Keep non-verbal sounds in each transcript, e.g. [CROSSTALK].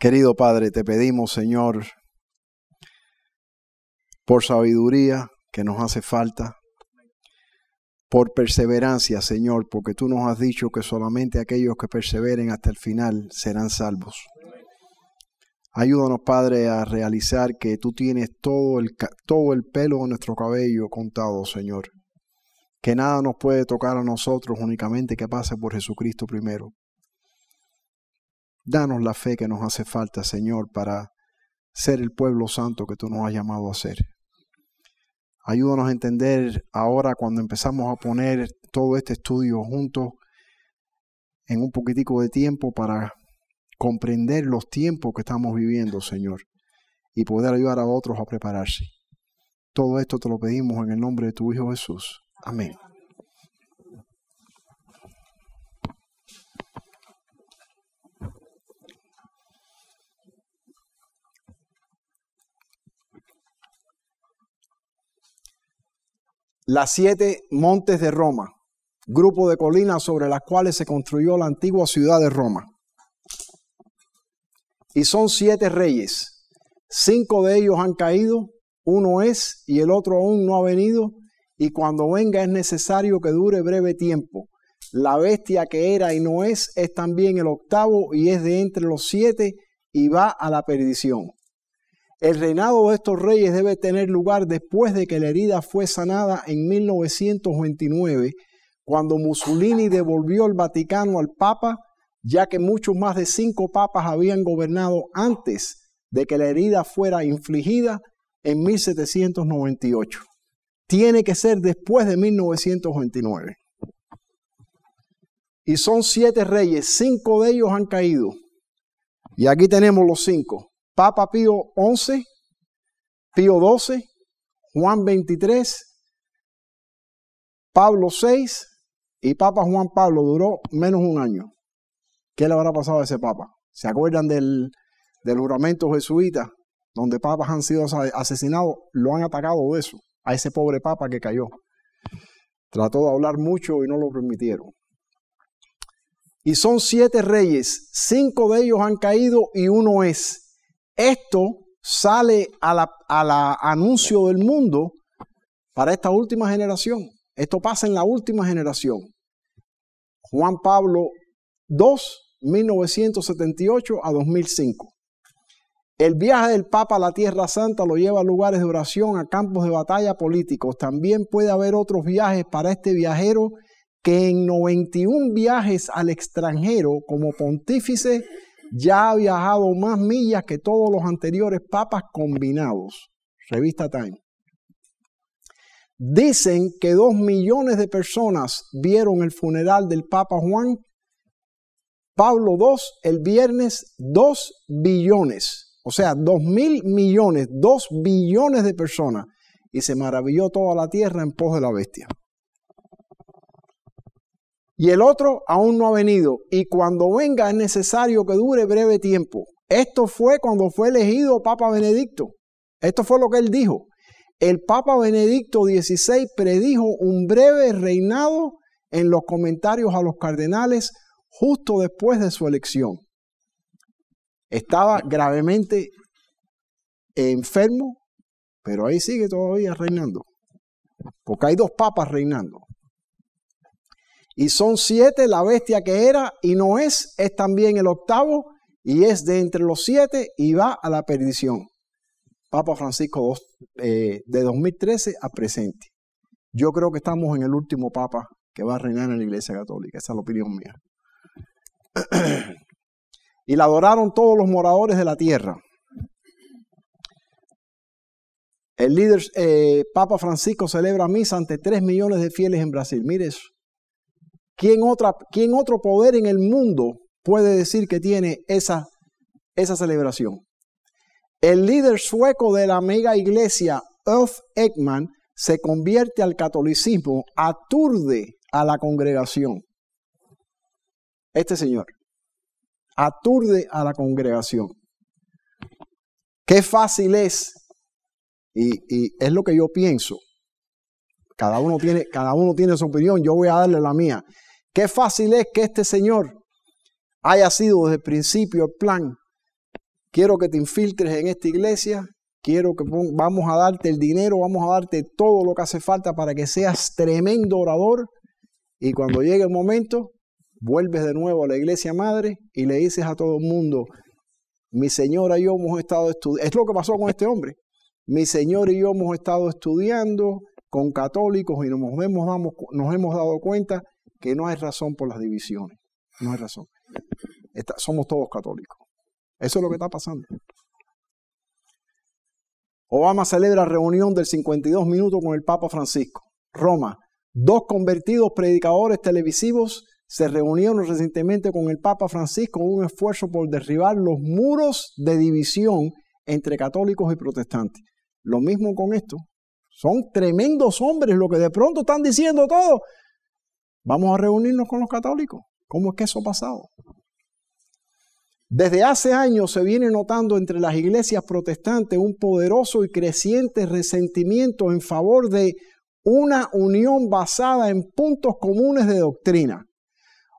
Querido Padre, te pedimos, Señor, por sabiduría que nos hace falta, por perseverancia, Señor, porque tú nos has dicho que solamente aquellos que perseveren hasta el final serán salvos. Ayúdanos, Padre, a realizar que tú tienes todo el, todo el pelo de nuestro cabello contado, Señor. Que nada nos puede tocar a nosotros, únicamente que pase por Jesucristo primero. Danos la fe que nos hace falta, Señor, para ser el pueblo santo que tú nos has llamado a ser. Ayúdanos a entender ahora cuando empezamos a poner todo este estudio juntos en un poquitico de tiempo para comprender los tiempos que estamos viviendo, Señor, y poder ayudar a otros a prepararse. Todo esto te lo pedimos en el nombre de tu Hijo Jesús. Amén. las siete montes de Roma, grupo de colinas sobre las cuales se construyó la antigua ciudad de Roma. Y son siete reyes. Cinco de ellos han caído, uno es y el otro aún no ha venido, y cuando venga es necesario que dure breve tiempo. La bestia que era y no es es también el octavo y es de entre los siete y va a la perdición. El reinado de estos reyes debe tener lugar después de que la herida fue sanada en 1929, cuando Mussolini devolvió el Vaticano al Papa, ya que muchos más de cinco papas habían gobernado antes de que la herida fuera infligida en 1798. Tiene que ser después de 1929. Y son siete reyes, cinco de ellos han caído. Y aquí tenemos los cinco. Papa Pío XI, Pío XII, Juan XXIII, Pablo VI y Papa Juan Pablo duró menos un año. ¿Qué le habrá pasado a ese Papa? ¿Se acuerdan del, del juramento jesuita, donde papas han sido asesinados? Lo han atacado eso, a ese pobre Papa que cayó. Trató de hablar mucho y no lo permitieron. Y son siete reyes, cinco de ellos han caído y uno es. Esto sale al a la anuncio del mundo para esta última generación. Esto pasa en la última generación. Juan Pablo II, 1978 a 2005. El viaje del Papa a la Tierra Santa lo lleva a lugares de oración, a campos de batalla políticos. También puede haber otros viajes para este viajero que en 91 viajes al extranjero como pontífice ya ha viajado más millas que todos los anteriores papas combinados. Revista Time. Dicen que dos millones de personas vieron el funeral del Papa Juan Pablo II el viernes, dos billones, o sea, dos mil millones, dos billones de personas. Y se maravilló toda la tierra en pos de la bestia y el otro aún no ha venido, y cuando venga es necesario que dure breve tiempo. Esto fue cuando fue elegido Papa Benedicto. Esto fue lo que él dijo. El Papa Benedicto XVI predijo un breve reinado en los comentarios a los cardenales justo después de su elección. Estaba gravemente enfermo, pero ahí sigue todavía reinando. Porque hay dos papas reinando y son siete la bestia que era y no es, es también el octavo y es de entre los siete y va a la perdición. Papa Francisco eh, de 2013 a presente. Yo creo que estamos en el último papa que va a reinar en la Iglesia Católica. Esa es la opinión mía. [CLEARS THROAT] y la adoraron todos los moradores de la tierra. El líder eh, Papa Francisco celebra misa ante 3 millones de fieles en Brasil. Mire eso. ¿Quién, otra, ¿Quién, otro poder en el mundo puede decir que tiene esa, esa celebración? El líder sueco de la mega iglesia, Ulf Ekman, se convierte al catolicismo, aturde a la congregación. Este señor aturde a la congregación. Qué fácil es, y, es lo que yo pienso, cada uno, tiene, cada uno tiene, su opinión, yo voy a darle la mía. Qué fácil es que este Señor haya sido desde el principio el plan. Quiero que te infiltres en esta iglesia, quiero que vamos a darte el dinero, vamos a darte todo lo que hace falta para que seas tremendo orador y cuando llegue el momento vuelves de nuevo a la iglesia madre y le dices a todo el mundo, mi señora y yo hemos estado estudiando, es lo que pasó con este hombre, mi señor y yo hemos estado estudiando con católicos y nos nos hemos dado cuenta que no hay razón por las divisiones. No hay razón. somos todos católicos. Eso es lo que está pasando. Obama celebra reunión del 52 minutos con el Papa Francisco. Roma. Dos convertidos predicadores televisivos se reunieron recientemente con el Papa Francisco en un esfuerzo por derribar los muros de división entre católicos y protestantes. Lo mismo con esto. Son tremendos hombres lo que de pronto están diciendo todo. Vamos a reunirnos con los católicos. ¿Cómo es que eso ha pasado? Desde hace años se viene notando entre las iglesias protestantes un poderoso y creciente resentimiento en favor de una unión basada en puntos comunes de doctrina.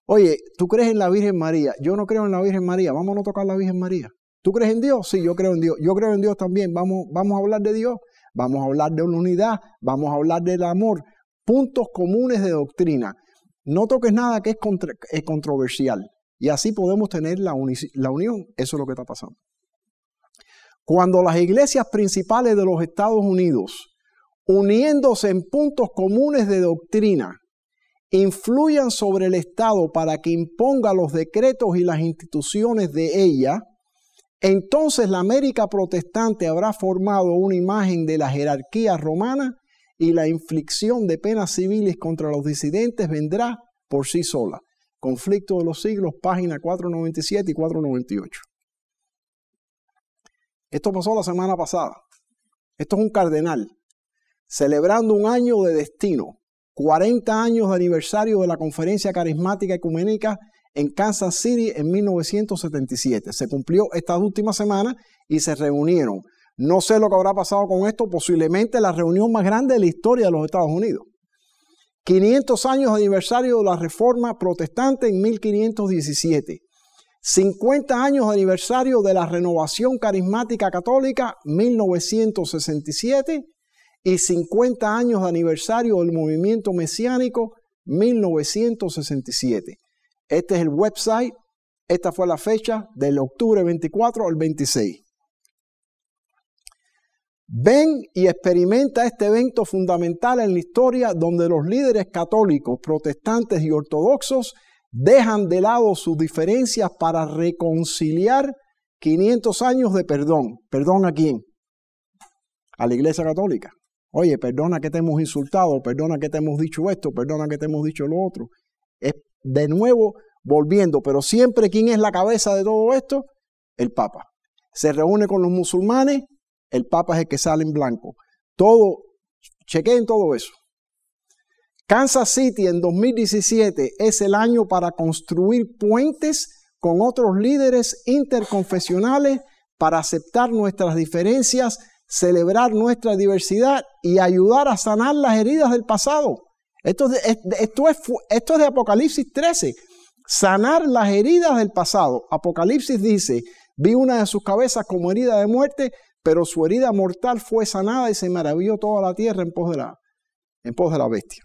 Oye, ¿tú crees en la Virgen María? Yo no creo en la Virgen María, vamos a tocar la Virgen María. ¿Tú crees en Dios? Sí, yo creo en Dios. Yo creo en Dios también. Vamos, vamos a hablar de Dios, vamos a hablar de una unidad, vamos a hablar del amor. Puntos comunes de doctrina. No toques nada que es, eh, controversial. Y así podemos tener la unión. Eso es lo que está pasando. Cuando las iglesias principales de los Estados Unidos, uniéndose en puntos comunes de doctrina, influyan sobre el Estado para que imponga los decretos y las instituciones de ella, entonces la América protestante habrá formado una imagen de la jerarquía romana y la inflicción de penas civiles contra los disidentes vendrá por sí sola. Conflicto de los siglos, página 497 y 498. Esto pasó la semana pasada. Esto es un cardenal celebrando un año de destino, 40 años de aniversario de la Conferencia Carismática Ecuménica en Kansas City en 1977. Se cumplió esta última semana y se reunieron no sé lo que habrá pasado con esto, posiblemente la reunión más grande de la historia de los Estados Unidos. 500 años de aniversario de la Reforma Protestante en 1517. 50 años de aniversario de la Renovación Carismática Católica 1967 y 50 años de aniversario del Movimiento Mesiánico 1967. Este es el website. Esta fue la fecha del octubre 24 al 26. Ven y experimenta este evento fundamental en la historia donde los líderes católicos, protestantes y ortodoxos dejan de lado sus diferencias para reconciliar 500 años de perdón. ¿Perdón a quién? A la Iglesia Católica. Oye, perdona que te hemos insultado, perdona que te hemos dicho esto, perdona que te hemos dicho lo otro. Es de nuevo volviendo, pero siempre ¿quién es la cabeza de todo esto? El Papa. Se reúne con los musulmanes el Papa es el que sale en blanco. Todo, en todo eso. Kansas City en 2017 es el año para construir puentes con otros líderes interconfesionales para aceptar nuestras diferencias, celebrar nuestra diversidad y ayudar a sanar las heridas del pasado. Esto esto esto es de Apocalipsis 13. Sanar las heridas del pasado. Apocalipsis dice, vi una de sus cabezas como herida de muerte, pero su herida mortal fue sanada y se maravilló toda la tierra en pos de la, en pos de la bestia.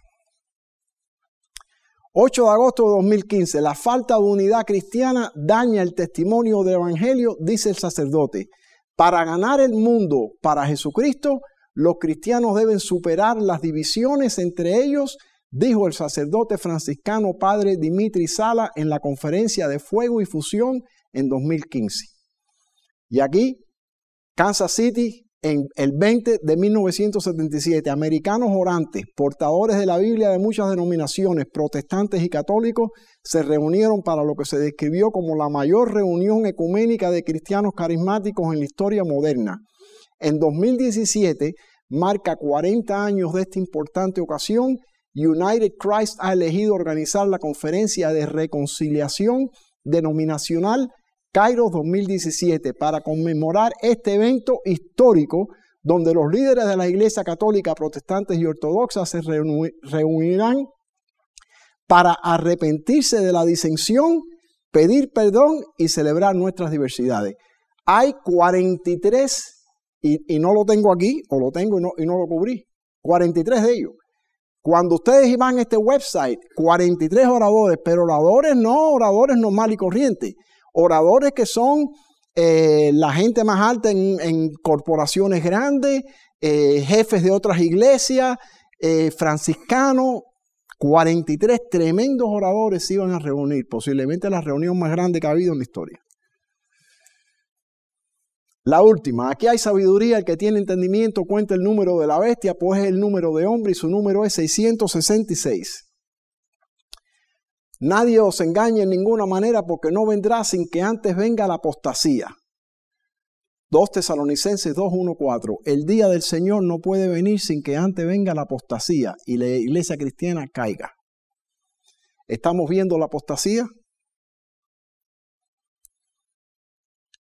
8 de agosto de 2015, la falta de unidad cristiana daña el testimonio del Evangelio, dice el sacerdote. Para ganar el mundo para Jesucristo, los cristianos deben superar las divisiones entre ellos, dijo el sacerdote franciscano padre Dimitri Sala en la conferencia de Fuego y Fusión en 2015. Y aquí Kansas City, en el 20 de 1977, americanos orantes, portadores de la Biblia de muchas denominaciones, protestantes y católicos, se reunieron para lo que se describió como la mayor reunión ecuménica de cristianos carismáticos en la historia moderna. En 2017 marca 40 años de esta importante ocasión. United Christ ha elegido organizar la conferencia de reconciliación denominacional Cairo 2017 para conmemorar este evento histórico donde los líderes de la Iglesia Católica, protestantes y ortodoxas se reunirán para arrepentirse de la disensión, pedir perdón y celebrar nuestras diversidades. Hay 43, y, no lo tengo aquí, o lo tengo y no, lo cubrí, 43 de ellos. Cuando ustedes iban a este website, 43 oradores, pero oradores no, oradores normal y corriente oradores que son eh, la gente más alta en, corporaciones grandes, eh, jefes de otras iglesias, eh, franciscanos, 43 tremendos oradores se iban a reunir, posiblemente la reunión más grande que ha habido en la historia. La última, aquí hay sabiduría, el que tiene entendimiento cuenta el número de la bestia, pues es el número de hombre y su número es 666. Nadie os engañe en ninguna manera porque no vendrá sin que antes venga la apostasía. 2 Tesalonicenses 2.1.4. El día del Señor no puede venir sin que antes venga la apostasía y la iglesia cristiana caiga. ¿Estamos viendo la apostasía?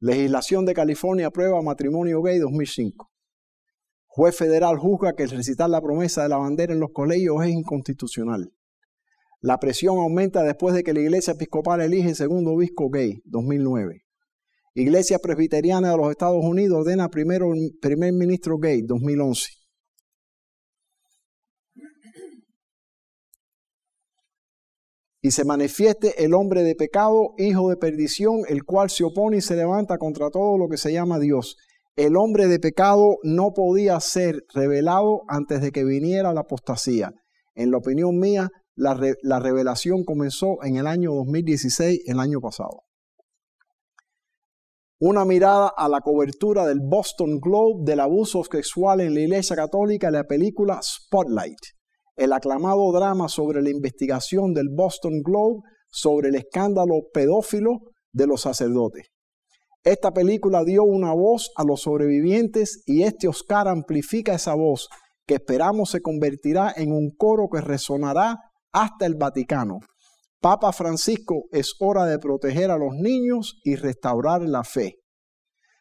Legislación de California aprueba matrimonio gay 2005. Juez federal juzga que el recitar la promesa de la bandera en los colegios es inconstitucional. La presión aumenta después de que la Iglesia Episcopal elige el segundo obispo gay, 2009. Iglesia Presbiteriana de los Estados Unidos ordena primero primer ministro gay, 2011. Y se manifieste el hombre de pecado, hijo de perdición, el cual se opone y se levanta contra todo lo que se llama Dios. El hombre de pecado no podía ser revelado antes de que viniera la apostasía. En la opinión mía, la, revelación comenzó en el año 2016, el año pasado. Una mirada a la cobertura del Boston Globe del abuso sexual en la Iglesia Católica en la película Spotlight, el aclamado drama sobre la investigación del Boston Globe sobre el escándalo pedófilo de los sacerdotes. Esta película dio una voz a los sobrevivientes y este Oscar amplifica esa voz que esperamos se convertirá en un coro que resonará hasta el Vaticano. Papa Francisco, es hora de proteger a los niños y restaurar la fe.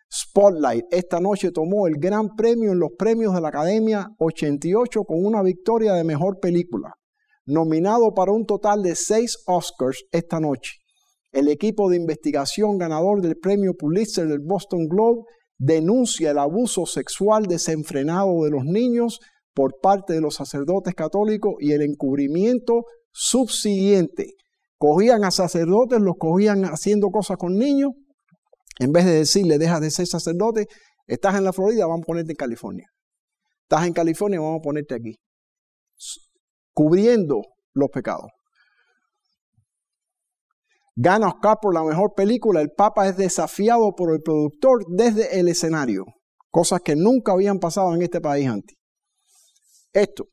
Spotlight esta noche tomó el gran premio en los premios de la Academia 88 con una victoria de mejor película. Nominado para un total de seis Oscars esta noche. El equipo de investigación ganador del premio Pulitzer del Boston Globe denuncia el abuso sexual desenfrenado de los niños por parte de los sacerdotes católicos y el encubrimiento subsiguiente. Cogían a sacerdotes, los cogían haciendo cosas con niños, en vez de decirle, deja de ser sacerdote, estás en la Florida, vamos a ponerte en California. Estás en California, vamos a ponerte aquí. Cubriendo los pecados. Gana Oscar por la mejor película. El Papa es desafiado por el productor desde el escenario. Cosas que nunca habían pasado en este país antes. Esto,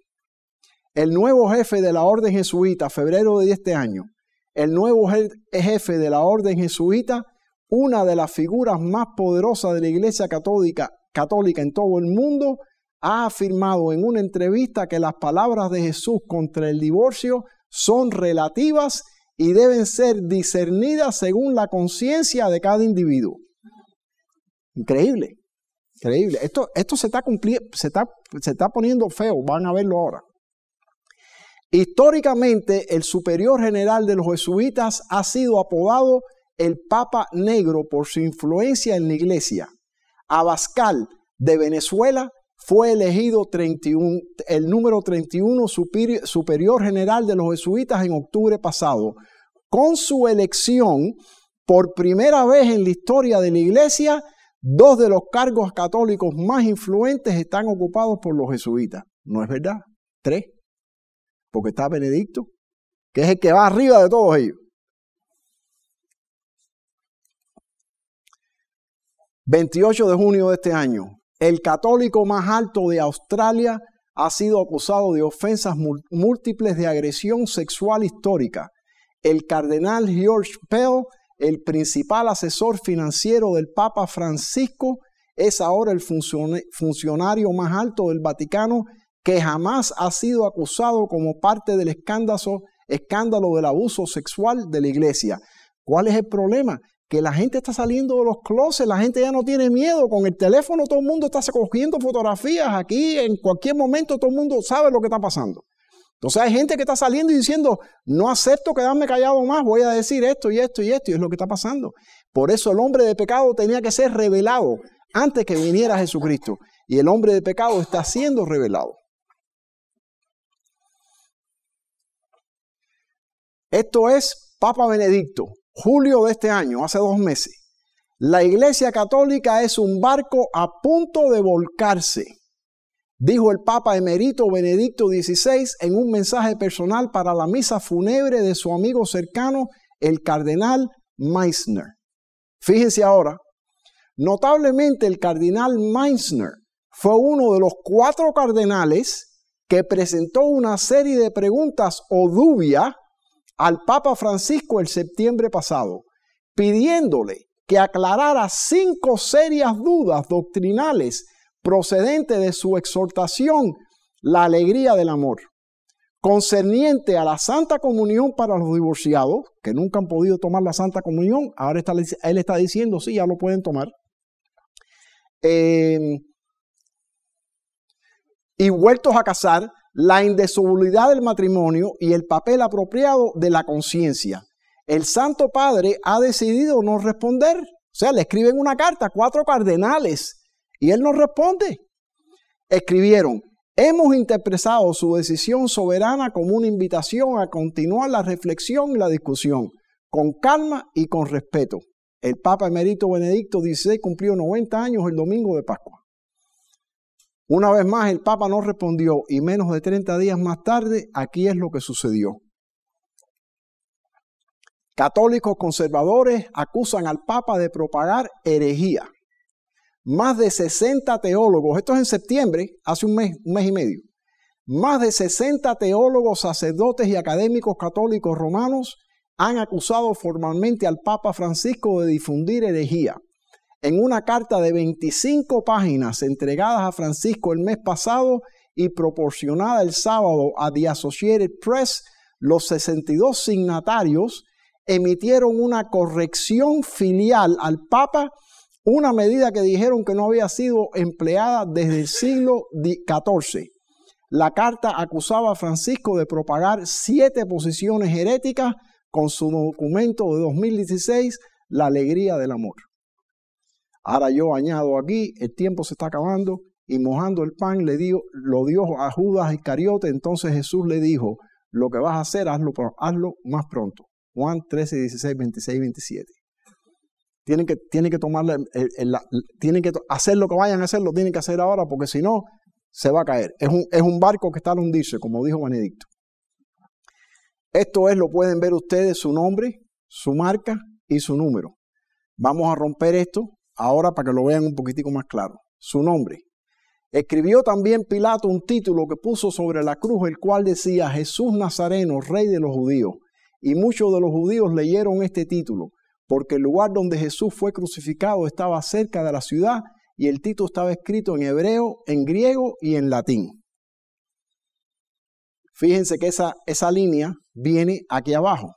el nuevo jefe de la orden jesuita, febrero de este año, el nuevo jefe de la orden jesuita, una de las figuras más poderosas de la Iglesia católica, católica en todo el mundo, ha afirmado en una entrevista que las palabras de Jesús contra el divorcio son relativas y deben ser discernidas según la conciencia de cada individuo. Increíble. Increíble. Esto, esto se, está se, está, poniendo feo, van a verlo ahora. Históricamente, el superior general de los jesuitas ha sido apodado el Papa Negro por su influencia en la iglesia. Abascal de Venezuela fue elegido el número 31 superior general de los jesuitas en octubre pasado. Con su elección, por primera vez en la historia de la iglesia, Dos de los cargos católicos más influentes están ocupados por los jesuitas. No es verdad. Tres. Porque está Benedicto, que es el que va arriba de todos ellos. ...28 de junio de este año... ...el católico más alto de Australia... ...ha sido acusado de ofensas múltiples de agresión sexual histórica... ...el cardenal George Pell el principal asesor financiero del Papa Francisco, es ahora el funcionario más alto del Vaticano que jamás ha sido acusado como parte del escándalo, del abuso sexual de la iglesia. ¿Cuál es el problema? que la gente está saliendo de los closets, la gente ya no tiene miedo, con el teléfono todo el mundo está cogiendo fotografías aquí, en cualquier momento todo el mundo sabe lo que está pasando. Entonces hay gente que está saliendo y diciendo, no acepto quedarme callado más, voy a decir esto y esto y esto, y es lo que está pasando. Por eso el hombre de pecado tenía que ser revelado antes que viniera Jesucristo. Y el hombre de pecado está siendo revelado. Esto es Papa Benedicto, julio de este año, hace dos meses. La Iglesia Católica es un barco a punto de volcarse dijo el Papa Emerito Benedicto XVI en un mensaje personal para la misa fúnebre de su amigo cercano, el cardenal Meissner. Fíjense ahora, notablemente el cardenal Meissner fue uno de los cuatro cardenales que presentó una serie de preguntas o dudas al Papa Francisco el septiembre pasado, pidiéndole que aclarara cinco serias dudas doctrinales procedente de su exhortación, la alegría del amor, concerniente a la Santa Comunión para los divorciados, que nunca han podido tomar la Santa Comunión, ahora él está diciendo, sí, ya lo pueden tomar. Eh, y vueltos a casar, la indesolubilidad del matrimonio y el papel apropiado de la conciencia. El Santo Padre ha decidido no responder. O sea, le escriben una carta, cuatro cardenales y él no responde. Escribieron, hemos interpretado su decisión soberana como una invitación a continuar la reflexión y la discusión, con calma y con respeto. El Papa Emerito Benedicto XVI cumplió 90 años el domingo de Pascua. Una vez más, el Papa no respondió y menos de 30 días más tarde, aquí es lo que sucedió. Católicos conservadores acusan al Papa de propagar herejía más de 60 teólogos, esto es en septiembre, hace un mes, un mes y medio, más de 60 teólogos, sacerdotes y académicos católicos romanos han acusado formalmente al Papa Francisco de difundir herejía. En una carta de 25 páginas entregadas a Francisco el mes pasado y proporcionada el sábado a The Associated Press, los 62 signatarios emitieron una corrección filial al Papa una medida que dijeron que no había sido empleada desde el siglo XIV. La carta acusaba a Francisco de propagar siete posiciones heréticas con su documento de 2016, La Alegría del Amor. Ahora yo añado aquí, el tiempo se está acabando, y mojando el pan le dio, lo dio a Judas Iscariote, entonces Jesús le dijo, lo que vas a hacer, hazlo, hazlo más pronto. Juan 13, 16, 26, 27. Tienen que, tienen que tienen que hacer lo que vayan a hacer, lo tienen que hacer ahora, porque si no, se va a caer. Es un, barco que está al como dijo Benedicto. Esto es, lo pueden ver ustedes, su nombre, su marca y su número. Vamos a romper esto ahora para que lo vean un poquitico más claro. Su nombre. Escribió también Pilato un título que puso sobre la cruz, el cual decía Jesús Nazareno, rey de los judíos. Y muchos de los judíos leyeron este título porque el lugar donde Jesús fue crucificado estaba cerca de la ciudad y el título estaba escrito en hebreo, en griego y en latín. Fíjense que esa, esa línea viene aquí abajo.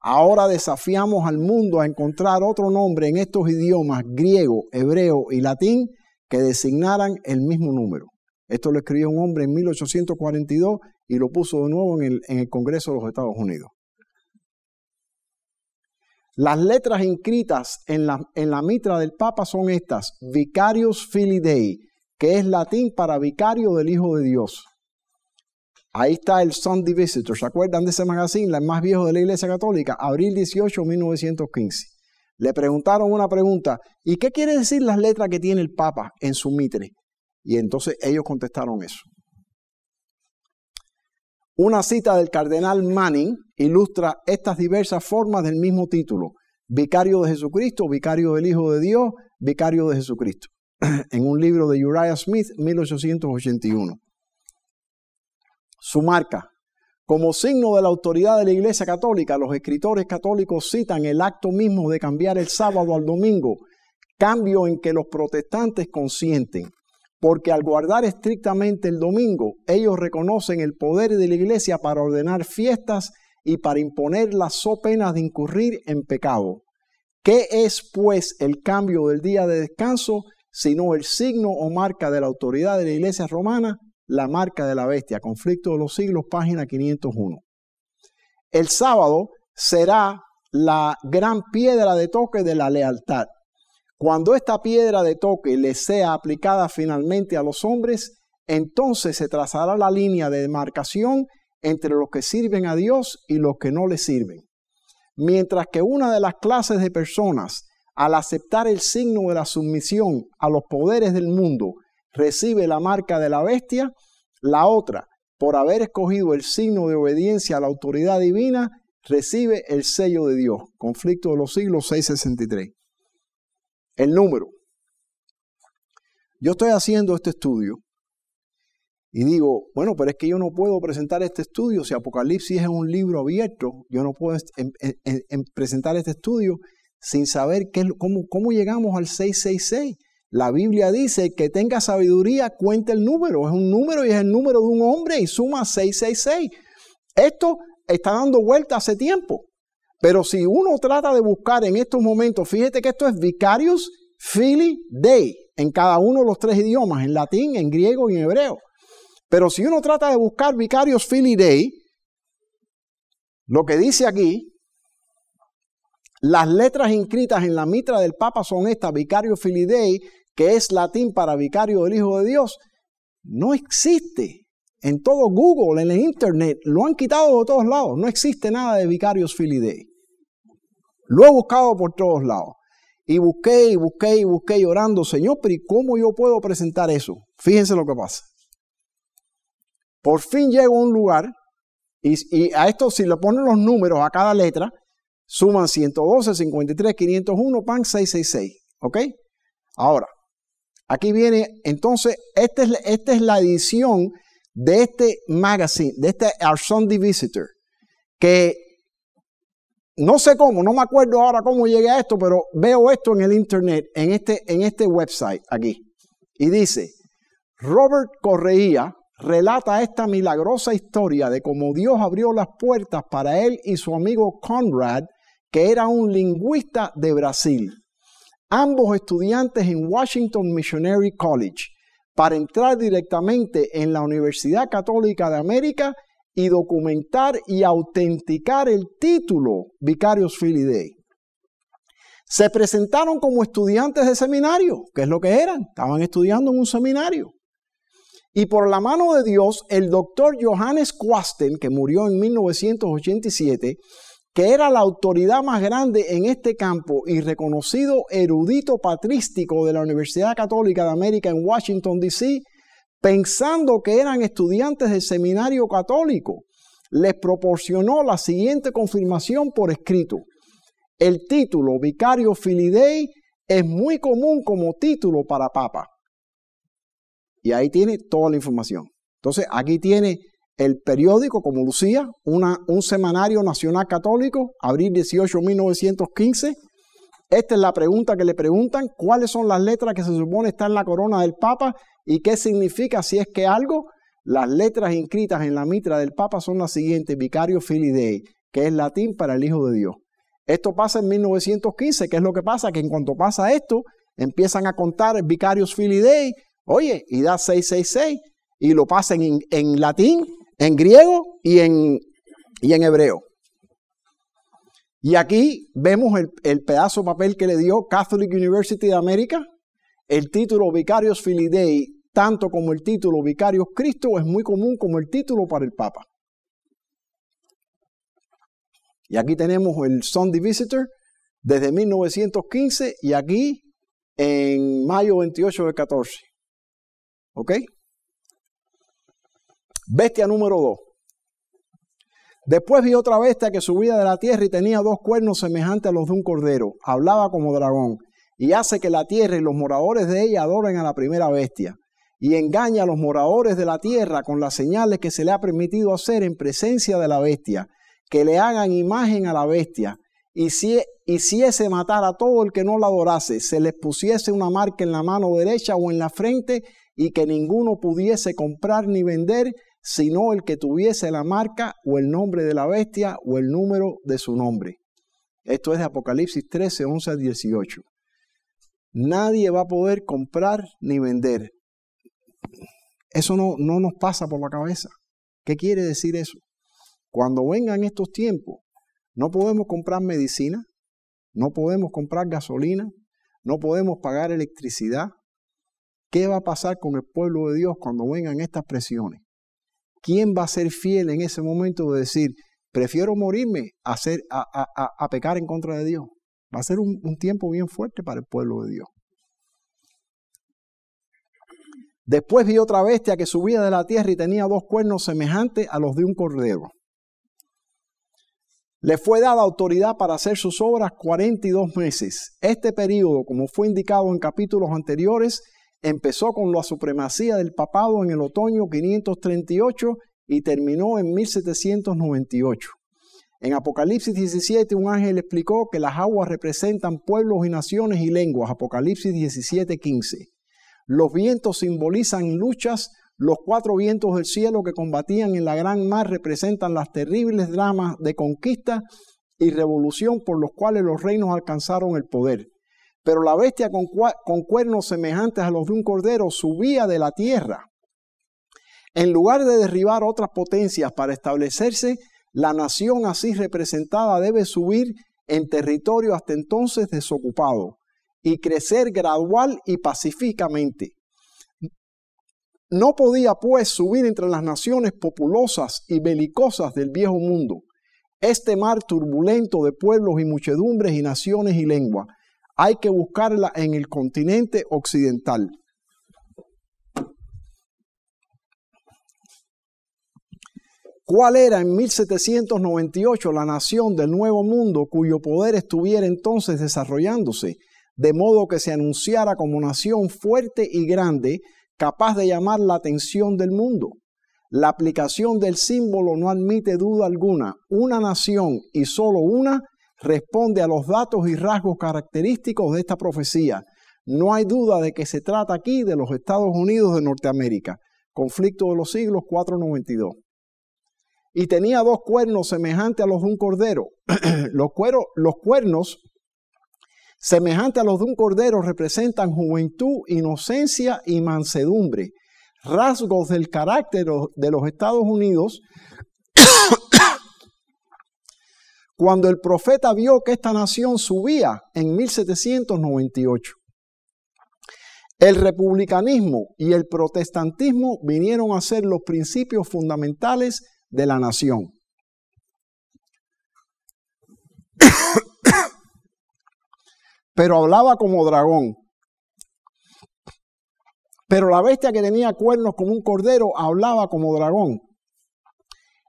Ahora desafiamos al mundo a encontrar otro nombre en estos idiomas griego, hebreo y latín que designaran el mismo número. Esto lo escribió un hombre en 1842 y lo puso de nuevo en el, en el Congreso de los Estados Unidos. Las letras inscritas en la, mitra del Papa son estas, Vicarius Filii Dei, que es latín para vicario del Hijo de Dios. Ahí está el Sunday Visitor, ¿se acuerdan de ese magazine, el más viejo de la Iglesia Católica? Abril 18, 1915. Le preguntaron una pregunta, ¿y qué quiere decir las letras que tiene el Papa en su mitre? Y entonces ellos contestaron eso. Una cita del cardenal Manning ilustra estas diversas formas del mismo título, vicario de Jesucristo, vicario del Hijo de Dios, vicario de Jesucristo, [CLEARS THROAT] en un libro de Uriah Smith, 1881. Su marca. Como signo de la autoridad de la Iglesia Católica, los escritores católicos citan el acto mismo de cambiar el sábado al domingo, cambio en que los protestantes consienten porque al guardar estrictamente el domingo, ellos reconocen el poder de la iglesia para ordenar fiestas y para imponer las so de incurrir en pecado. ¿Qué es pues el cambio del día de descanso, sino el signo o marca de la autoridad de la iglesia romana, la marca de la bestia? Conflicto de los siglos, página 501. El sábado será la gran piedra de toque de la lealtad. Cuando esta piedra de toque le sea aplicada finalmente a los hombres, entonces se trazará la línea de demarcación entre los que sirven a Dios y los que no le sirven. Mientras que una de las clases de personas, al aceptar el signo de la sumisión a los poderes del mundo, recibe la marca de la bestia, la otra, por haber escogido el signo de obediencia a la autoridad divina, recibe el sello de Dios. Conflicto de los siglos 663. El número. Yo estoy haciendo este estudio y digo, bueno, pero es que yo no puedo presentar este estudio. Si Apocalipsis es un libro abierto, yo no puedo em, em, em, presentar este estudio sin saber cómo, cómo llegamos al 666. La Biblia dice, que tenga sabiduría cuente el número. Es un número y es el número de un hombre y suma 666. Esto está dando vuelta hace tiempo. Pero si uno trata de buscar en estos momentos, fíjate que esto es Vicarius Fili Dei, en cada uno de los tres idiomas, en latín, en griego y en hebreo. Pero si uno trata de buscar Vicarius Fili Dei, lo que dice aquí, las letras inscritas en la mitra del Papa son estas, Vicario Fili Dei, que es latín para vicario del Hijo de Dios, no existe. En todo Google, en el Internet, lo han quitado de todos lados. No existe nada de Vicarius filidei. Lo he buscado por todos lados. Y busqué y busqué y busqué llorando, Señor, pero ¿y cómo yo puedo presentar eso? Fíjense lo que pasa. Por fin llego a un lugar y, a esto si le ponen los números a cada letra, suman 112, 53, 501, pan 666. ¿Ok? Ahora, aquí viene, entonces, esta es, esta es la edición de este magazine, de este Our Sunday Visitor, que no sé cómo, no me acuerdo ahora cómo llegué a esto, pero veo esto en el internet, en este, en este website aquí. Y dice, Robert Correía relata esta milagrosa historia de cómo Dios abrió las puertas para él y su amigo Conrad, que era un lingüista de Brasil, ambos estudiantes en Washington Missionary College, para entrar directamente en la Universidad Católica de América y documentar y autenticar el título Vicarios Filidei, Se presentaron como estudiantes de seminario, que es lo que eran, estaban estudiando en un seminario. Y por la mano de Dios, el doctor Johannes Quasten, que murió en 1987, que era la autoridad más grande en este campo y reconocido erudito patrístico de la Universidad Católica de América en Washington, D.C., pensando que eran estudiantes del seminario católico, les proporcionó la siguiente confirmación por escrito. El título vicario filidei es muy común como título para papa. Y ahí tiene toda la información. Entonces, aquí tiene el periódico como Lucía, un semanario nacional católico, abril 18, 1915. Esta es la pregunta que le preguntan, cuáles son las letras que se supone están en la corona del Papa y qué significa si es que algo. Las letras inscritas en la mitra del Papa son las siguientes, Vicario Filidei, que es latín para el Hijo de Dios. Esto pasa en 1915, ¿qué es lo que pasa, que en cuanto pasa esto, empiezan a contar Vicarios Filidei. oye, y da 666, y lo pasan en, latín, en griego y en, y en hebreo. Y aquí vemos el, pedazo de papel que le dio Catholic University de América. El título Vicarios Filidei, tanto como el título Vicarios Cristo, es muy común como el título para el Papa. Y aquí tenemos el Sunday Visitor desde 1915 y aquí en mayo 28 de 14. ¿Ok? Bestia número 2. Después vi otra bestia que subía de la tierra y tenía dos cuernos semejantes a los de un cordero. Hablaba como dragón y hace que la tierra y los moradores de ella adoren a la primera bestia. Y engaña a los moradores de la tierra con las señales que se le ha permitido hacer en presencia de la bestia, que le hagan imagen a la bestia, y si e, hiciese matar a todo el que no la adorase, se les pusiese una marca en la mano derecha o en la frente, y que ninguno pudiese comprar ni vender, sino el que tuviese la marca o el nombre de la bestia o el número de su nombre. Esto es de Apocalipsis 13, 11 al 18. Nadie va a poder comprar ni vender. Eso no, no nos pasa por la cabeza. ¿Qué quiere decir eso? Cuando vengan estos tiempos, no podemos comprar medicina, no podemos comprar gasolina, no podemos pagar electricidad. ¿Qué va a pasar con el pueblo de Dios cuando vengan estas presiones? ¿quién va a ser fiel en ese momento de decir, prefiero morirme a, pecar en contra de Dios? Va a ser un, un tiempo bien fuerte para el pueblo de Dios. Después vi otra bestia que subía de la tierra y tenía dos cuernos semejantes a los de un cordero. Le fue dada autoridad para hacer sus obras 42 meses. Este periodo, como fue indicado en capítulos anteriores, Empezó con la supremacía del papado en el otoño 538 y terminó en 1798. En Apocalipsis 17 un ángel explicó que las aguas representan pueblos y naciones y lenguas. Apocalipsis 17:15. Los vientos simbolizan luchas. Los cuatro vientos del cielo que combatían en la gran mar representan las terribles dramas de conquista y revolución por los cuales los reinos alcanzaron el poder. Pero la bestia con, cuernos semejantes a los de un cordero subía de la tierra. En lugar de derribar otras potencias para establecerse, la nación así representada debe subir en territorio hasta entonces desocupado y crecer gradual y pacíficamente. No podía pues subir entre las naciones populosas y belicosas del viejo mundo, este mar turbulento de pueblos y muchedumbres y naciones y lenguas, hay que buscarla en el continente occidental. ¿Cuál era en 1798 la nación del Nuevo Mundo cuyo poder estuviera entonces desarrollándose, de modo que se anunciara como nación fuerte y grande, capaz de llamar la atención del mundo? La aplicación del símbolo no admite duda alguna. Una nación y solo una responde a los datos y rasgos característicos de esta profecía. No hay duda de que se trata aquí de los Estados Unidos de Norteamérica. Conflicto de los siglos 492. Y tenía dos cuernos semejantes a los de un cordero. [CLEARS THROAT] los, los cuernos semejantes a los de un cordero representan juventud, inocencia y mansedumbre rasgos del carácter de los Estados Unidos cuando el profeta vio que esta nación subía en 1798. El republicanismo y el protestantismo vinieron a ser los principios fundamentales de la nación. [COUGHS] Pero hablaba como dragón. Pero la bestia que tenía cuernos como un cordero hablaba como dragón.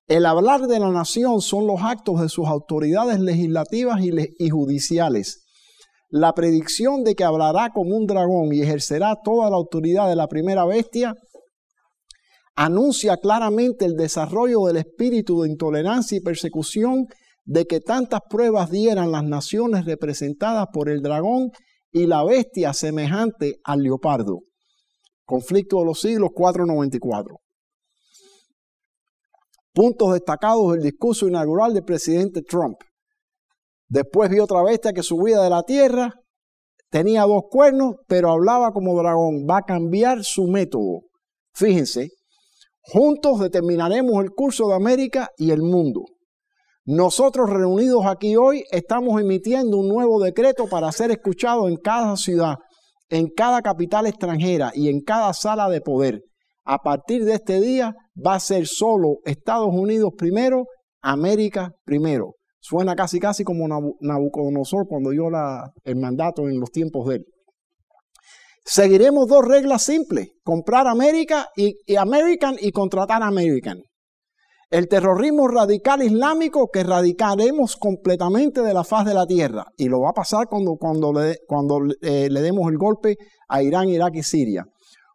El hablar de la nación son los actos de sus autoridades legislativas y, judiciales. La predicción de que hablará como un dragón y ejercerá toda la autoridad de la primera bestia anuncia claramente el desarrollo del espíritu de intolerancia y persecución de que tantas pruebas dieran las naciones representadas por el dragón y la bestia semejante al leopardo. Conflicto de los siglos 494. Puntos destacados del discurso inaugural del presidente Trump. Después vi otra bestia que subía de la tierra, tenía dos cuernos, pero hablaba como dragón. Va a cambiar su método. Fíjense, juntos determinaremos el curso de América y el mundo. Nosotros reunidos aquí hoy estamos emitiendo un nuevo decreto para ser escuchado en cada ciudad, en cada capital extranjera y en cada sala de poder. A partir de este día va a ser solo Estados Unidos primero, América primero. Suena casi casi como Nabucodonosor cuando dio la, el mandato en los tiempos de él. Seguiremos dos reglas simples, comprar América y, American y contratar American. El terrorismo radical islámico que radicaremos completamente de la faz de la tierra. Y lo va a pasar cuando, cuando, le, cuando eh, le demos el golpe a Irán, Irak y Siria.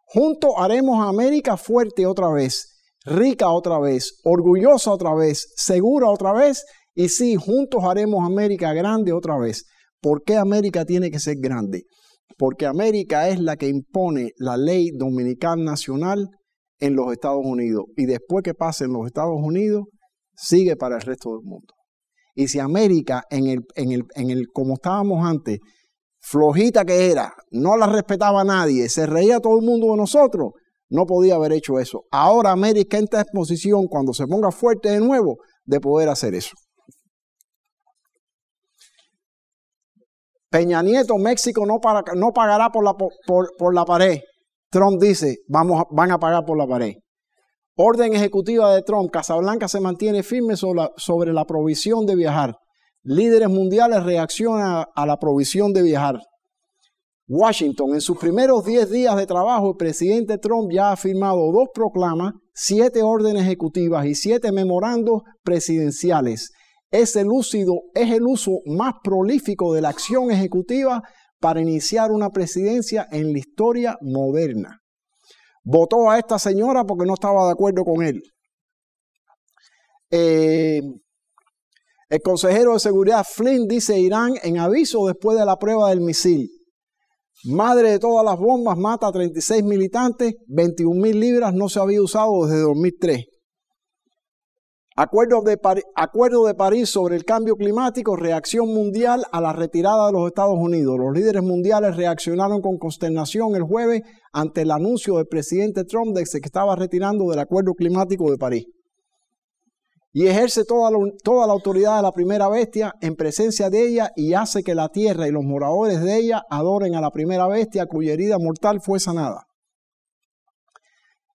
Juntos haremos a América fuerte otra vez rica otra vez, orgullosa otra vez, segura otra vez, y sí, juntos haremos América grande otra vez. ¿Por qué América tiene que ser grande? Porque América es la que impone la ley dominical nacional en los Estados Unidos. Y después que pase en los Estados Unidos, sigue para el resto del mundo. Y si América, en el, en el, en el, como estábamos antes, flojita que era, no la respetaba nadie, se reía todo el mundo de nosotros, no podía haber hecho eso. Ahora América está en posición, cuando se ponga fuerte de nuevo, de poder hacer eso. Peña Nieto, México no, no pagará por la, por, la, pared. Trump dice, vamos, van a pagar por la pared. Orden ejecutiva de Trump, Casablanca se mantiene firme sobre la, sobre la provisión de viajar. Líderes mundiales reaccionan a, a la provisión de viajar. Washington, en sus primeros 10 días de trabajo, el presidente Trump ya ha firmado dos proclamas, siete órdenes ejecutivas y siete memorandos presidenciales. Es el, uso, es el uso más prolífico de la acción ejecutiva para iniciar una presidencia en la historia moderna. Votó a esta señora porque no estaba de acuerdo con él. Eh, el consejero de seguridad Flynn dice Irán en aviso después de la prueba del misil. Madre de todas las bombas, mata a 36 militantes, 21 mil libras no se había usado desde 2003. Acuerdo de, acuerdo de París sobre el cambio climático, reacción mundial a la retirada de los Estados Unidos. Los líderes mundiales reaccionaron con consternación el jueves ante el anuncio del presidente Trump de que se estaba retirando del acuerdo climático de París y ejerce toda la, autoridad de la primera bestia en presencia de ella y hace que la tierra y los moradores de ella adoren a la primera bestia cuya herida mortal fue sanada.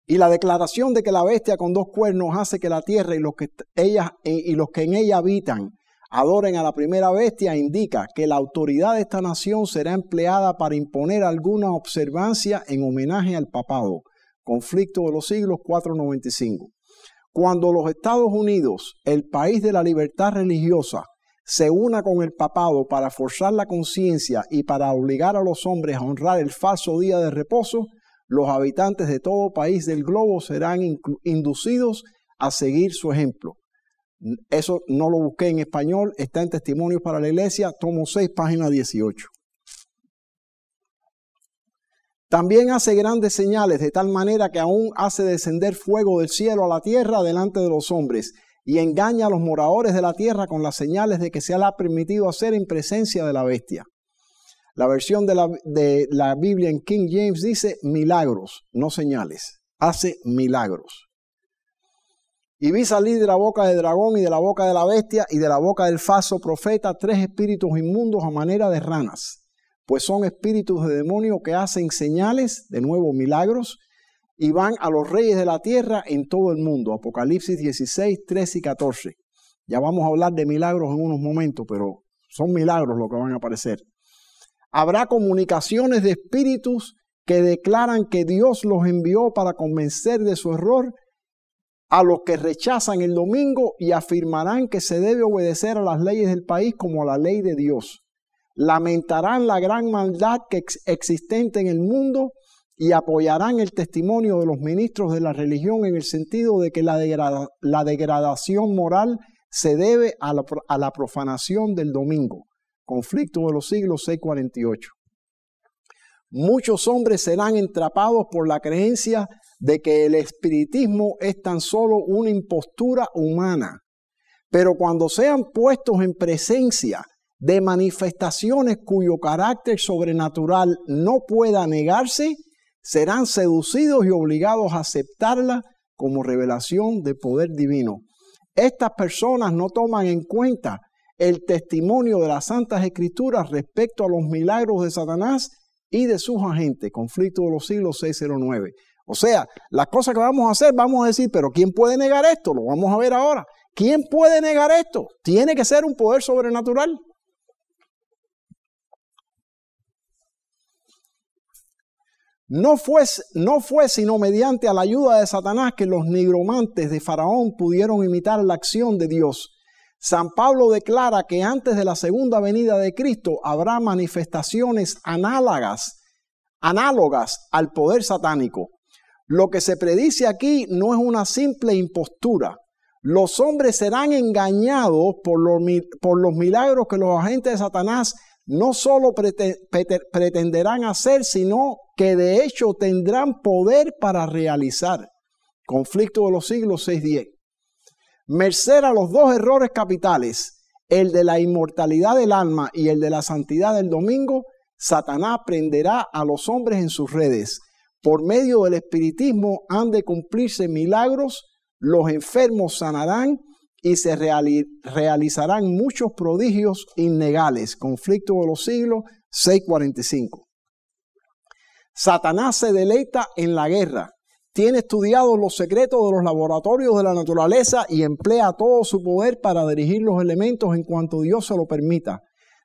Y la declaración de que la bestia con dos cuernos hace que la tierra y los que, eh, y los que en ella habitan adoren a la primera bestia indica que la autoridad de esta nación será empleada para imponer alguna observancia en homenaje al papado. Conflicto de los siglos 495. Cuando los Estados Unidos, el país de la libertad religiosa, se una con el papado para forzar la conciencia y para obligar a los hombres a honrar el falso día de reposo, los habitantes de todo país del globo serán inducidos a seguir su ejemplo. Eso no lo busqué en español, está en Testimonios para la Iglesia, tomo 6, página 18. También hace grandes señales, de tal manera que aún hace descender fuego del cielo a la tierra delante de los hombres, y engaña a los moradores de la tierra con las señales de que se le ha permitido hacer en presencia de la bestia. La versión de la, de la Biblia en King James dice milagros, no señales. Hace milagros. Y vi salir de la boca del dragón y de la boca de la bestia y de la boca del falso profeta tres espíritus inmundos a manera de ranas pues son espíritus de demonio que hacen señales, de nuevo milagros, y van a los reyes de la tierra en todo el mundo. Apocalipsis 16, 13 y 14. Ya vamos a hablar de milagros en unos momentos, pero son milagros lo que van a aparecer. Habrá comunicaciones de espíritus que declaran que Dios los envió para convencer de su error a los que rechazan el domingo y afirmarán que se debe obedecer a las leyes del país como a la ley de Dios lamentarán la gran maldad que existente en el mundo y apoyarán el testimonio de los ministros de la religión en el sentido de que la, degradación moral se debe a la, profanación del domingo. Conflicto de los siglos 648. Muchos hombres serán entrapados por la creencia de que el espiritismo es tan solo una impostura humana. Pero cuando sean puestos en presencia de manifestaciones cuyo carácter sobrenatural no pueda negarse, serán seducidos y obligados a aceptarla como revelación de poder divino. Estas personas no toman en cuenta el testimonio de las Santas Escrituras respecto a los milagros de Satanás y de sus agentes. Conflicto de los siglos 609. O sea, las cosas que vamos a hacer, vamos a decir, pero ¿quién puede negar esto? Lo vamos a ver ahora. ¿Quién puede negar esto? Tiene que ser un poder sobrenatural. No fue, sino mediante la ayuda de Satanás que los nigromantes de Faraón pudieron imitar la acción de Dios. San Pablo declara que antes de la segunda venida de Cristo habrá manifestaciones análogas, análogas al poder satánico. Lo que se predice aquí no es una simple impostura. Los hombres serán engañados por por los milagros que los agentes de Satanás no solo pretenderán hacer, sino que de hecho tendrán poder para realizar. Conflicto de los siglos 6.10. Merced a los dos errores capitales, el de la inmortalidad del alma y el de la santidad del domingo, Satanás prenderá a los hombres en sus redes. Por medio del espiritismo han de cumplirse milagros, los enfermos sanarán y se realizarán muchos prodigios innegales. Conflicto de los siglos 645. Satanás se deleita en la guerra, tiene estudiados los secretos de los laboratorios de la naturaleza y emplea todo su poder para dirigir los elementos en cuanto Dios se lo permita.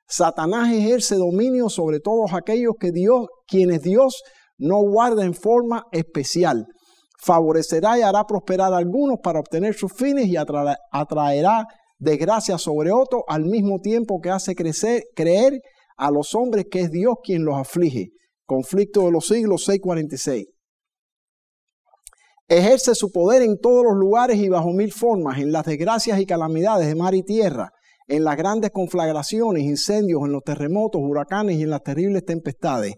Satanás ejerce dominio sobre todos aquellos que Dios, quienes Dios no guarda en forma especial favorecerá y hará prosperar a algunos para obtener sus fines y atraerá, desgracia sobre otros al mismo tiempo que hace crecer, creer a los hombres que es Dios quien los aflige. Conflicto de los siglos 646. Ejerce su poder en todos los lugares y bajo mil formas, en las desgracias y calamidades de mar y tierra, en las grandes conflagraciones, incendios, en los terremotos, huracanes y en las terribles tempestades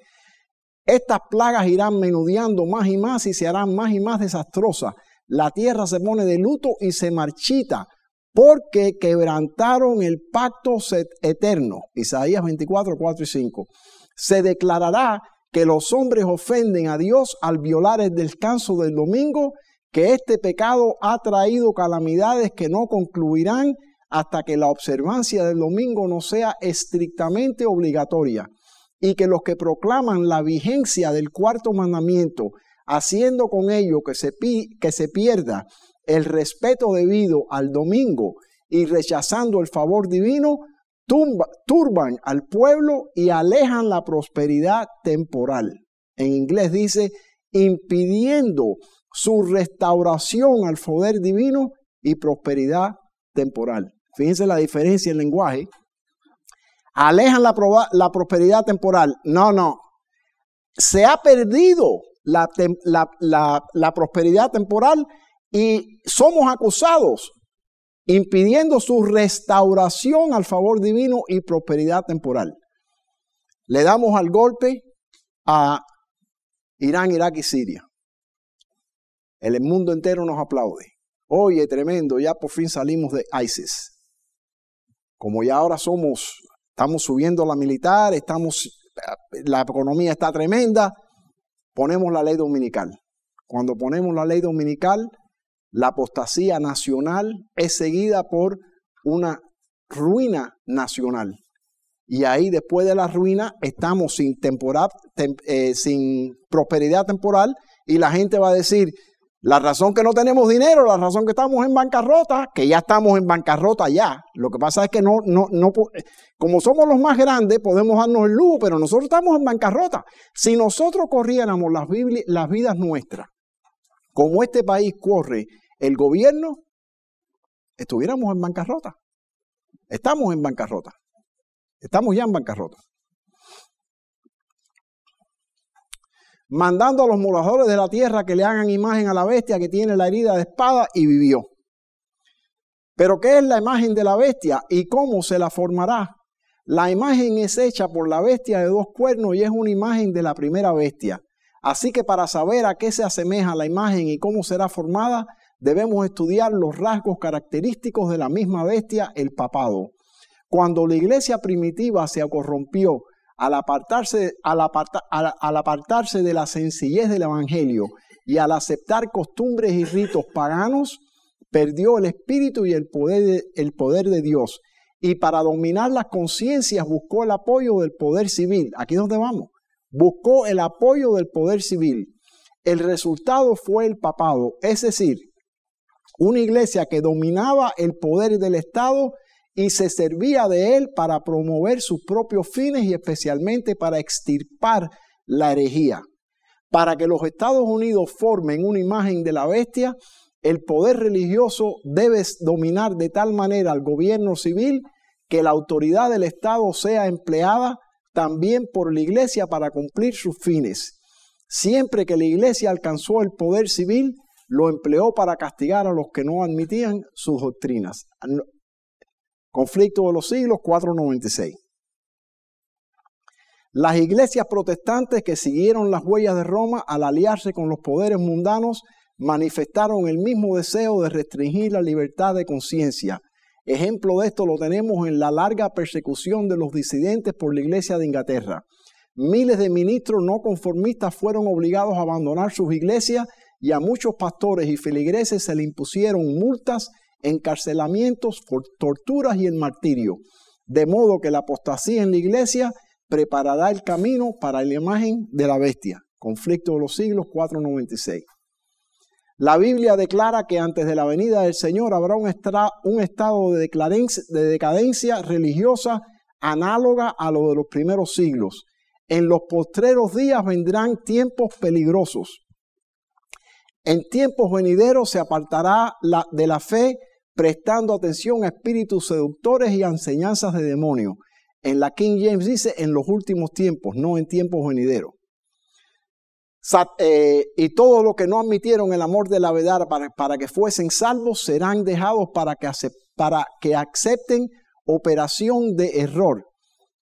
estas plagas irán menudeando más y más y se harán más y más desastrosas. La tierra se pone de luto y se marchita porque quebrantaron el pacto eterno. Isaías 24, 4 y 5. Se declarará que los hombres ofenden a Dios al violar el descanso del domingo, que este pecado ha traído calamidades que no concluirán hasta que la observancia del domingo no sea estrictamente obligatoria y que los que proclaman la vigencia del cuarto mandamiento, haciendo con ello que se, que se pierda el respeto debido al domingo y rechazando el favor divino, turban al pueblo y alejan la prosperidad temporal. En inglés dice, impidiendo su restauración al poder divino y prosperidad temporal. Fíjense la diferencia en lenguaje alejan la, prosperidad temporal. No, no. Se ha perdido la, la prosperidad temporal y somos acusados impidiendo su restauración al favor divino y prosperidad temporal. Le damos al golpe a Irán, Irak y Siria. El mundo entero nos aplaude. Oye, tremendo, ya por fin salimos de ISIS. Como ya ahora somos Estamos subiendo la militar, estamos, la economía está tremenda. Ponemos la ley dominical. Cuando ponemos la ley dominical, la apostasía nacional es seguida por una ruina nacional. Y ahí después de la ruina estamos sin, temporal, eh, sin prosperidad temporal y la gente va a decir, la razón que no tenemos dinero, la razón que estamos en bancarrota, que ya estamos en bancarrota ya. Lo que pasa es que no, no, no, eh, como somos los más grandes, podemos darnos el lujo, pero nosotros estamos en bancarrota. Si nosotros corriéramos las vidas nuestras, como este país corre el gobierno, estuviéramos en bancarrota. Estamos en bancarrota. Estamos ya en bancarrota. mandando a los moradores de la tierra que le hagan imagen a la bestia que tiene la herida de espada y vivió. Pero ¿qué es la imagen de la bestia y cómo se la formará? La imagen es hecha por la bestia de dos cuernos y es una imagen de la primera bestia. Así que para saber a qué se asemeja la imagen y cómo será formada, debemos estudiar los rasgos característicos de la misma bestia, el papado. Cuando la iglesia primitiva se corrompió al apartarse, apartarse de la sencillez del Evangelio y al aceptar costumbres y ritos paganos, perdió el espíritu y el poder de, el poder de Dios. Y para dominar las conciencias buscó el apoyo del poder civil. Aquí es donde vamos. Buscó el apoyo del poder civil. El resultado fue el papado, es decir, una iglesia que dominaba el poder del Estado y se servía de él para promover sus propios fines y especialmente para extirpar la herejía. Para que los Estados Unidos formen una imagen de la bestia, el poder religioso debe dominar de tal manera al gobierno civil que la autoridad del Estado sea empleada también por la Iglesia para cumplir sus fines. Siempre que la Iglesia alcanzó el poder civil, lo empleó para castigar a los que no admitían sus doctrinas. Conflicto de los siglos 496. Las iglesias protestantes que siguieron las huellas de Roma al aliarse con los poderes mundanos manifestaron el mismo deseo de restringir la libertad de conciencia. Ejemplo de esto lo tenemos en la larga persecución de los disidentes por la Iglesia de Inglaterra. Miles de ministros no conformistas fueron obligados a abandonar sus iglesias y a muchos pastores y feligreses se le impusieron multas encarcelamientos, torturas y el martirio. De modo que la apostasía en la iglesia preparará el camino para la imagen de la bestia. Conflicto de los siglos 496. La Biblia declara que antes de la venida del Señor habrá un, estado de, decadencia religiosa análoga a lo de los primeros siglos. En los postreros días vendrán tiempos peligrosos. En tiempos venideros se apartará la, de la fe prestando atención a espíritus seductores y a enseñanzas de demonios. En la King James dice en los últimos tiempos, no en tiempos venideros. Eh, y todos los que no admitieron el amor de la verdad para, que fuesen salvos serán dejados para que, para que acepten operación de error.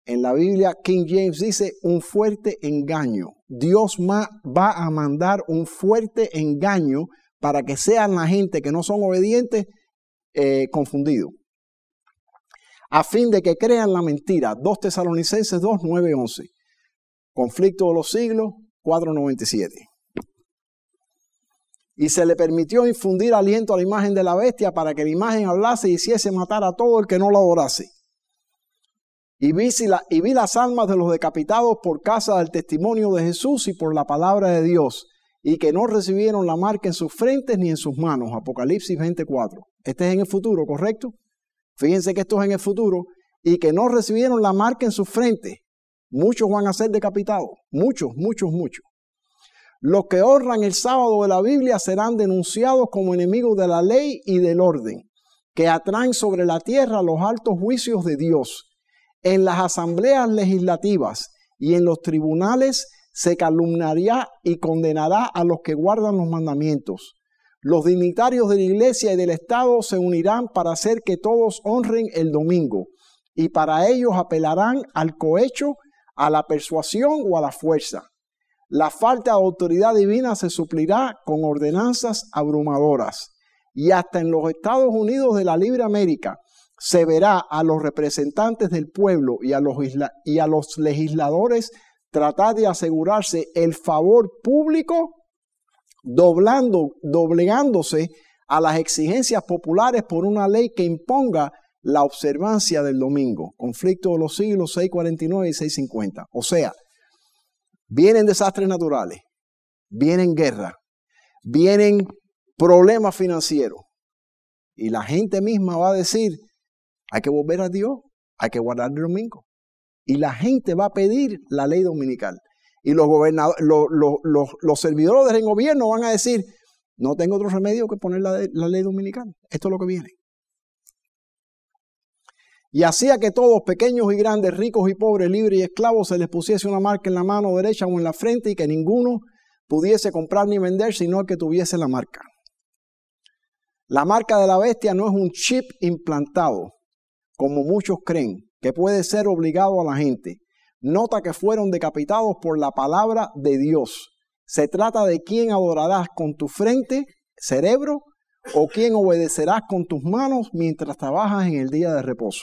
En la Biblia King James dice un fuerte engaño. Dios va a mandar un fuerte engaño para que sean la gente que no son obedientes eh, confundido, a fin de que crean la mentira. 2 Tesalonicenses 2, 9, 11. Conflicto de los siglos 497. Y se le permitió infundir aliento a la imagen de la bestia para que la imagen hablase y hiciese matar a todo el que no la adorase. Y vi, y vi, las almas de los decapitados por causa del testimonio de Jesús y por la palabra de Dios, y que no recibieron la marca en sus frentes ni en sus manos. Apocalipsis 24. Este es en el futuro, ¿correcto? Fíjense que esto es en el futuro y que no recibieron la marca en su frente. Muchos van a ser decapitados, muchos, muchos, muchos. Los que honran el sábado de la Biblia serán denunciados como enemigos de la ley y del orden, que atraen sobre la tierra los altos juicios de Dios. En las asambleas legislativas y en los tribunales se calumniará y condenará a los que guardan los mandamientos los dignitarios de la iglesia y del Estado se unirán para hacer que todos honren el domingo y para ellos apelarán al cohecho, a la persuasión o a la fuerza. La falta de autoridad divina se suplirá con ordenanzas abrumadoras. Y hasta en los Estados Unidos de la Libre América se verá a los representantes del pueblo y a los, y a los legisladores tratar de asegurarse el favor público doblando, doblegándose a las exigencias populares por una ley que imponga la observancia del domingo. Conflicto de los siglos 649 y 650. O sea, vienen desastres naturales, vienen guerras, vienen problemas financieros. Y la gente misma va a decir, hay que volver a Dios, hay que guardar el domingo. Y la gente va a pedir la ley dominical. Y los, los, servidores del gobierno van a decir, no tengo otro remedio que poner la, la ley dominicana. Esto es lo que viene. Y hacía que todos, pequeños y grandes, ricos y pobres, libres y esclavos, se les pusiese una marca en la mano derecha o en la frente y que ninguno pudiese comprar ni vender, sino el que tuviese la marca. La marca de la bestia no es un chip implantado, como muchos creen, que puede ser obligado a la gente. Nota que fueron decapitados por la palabra de Dios. Se trata de quién adorarás con tu frente, cerebro, o quién obedecerás con tus manos mientras trabajas en el día de reposo.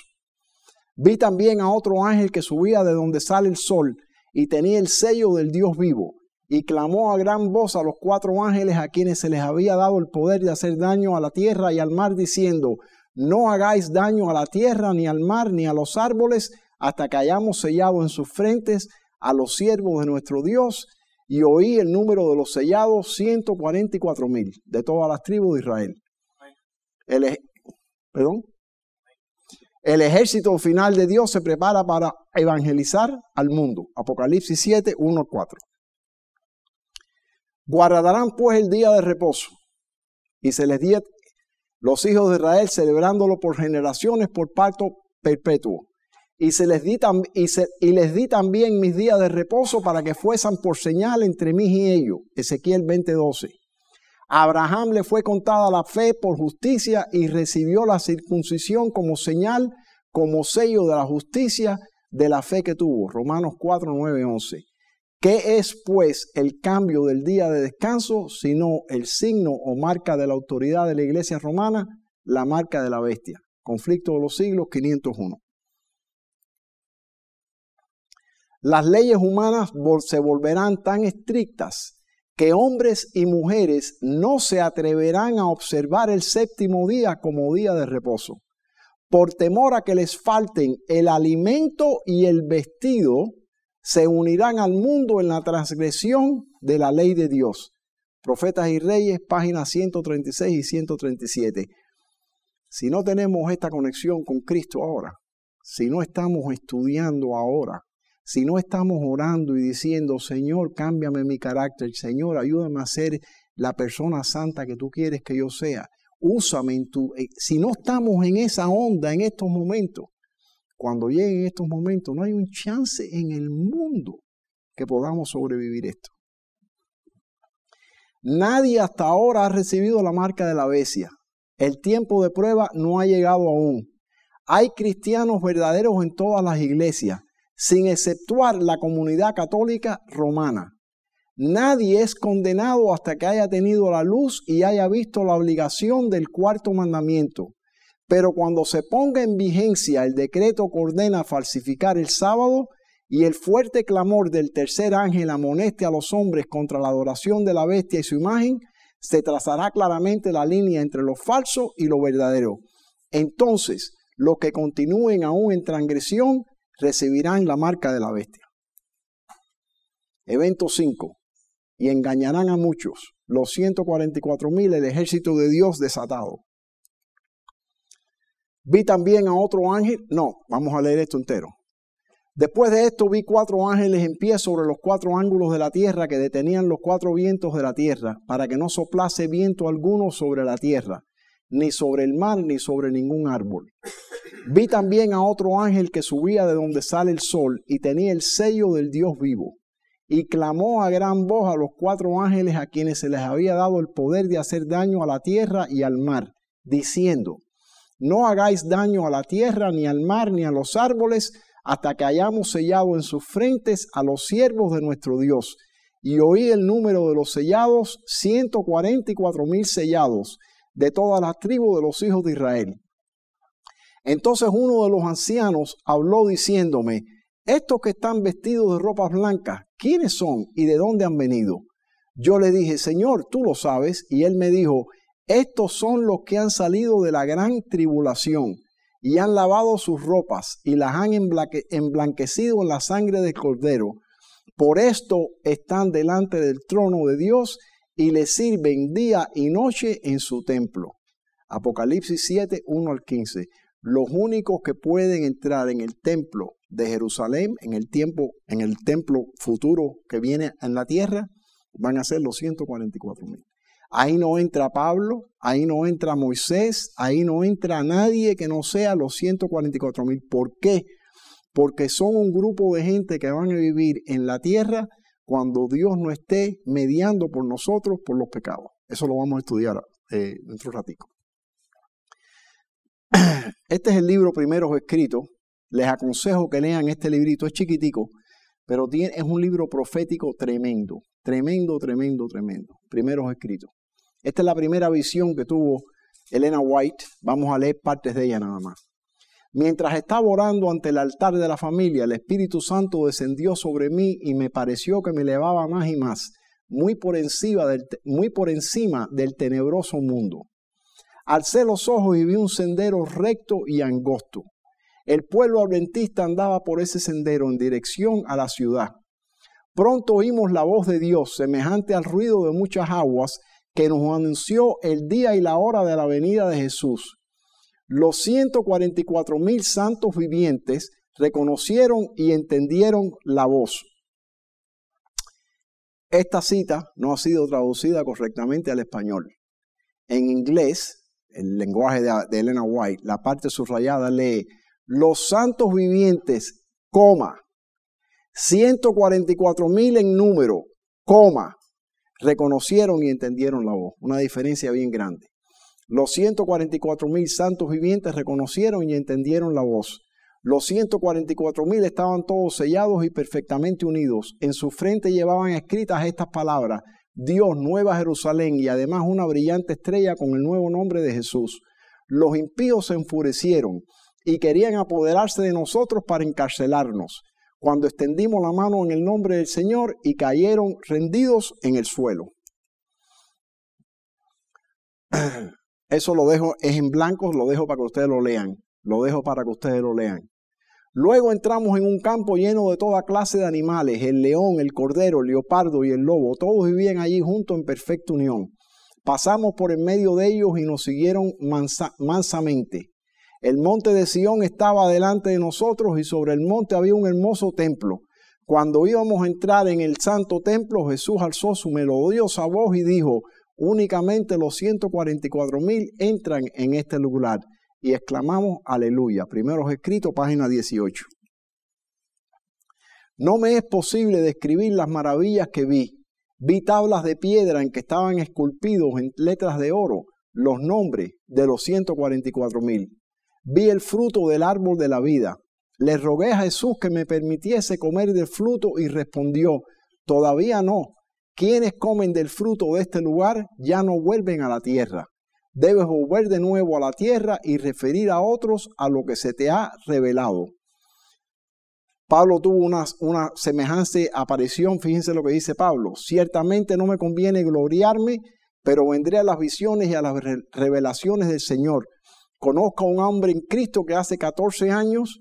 Vi también a otro ángel que subía de donde sale el sol y tenía el sello del Dios vivo, y clamó a gran voz a los cuatro ángeles a quienes se les había dado el poder de hacer daño a la tierra y al mar, diciendo, no hagáis daño a la tierra, ni al mar, ni a los árboles, hasta que hayamos sellado en sus frentes a los siervos de nuestro Dios. Y oí el número de los sellados, 144 mil, de todas las tribus de Israel. El, perdón. El ejército final de Dios se prepara para evangelizar al mundo. Apocalipsis 7, 1 4. Guardarán pues el día de reposo. Y se les dio los hijos de Israel celebrándolo por generaciones por pacto perpetuo. Y, se les di y, les di también mis días de reposo para que fuesen por señal entre mí y ellos. Ezequiel 20:12. Abraham le fue contada la fe por justicia y recibió la circuncisión como señal, como sello de la justicia de la fe que tuvo. Romanos 4, 11. ¿Qué es pues el cambio del día de descanso sino el signo o marca de la autoridad de la iglesia romana, la marca de la bestia? Conflicto de los siglos 501. Las leyes humanas se volverán tan estrictas que hombres y mujeres no se atreverán a observar el séptimo día como día de reposo, por temor a que les falten el alimento y el vestido, se unirán al mundo en la transgresión de la ley de Dios. Profetas y Reyes, páginas 136 y 137. Si no tenemos esta conexión con Cristo ahora, si no estamos estudiando ahora, si no estamos orando y diciendo, Señor, cámbiame mi carácter, Señor, ayúdame a ser la persona santa que tú quieres que yo sea, úsame en tu... Eh, si no estamos en esa onda en estos momentos, cuando lleguen estos momentos, no hay un chance en el mundo que podamos sobrevivir esto. Nadie hasta ahora ha recibido la marca de la bestia. El tiempo de prueba no ha llegado aún. Hay cristianos verdaderos en todas las iglesias sin exceptuar la comunidad católica romana. Nadie es condenado hasta que haya tenido la luz y haya visto la obligación del cuarto mandamiento. Pero cuando se ponga en vigencia el decreto que ordena falsificar el sábado y el fuerte clamor del tercer ángel amoneste a los hombres contra la adoración de la bestia y su imagen, se trazará claramente la línea entre lo falso y lo verdadero. Entonces, los que continúen aún en transgresión recibirán la marca de la bestia. Evento 5. Y engañarán a muchos, los 144 mil, el ejército de Dios desatado. Vi también a otro ángel. No, vamos a leer esto entero. Después de esto vi cuatro ángeles en pie sobre los cuatro ángulos de la tierra que detenían los cuatro vientos de la tierra, para que no soplase viento alguno sobre la tierra ni sobre el mar, ni sobre ningún árbol. Vi también a otro ángel que subía de donde sale el sol y tenía el sello del Dios vivo. Y clamó a gran voz a los cuatro ángeles a quienes se les había dado el poder de hacer daño a la tierra y al mar, diciendo, no hagáis daño a la tierra, ni al mar, ni a los árboles, hasta que hayamos sellado en sus frentes a los siervos de nuestro Dios. Y oí el número de los sellados, 144 mil sellados de toda la tribus de los hijos de Israel. Entonces uno de los ancianos habló diciéndome, estos que están vestidos de ropas blancas, ¿quiénes son y de dónde han venido? Yo le dije, Señor, tú lo sabes, y él me dijo, estos son los que han salido de la gran tribulación y han lavado sus ropas y las han emblanquecido en la sangre del cordero. Por esto están delante del trono de Dios y le sirven día y noche en su templo. Apocalipsis 7, 1 al 15. Los únicos que pueden entrar en el templo de Jerusalén en el tiempo, en el templo futuro que viene en la tierra, van a ser los 144.000. Ahí no entra Pablo, ahí no entra Moisés, ahí no entra nadie que no sea los 144 mil. ¿Por qué? Porque son un grupo de gente que van a vivir en la tierra cuando Dios no esté mediando por nosotros por los pecados. Eso lo vamos a estudiar eh, dentro de un ratico. [CLEARS THROAT] Este es el libro primero escrito. Les aconsejo que lean este librito. Es chiquitico, pero es un libro profético tremendo. Tremendo, tremendo, tremendo. Primeros escritos. Esta es la primera visión que tuvo Elena White. Vamos a leer partes de ella nada más. Mientras estaba orando ante el altar de la familia, el Espíritu Santo descendió sobre mí y me pareció que me elevaba más y más, muy por encima del, muy por encima del tenebroso mundo. Alcé los ojos y vi un sendero recto y angosto. El pueblo adventista andaba por ese sendero en dirección a la ciudad. Pronto oímos la voz de Dios, semejante al ruido de muchas aguas, que nos anunció el día y la hora de la venida de Jesús los 144 mil santos vivientes reconocieron y entendieron la voz. Esta cita no ha sido traducida correctamente al español. En inglés, el lenguaje de, Elena White, la parte subrayada lee, los santos vivientes, coma, 144 mil en número, coma, reconocieron y entendieron la voz. Una diferencia bien grande. Los cuatro mil santos vivientes reconocieron y entendieron la voz. Los cuatro mil estaban todos sellados y perfectamente unidos. En su frente llevaban escritas estas palabras, Dios, Nueva Jerusalén y además una brillante estrella con el nuevo nombre de Jesús. Los impíos se enfurecieron y querían apoderarse de nosotros para encarcelarnos, cuando extendimos la mano en el nombre del Señor y cayeron rendidos en el suelo. [CLEARS THROAT] Eso lo dejo, es en blanco, lo dejo para que ustedes lo lean. Lo dejo para que ustedes lo lean. Luego entramos en un campo lleno de toda clase de animales, el león, el cordero, el leopardo y el lobo. Todos vivían allí juntos en perfecta unión. Pasamos por en medio de ellos y nos siguieron mansamente. El monte de Sión estaba delante de nosotros y sobre el monte había un hermoso templo. Cuando íbamos a entrar en el santo templo, Jesús alzó su melodiosa voz y dijo, únicamente los 144 mil entran en este lugar y exclamamos aleluya. Primero escrito, página 18. No me es posible describir las maravillas que vi. Vi tablas de piedra en que estaban esculpidos en letras de oro los nombres de los 144 mil. Vi el fruto del árbol de la vida. Le rogué a Jesús que me permitiese comer del fruto y respondió, todavía no, quienes comen del fruto de este lugar ya no vuelven a la tierra. Debes volver de nuevo a la tierra y referir a otros a lo que se te ha revelado. Pablo tuvo una, semejante aparición, fíjense lo que dice Pablo, ciertamente no me conviene gloriarme, pero vendré a las visiones y a las revelaciones del Señor. Conozco a un hombre en Cristo que hace 14 años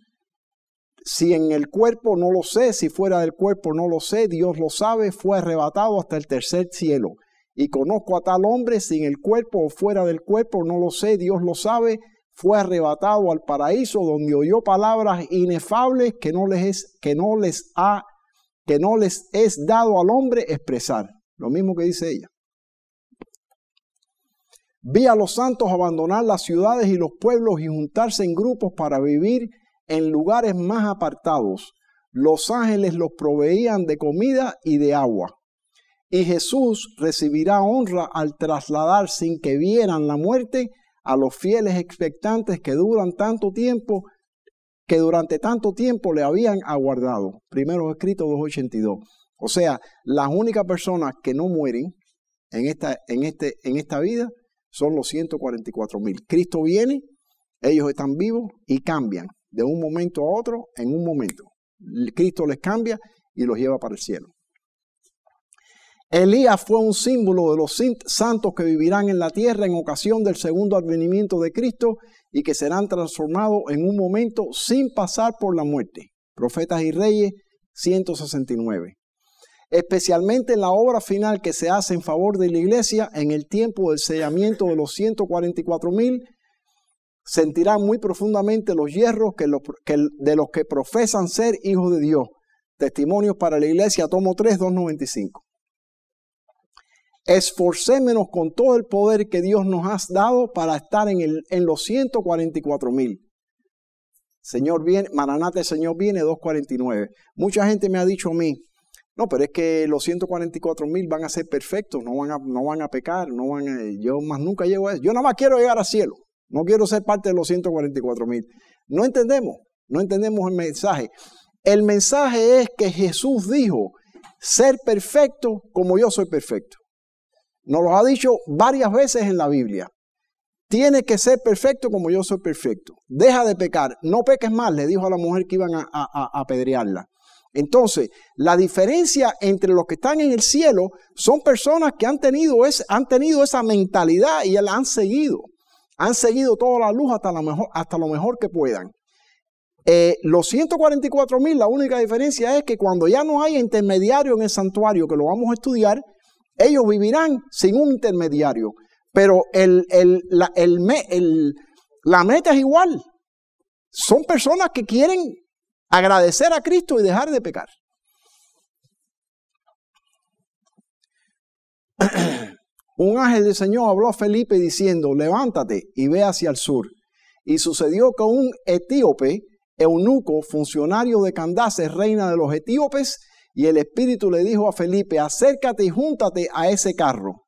si en el cuerpo no lo sé, si fuera del cuerpo no lo sé, Dios lo sabe, fue arrebatado hasta el tercer cielo. Y conozco a tal hombre, si en el cuerpo o fuera del cuerpo no lo sé, Dios lo sabe, fue arrebatado al paraíso donde oyó palabras inefables que no les es, que no les ha que no les es dado al hombre expresar. Lo mismo que dice ella. Vi a los santos abandonar las ciudades y los pueblos y juntarse en grupos para vivir en lugares más apartados. Los ángeles los proveían de comida y de agua. Y Jesús recibirá honra al trasladar sin que vieran la muerte a los fieles expectantes que duran tanto tiempo que durante tanto tiempo le habían aguardado. Primero escrito 282. O sea, las únicas personas que no mueren en esta, en este, en esta vida son los 144 mil. Cristo viene, ellos están vivos y cambian de un momento a otro, en un momento. Cristo les cambia y los lleva para el cielo. Elías fue un símbolo de los santos que vivirán en la tierra en ocasión del segundo advenimiento de Cristo y que serán transformados en un momento sin pasar por la muerte. Profetas y Reyes 169. Especialmente la obra final que se hace en favor de la iglesia en el tiempo del sellamiento de los 144 mil sentirán muy profundamente los hierros que de los que profesan ser hijos de Dios. Testimonios para la Iglesia, tomo 3, 295. Esforcémonos con todo el poder que Dios nos ha dado para estar en, el, en los 144 mil. Señor viene, Maranata, Señor viene 249. Mucha gente me ha dicho a mí, no, pero es que los 144 mil van a ser perfectos, no van a, no van a pecar, no van yo más nunca llego a eso. Yo nada más quiero llegar al cielo. No quiero ser parte de los 144 mil. No entendemos, no entendemos el mensaje. El mensaje es que Jesús dijo, ser perfecto como yo soy perfecto. Nos lo ha dicho varias veces en la Biblia. Tiene que ser perfecto como yo soy perfecto. Deja de pecar, no peques más, le dijo a la mujer que iban a, apedrearla. Entonces, la diferencia entre los que están en el cielo son personas que han tenido, han tenido esa mentalidad y la han seguido. Han seguido toda la luz hasta lo mejor, hasta lo mejor que puedan. Eh, los 144 mil, la única diferencia es que cuando ya no hay intermediario en el santuario, que lo vamos a estudiar, ellos vivirán sin un intermediario. Pero la, la meta es igual. Son personas que quieren agradecer a Cristo y dejar de pecar. [CLEARS THROAT] Un ángel del Señor habló a Felipe diciendo, levántate y ve hacia el sur. Y sucedió que un etíope, eunuco, funcionario de Candace, reina de los etíopes, y el Espíritu le dijo a Felipe, acércate y júntate a ese carro.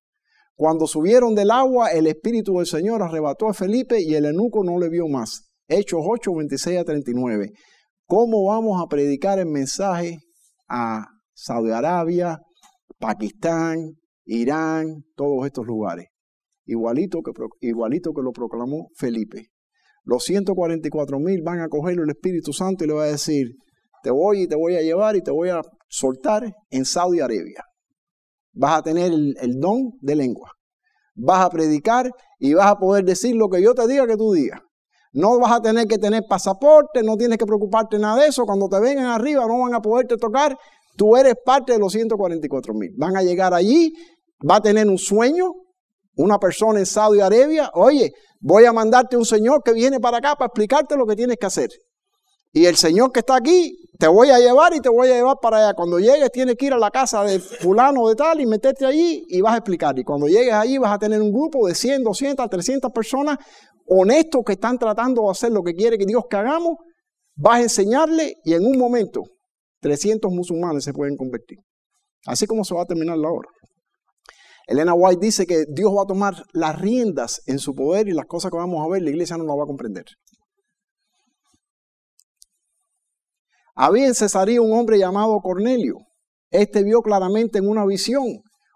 Cuando subieron del agua, el Espíritu del Señor arrebató a Felipe y el eunuco no le vio más. Hechos 8, 26 a 39. ¿Cómo vamos a predicar el mensaje a Saudi Arabia, Pakistán, Irán, todos estos lugares. Igualito que, igualito que lo proclamó Felipe. Los 144 mil van a coger el Espíritu Santo y le va a decir, te voy y te voy a llevar y te voy a soltar en Saudi Arabia. Vas a tener el, don de lengua. Vas a predicar y vas a poder decir lo que yo te diga que tú digas. No vas a tener que tener pasaporte, no tienes que preocuparte nada de eso. Cuando te vengan arriba no van a poderte tocar. Tú eres parte de los 144 mil. Van a llegar allí va a tener un sueño, una persona en Saudi Arabia, oye, voy a mandarte un señor que viene para acá para explicarte lo que tienes que hacer. Y el señor que está aquí, te voy a llevar y te voy a llevar para allá. Cuando llegues tienes que ir a la casa de fulano de tal y meterte allí y vas a explicar. Y cuando llegues allí vas a tener un grupo de 100, 200, 300 personas honestos que están tratando de hacer lo que quiere que Dios que hagamos. Vas a enseñarle y en un momento 300 musulmanes se pueden convertir. Así como se va a terminar la obra. Elena White dice que Dios va a tomar las riendas en su poder y las cosas que vamos a ver, la iglesia no las va a comprender. Había en un hombre llamado Cornelio. Este vio claramente en una visión.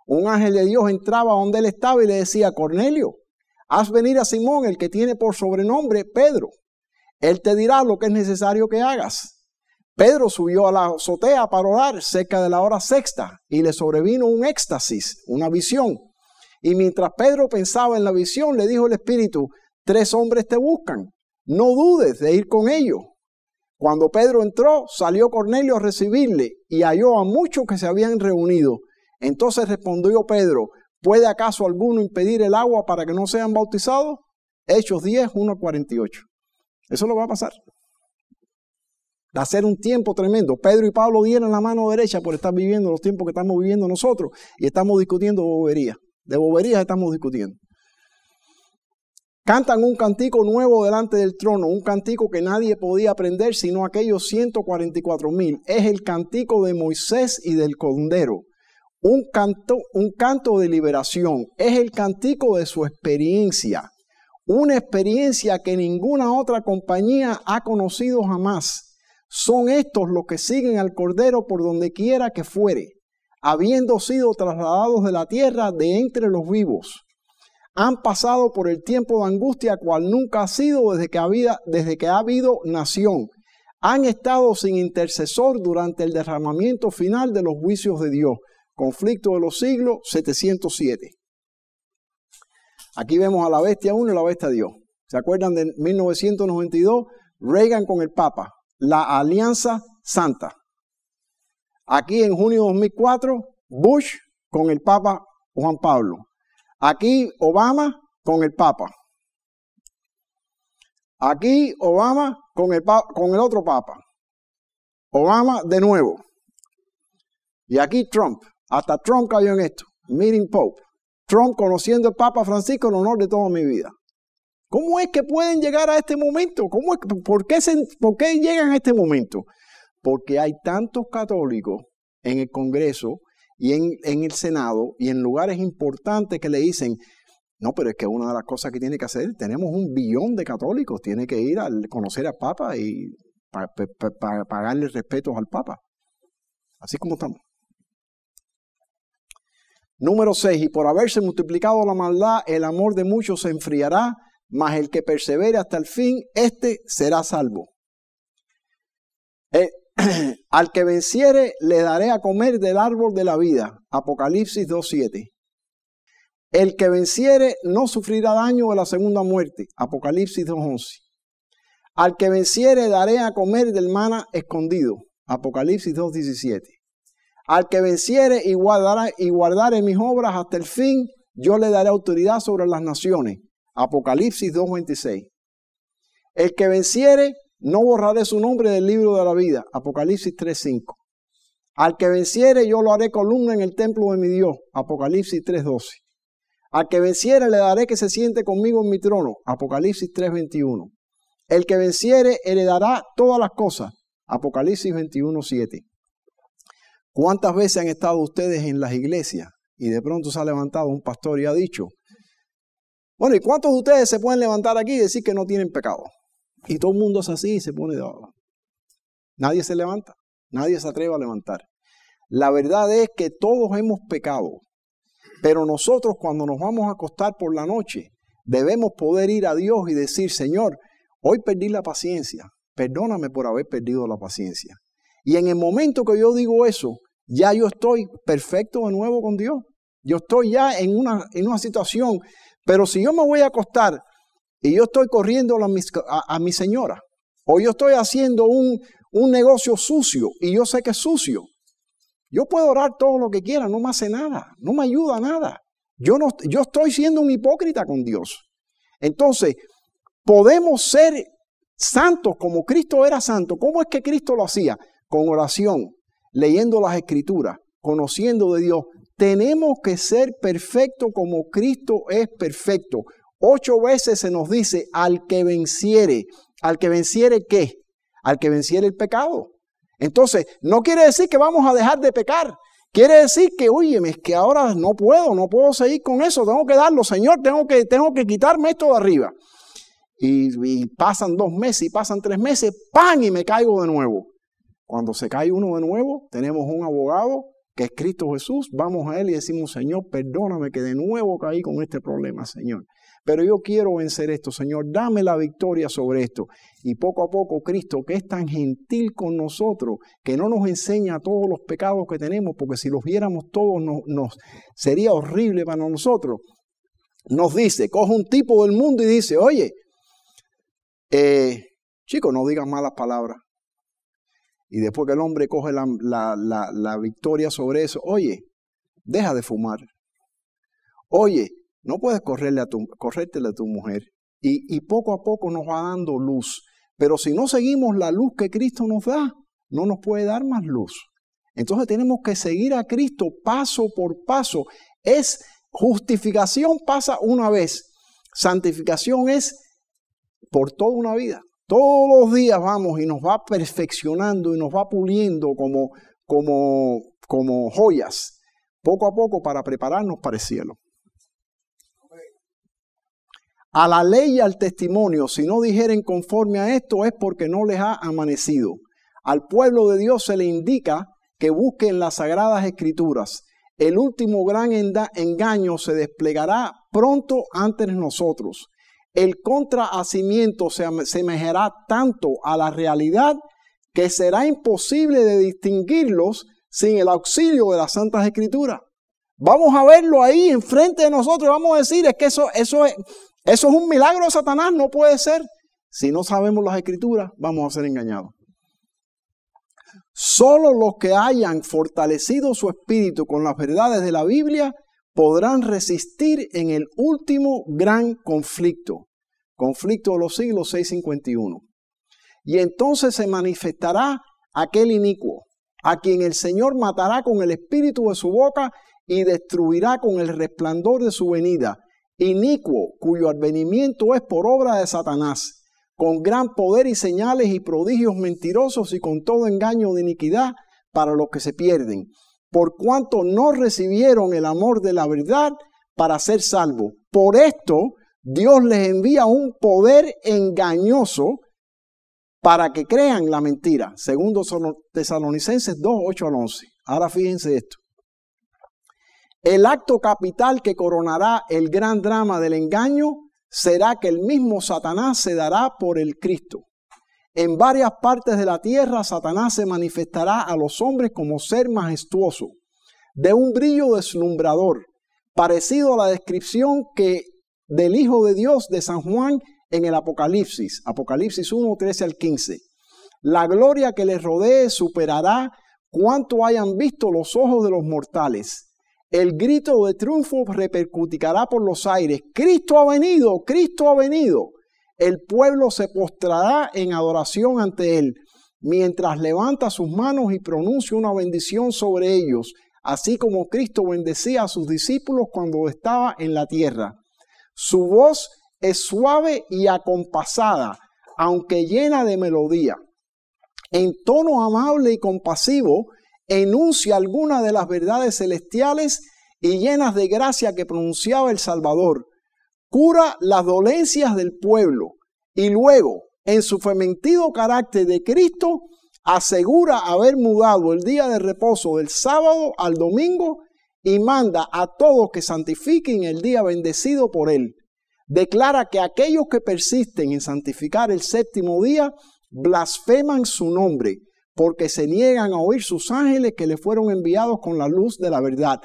Un ángel de Dios entraba donde él estaba y le decía, Cornelio, haz venir a Simón, el que tiene por sobrenombre Pedro. Él te dirá lo que es necesario que hagas Pedro subió a la azotea para orar cerca de la hora sexta y le sobrevino un éxtasis, una visión. Y mientras Pedro pensaba en la visión, le dijo el Espíritu, tres hombres te buscan, no dudes de ir con ellos. Cuando Pedro entró, salió Cornelio a recibirle y halló a muchos que se habían reunido. Entonces respondió Pedro, ¿puede acaso alguno impedir el agua para que no sean bautizados? Hechos 10, 1 48. Eso lo va a pasar de hacer un tiempo tremendo. Pedro y Pablo dieron la mano derecha por estar viviendo los tiempos que estamos viviendo nosotros y estamos discutiendo boberías. De boberías estamos discutiendo. Cantan un cantico nuevo delante del trono, un cantico que nadie podía aprender sino aquellos 144 mil. Es el cantico de Moisés y del Condero. Un canto, un canto de liberación. Es el cantico de su experiencia. Una experiencia que ninguna otra compañía ha conocido jamás son estos los que siguen al Cordero por donde quiera que fuere, habiendo sido trasladados de la tierra de entre los vivos. Han pasado por el tiempo de angustia cual nunca ha sido desde que, ha habido nación. Han estado sin intercesor durante el derramamiento final de los juicios de Dios. Conflicto de los siglos 707. Aquí vemos a la bestia 1 y la bestia Dios. ¿Se acuerdan de 1992? Reagan con el Papa la Alianza Santa. Aquí en junio de 2004, Bush con el Papa Juan Pablo. Aquí Obama con el Papa. Aquí Obama con el, con el otro Papa. Obama de nuevo. Y aquí Trump. Hasta Trump cayó en esto. Meeting Pope. Trump conociendo al Papa Francisco en honor de toda mi vida. ¿Cómo es que pueden llegar a este momento? ¿Cómo es, por, qué llegan a este momento? Porque hay tantos católicos en el Congreso y en, el Senado y en lugares importantes que le dicen, no, pero es que una de las cosas que tiene que hacer, tenemos un billón de católicos, tiene que ir a conocer al Papa y para pagarle respetos al Papa. Así como estamos. Número 6. Y por haberse multiplicado la maldad, el amor de muchos se enfriará, mas el que persevere hasta el fin, éste será salvo. Eh, [CLEARS THROAT] al que venciere, le daré a comer del árbol de la vida. Apocalipsis 2.7. El que venciere no sufrirá daño de la segunda muerte. Apocalipsis 2.11. Al que venciere daré a comer del mana escondido. Apocalipsis 2.17. Al que venciere y, guardaré y guardare mis obras hasta el fin, yo le daré autoridad sobre las naciones. Apocalipsis 2.26. El que venciere, no borraré su nombre del libro de la vida. Apocalipsis 3.5. Al que venciere, yo lo haré columna en el templo de mi Dios. Apocalipsis 3.12. Al que venciere, le daré que se siente conmigo en mi trono. Apocalipsis 3.21. El que venciere, heredará todas las cosas. Apocalipsis 21.7. ¿Cuántas veces han estado ustedes en las iglesias y de pronto se ha levantado un pastor y ha dicho, bueno, ¿y cuántos de ustedes se pueden levantar aquí y decir que no tienen pecado? Y todo el mundo es así y se pone de abajo. Nadie se levanta, nadie se atreve a levantar. La verdad es que todos hemos pecado, pero nosotros cuando nos vamos a acostar por la noche, debemos poder ir a Dios y decir, Señor, hoy perdí la paciencia, perdóname por haber perdido la paciencia. Y en el momento que yo digo eso, ya yo estoy perfecto de nuevo con Dios. Yo estoy ya en una, en una situación pero si yo me voy a acostar y yo estoy corriendo a mi, señora, o yo estoy haciendo un, un negocio sucio y yo sé que es sucio, yo puedo orar todo lo que quiera, no me hace nada, no me ayuda nada. Yo, no, yo estoy siendo un hipócrita con Dios. Entonces, podemos ser santos como Cristo era santo. ¿Cómo es que Cristo lo hacía? Con oración, leyendo las escrituras, conociendo de Dios, tenemos que ser perfectos como Cristo es perfecto. Ocho veces se nos dice al que venciere. ¿Al que venciere qué? Al que venciere el pecado. Entonces, no quiere decir que vamos a dejar de pecar. Quiere decir que, oye, es que ahora no puedo, no puedo seguir con eso, tengo que darlo, Señor, tengo que, tengo que quitarme esto de arriba. Y, y, pasan dos meses y pasan tres meses, ¡pam! y me caigo de nuevo. Cuando se cae uno de nuevo, tenemos un abogado que es Cristo Jesús, vamos a Él y decimos, Señor, perdóname que de nuevo caí con este problema, Señor. Pero yo quiero vencer esto, Señor, dame la victoria sobre esto. Y poco a poco Cristo, que es tan gentil con nosotros, que no nos enseña todos los pecados que tenemos, porque si los viéramos todos nos, sería horrible para nosotros, nos dice, coge un tipo del mundo y dice, oye, chicos, eh, chico, no digas malas palabras. Y después que el hombre coge la, victoria sobre eso, oye, deja de fumar. Oye, no puedes correrle a tu, a tu mujer. Y, y, poco a poco nos va dando luz. Pero si no seguimos la luz que Cristo nos da, no nos puede dar más luz. Entonces tenemos que seguir a Cristo paso por paso. Es justificación pasa una vez. Santificación es por toda una vida. Todos los días vamos y nos va perfeccionando y nos va puliendo como, como, joyas, poco a poco para prepararnos para el cielo. A la ley y al testimonio, si no dijeren conforme a esto, es porque no les ha amanecido. Al pueblo de Dios se le indica que busquen las sagradas escrituras. El último gran engaño se desplegará pronto antes de nosotros el contrahacimiento se asemejará tanto a la realidad que será imposible de distinguirlos sin el auxilio de las Santas Escrituras. Vamos a verlo ahí enfrente de nosotros vamos a decir, es que eso, eso, es, eso es un milagro de Satanás, no puede ser. Si no sabemos las escrituras, vamos a ser engañados. Solo los que hayan fortalecido su espíritu con las verdades de la Biblia podrán resistir en el último gran conflicto, conflicto de los siglos 651. Y entonces se manifestará aquel inicuo, a quien el Señor matará con el espíritu de su boca y destruirá con el resplandor de su venida, inicuo cuyo advenimiento es por obra de Satanás, con gran poder y señales y prodigios mentirosos y con todo engaño de iniquidad para los que se pierden por cuanto no recibieron el amor de la verdad para ser salvos. Por esto Dios les envía un poder engañoso para que crean la mentira. Segundo Tesalonicenses 2, 8 al 11. Ahora fíjense esto. El acto capital que coronará el gran drama del engaño será que el mismo Satanás se dará por el Cristo. En varias partes de la tierra Satanás se manifestará a los hombres como ser majestuoso, de un brillo deslumbrador, parecido a la descripción que del Hijo de Dios de San Juan en el Apocalipsis, Apocalipsis 1, 13 al 15. La gloria que les rodee superará cuanto hayan visto los ojos de los mortales. El grito de triunfo repercutirá por los aires. Cristo ha venido, Cristo ha venido el pueblo se postrará en adoración ante él, mientras levanta sus manos y pronuncia una bendición sobre ellos, así como Cristo bendecía a sus discípulos cuando estaba en la tierra. Su voz es suave y acompasada, aunque llena de melodía. En tono amable y compasivo, enuncia algunas de las verdades celestiales y llenas de gracia que pronunciaba el Salvador cura las dolencias del pueblo y luego, en su fementido carácter de Cristo, asegura haber mudado el día de reposo del sábado al domingo y manda a todos que santifiquen el día bendecido por él. Declara que aquellos que persisten en santificar el séptimo día blasfeman su nombre porque se niegan a oír sus ángeles que le fueron enviados con la luz de la verdad.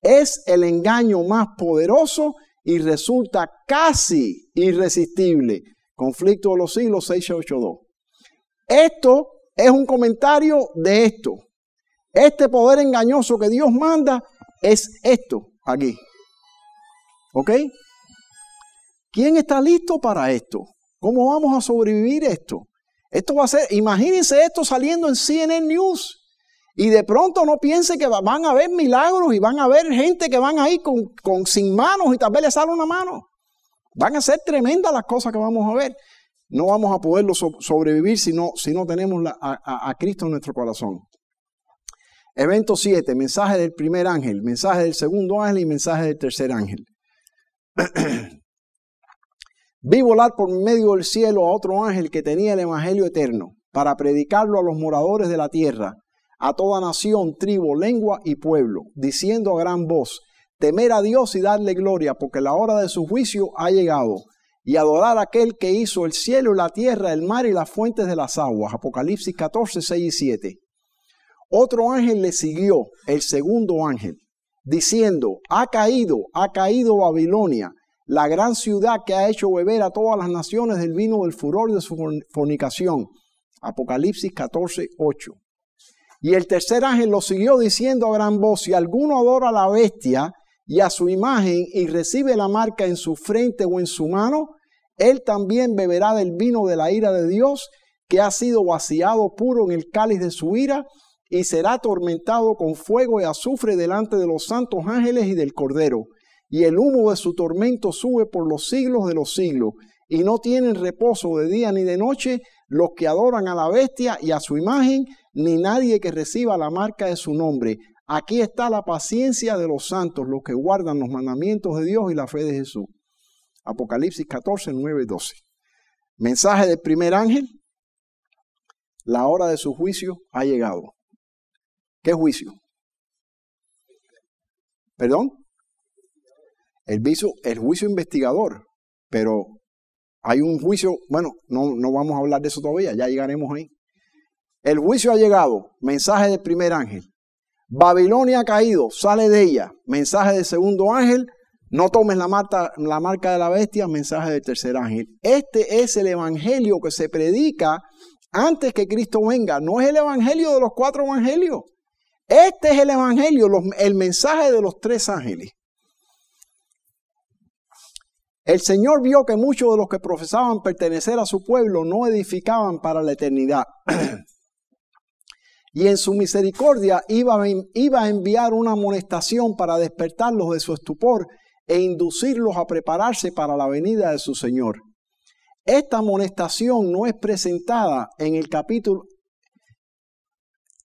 Es el engaño más poderoso y resulta casi irresistible. Conflicto de los siglos 682. Esto es un comentario de esto. Este poder engañoso que Dios manda es esto aquí. ¿Ok? ¿Quién está listo para esto? ¿Cómo vamos a sobrevivir esto? Esto va a ser, imagínense esto saliendo en CNN News. Y de pronto no piense que van a haber milagros y van a haber gente que van ahí con, sin manos y tal vez le sale una mano. Van a ser tremendas las cosas que vamos a ver. No vamos a poderlo sobrevivir si no, si no tenemos a, a Cristo en nuestro corazón. Evento 7, mensaje del primer ángel, mensaje del segundo ángel y mensaje del tercer ángel. [CLEARS THROAT] Vi volar por medio del cielo a otro ángel que tenía el Evangelio eterno para predicarlo a los moradores de la tierra a toda nación, tribu, lengua y pueblo, diciendo a gran voz, temer a Dios y darle gloria, porque la hora de su juicio ha llegado, y adorar a aquel que hizo el cielo, la tierra, el mar y las fuentes de las aguas. Apocalipsis 14, 6 y 7. Otro ángel le siguió, el segundo ángel, diciendo, ha caído, ha caído Babilonia, la gran ciudad que ha hecho beber a todas las naciones del vino del furor de su fornicación. Apocalipsis 14, 8. Y el tercer ángel lo siguió diciendo a gran voz, si alguno adora a la bestia y a su imagen y recibe la marca en su frente o en su mano, él también beberá del vino de la ira de Dios, que ha sido vaciado puro en el cáliz de su ira, y será atormentado con fuego y azufre delante de los santos ángeles y del Cordero. Y el humo de su tormento sube por los siglos de los siglos, y no tienen reposo de día ni de noche los que adoran a la bestia y a su imagen, ni nadie que reciba la marca de su nombre. Aquí está la paciencia de los santos, los que guardan los mandamientos de Dios y la fe de Jesús. Apocalipsis 14, 9 12. Mensaje del primer ángel. La hora de su juicio ha llegado. ¿Qué juicio? ¿Perdón? El, el juicio investigador. Pero hay un juicio, bueno, no, no vamos a hablar de eso todavía, ya llegaremos ahí. El juicio ha llegado, mensaje del primer ángel. Babilonia ha caído, sale de ella, mensaje del segundo ángel. No tomes la, marca, la marca de la bestia, mensaje del tercer ángel. Este es el evangelio que se predica antes que Cristo venga. No es el evangelio de los cuatro evangelios. Este es el evangelio, el mensaje de los tres ángeles. El Señor vio que muchos de los que profesaban pertenecer a su pueblo no edificaban para la eternidad. [CLEARS THROAT] y en su misericordia iba, a enviar una amonestación para despertarlos de su estupor e inducirlos a prepararse para la venida de su Señor. Esta amonestación no es presentada en el capítulo.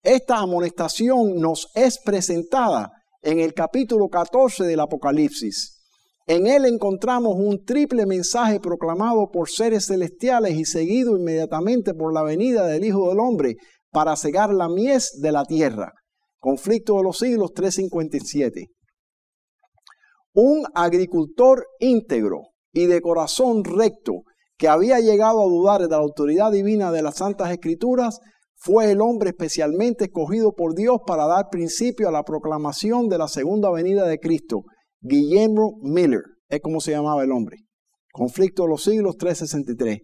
Esta amonestación nos es presentada en el capítulo 14 del Apocalipsis. En él encontramos un triple mensaje proclamado por seres celestiales y seguido inmediatamente por la venida del Hijo del Hombre, para cegar la mies de la tierra. Conflicto de los siglos 357. Un agricultor íntegro y de corazón recto que había llegado a dudar de la autoridad divina de las Santas Escrituras, fue el hombre especialmente escogido por Dios para dar principio a la proclamación de la segunda venida de Cristo. Guillermo Miller, es como se llamaba el hombre. Conflicto de los siglos 363.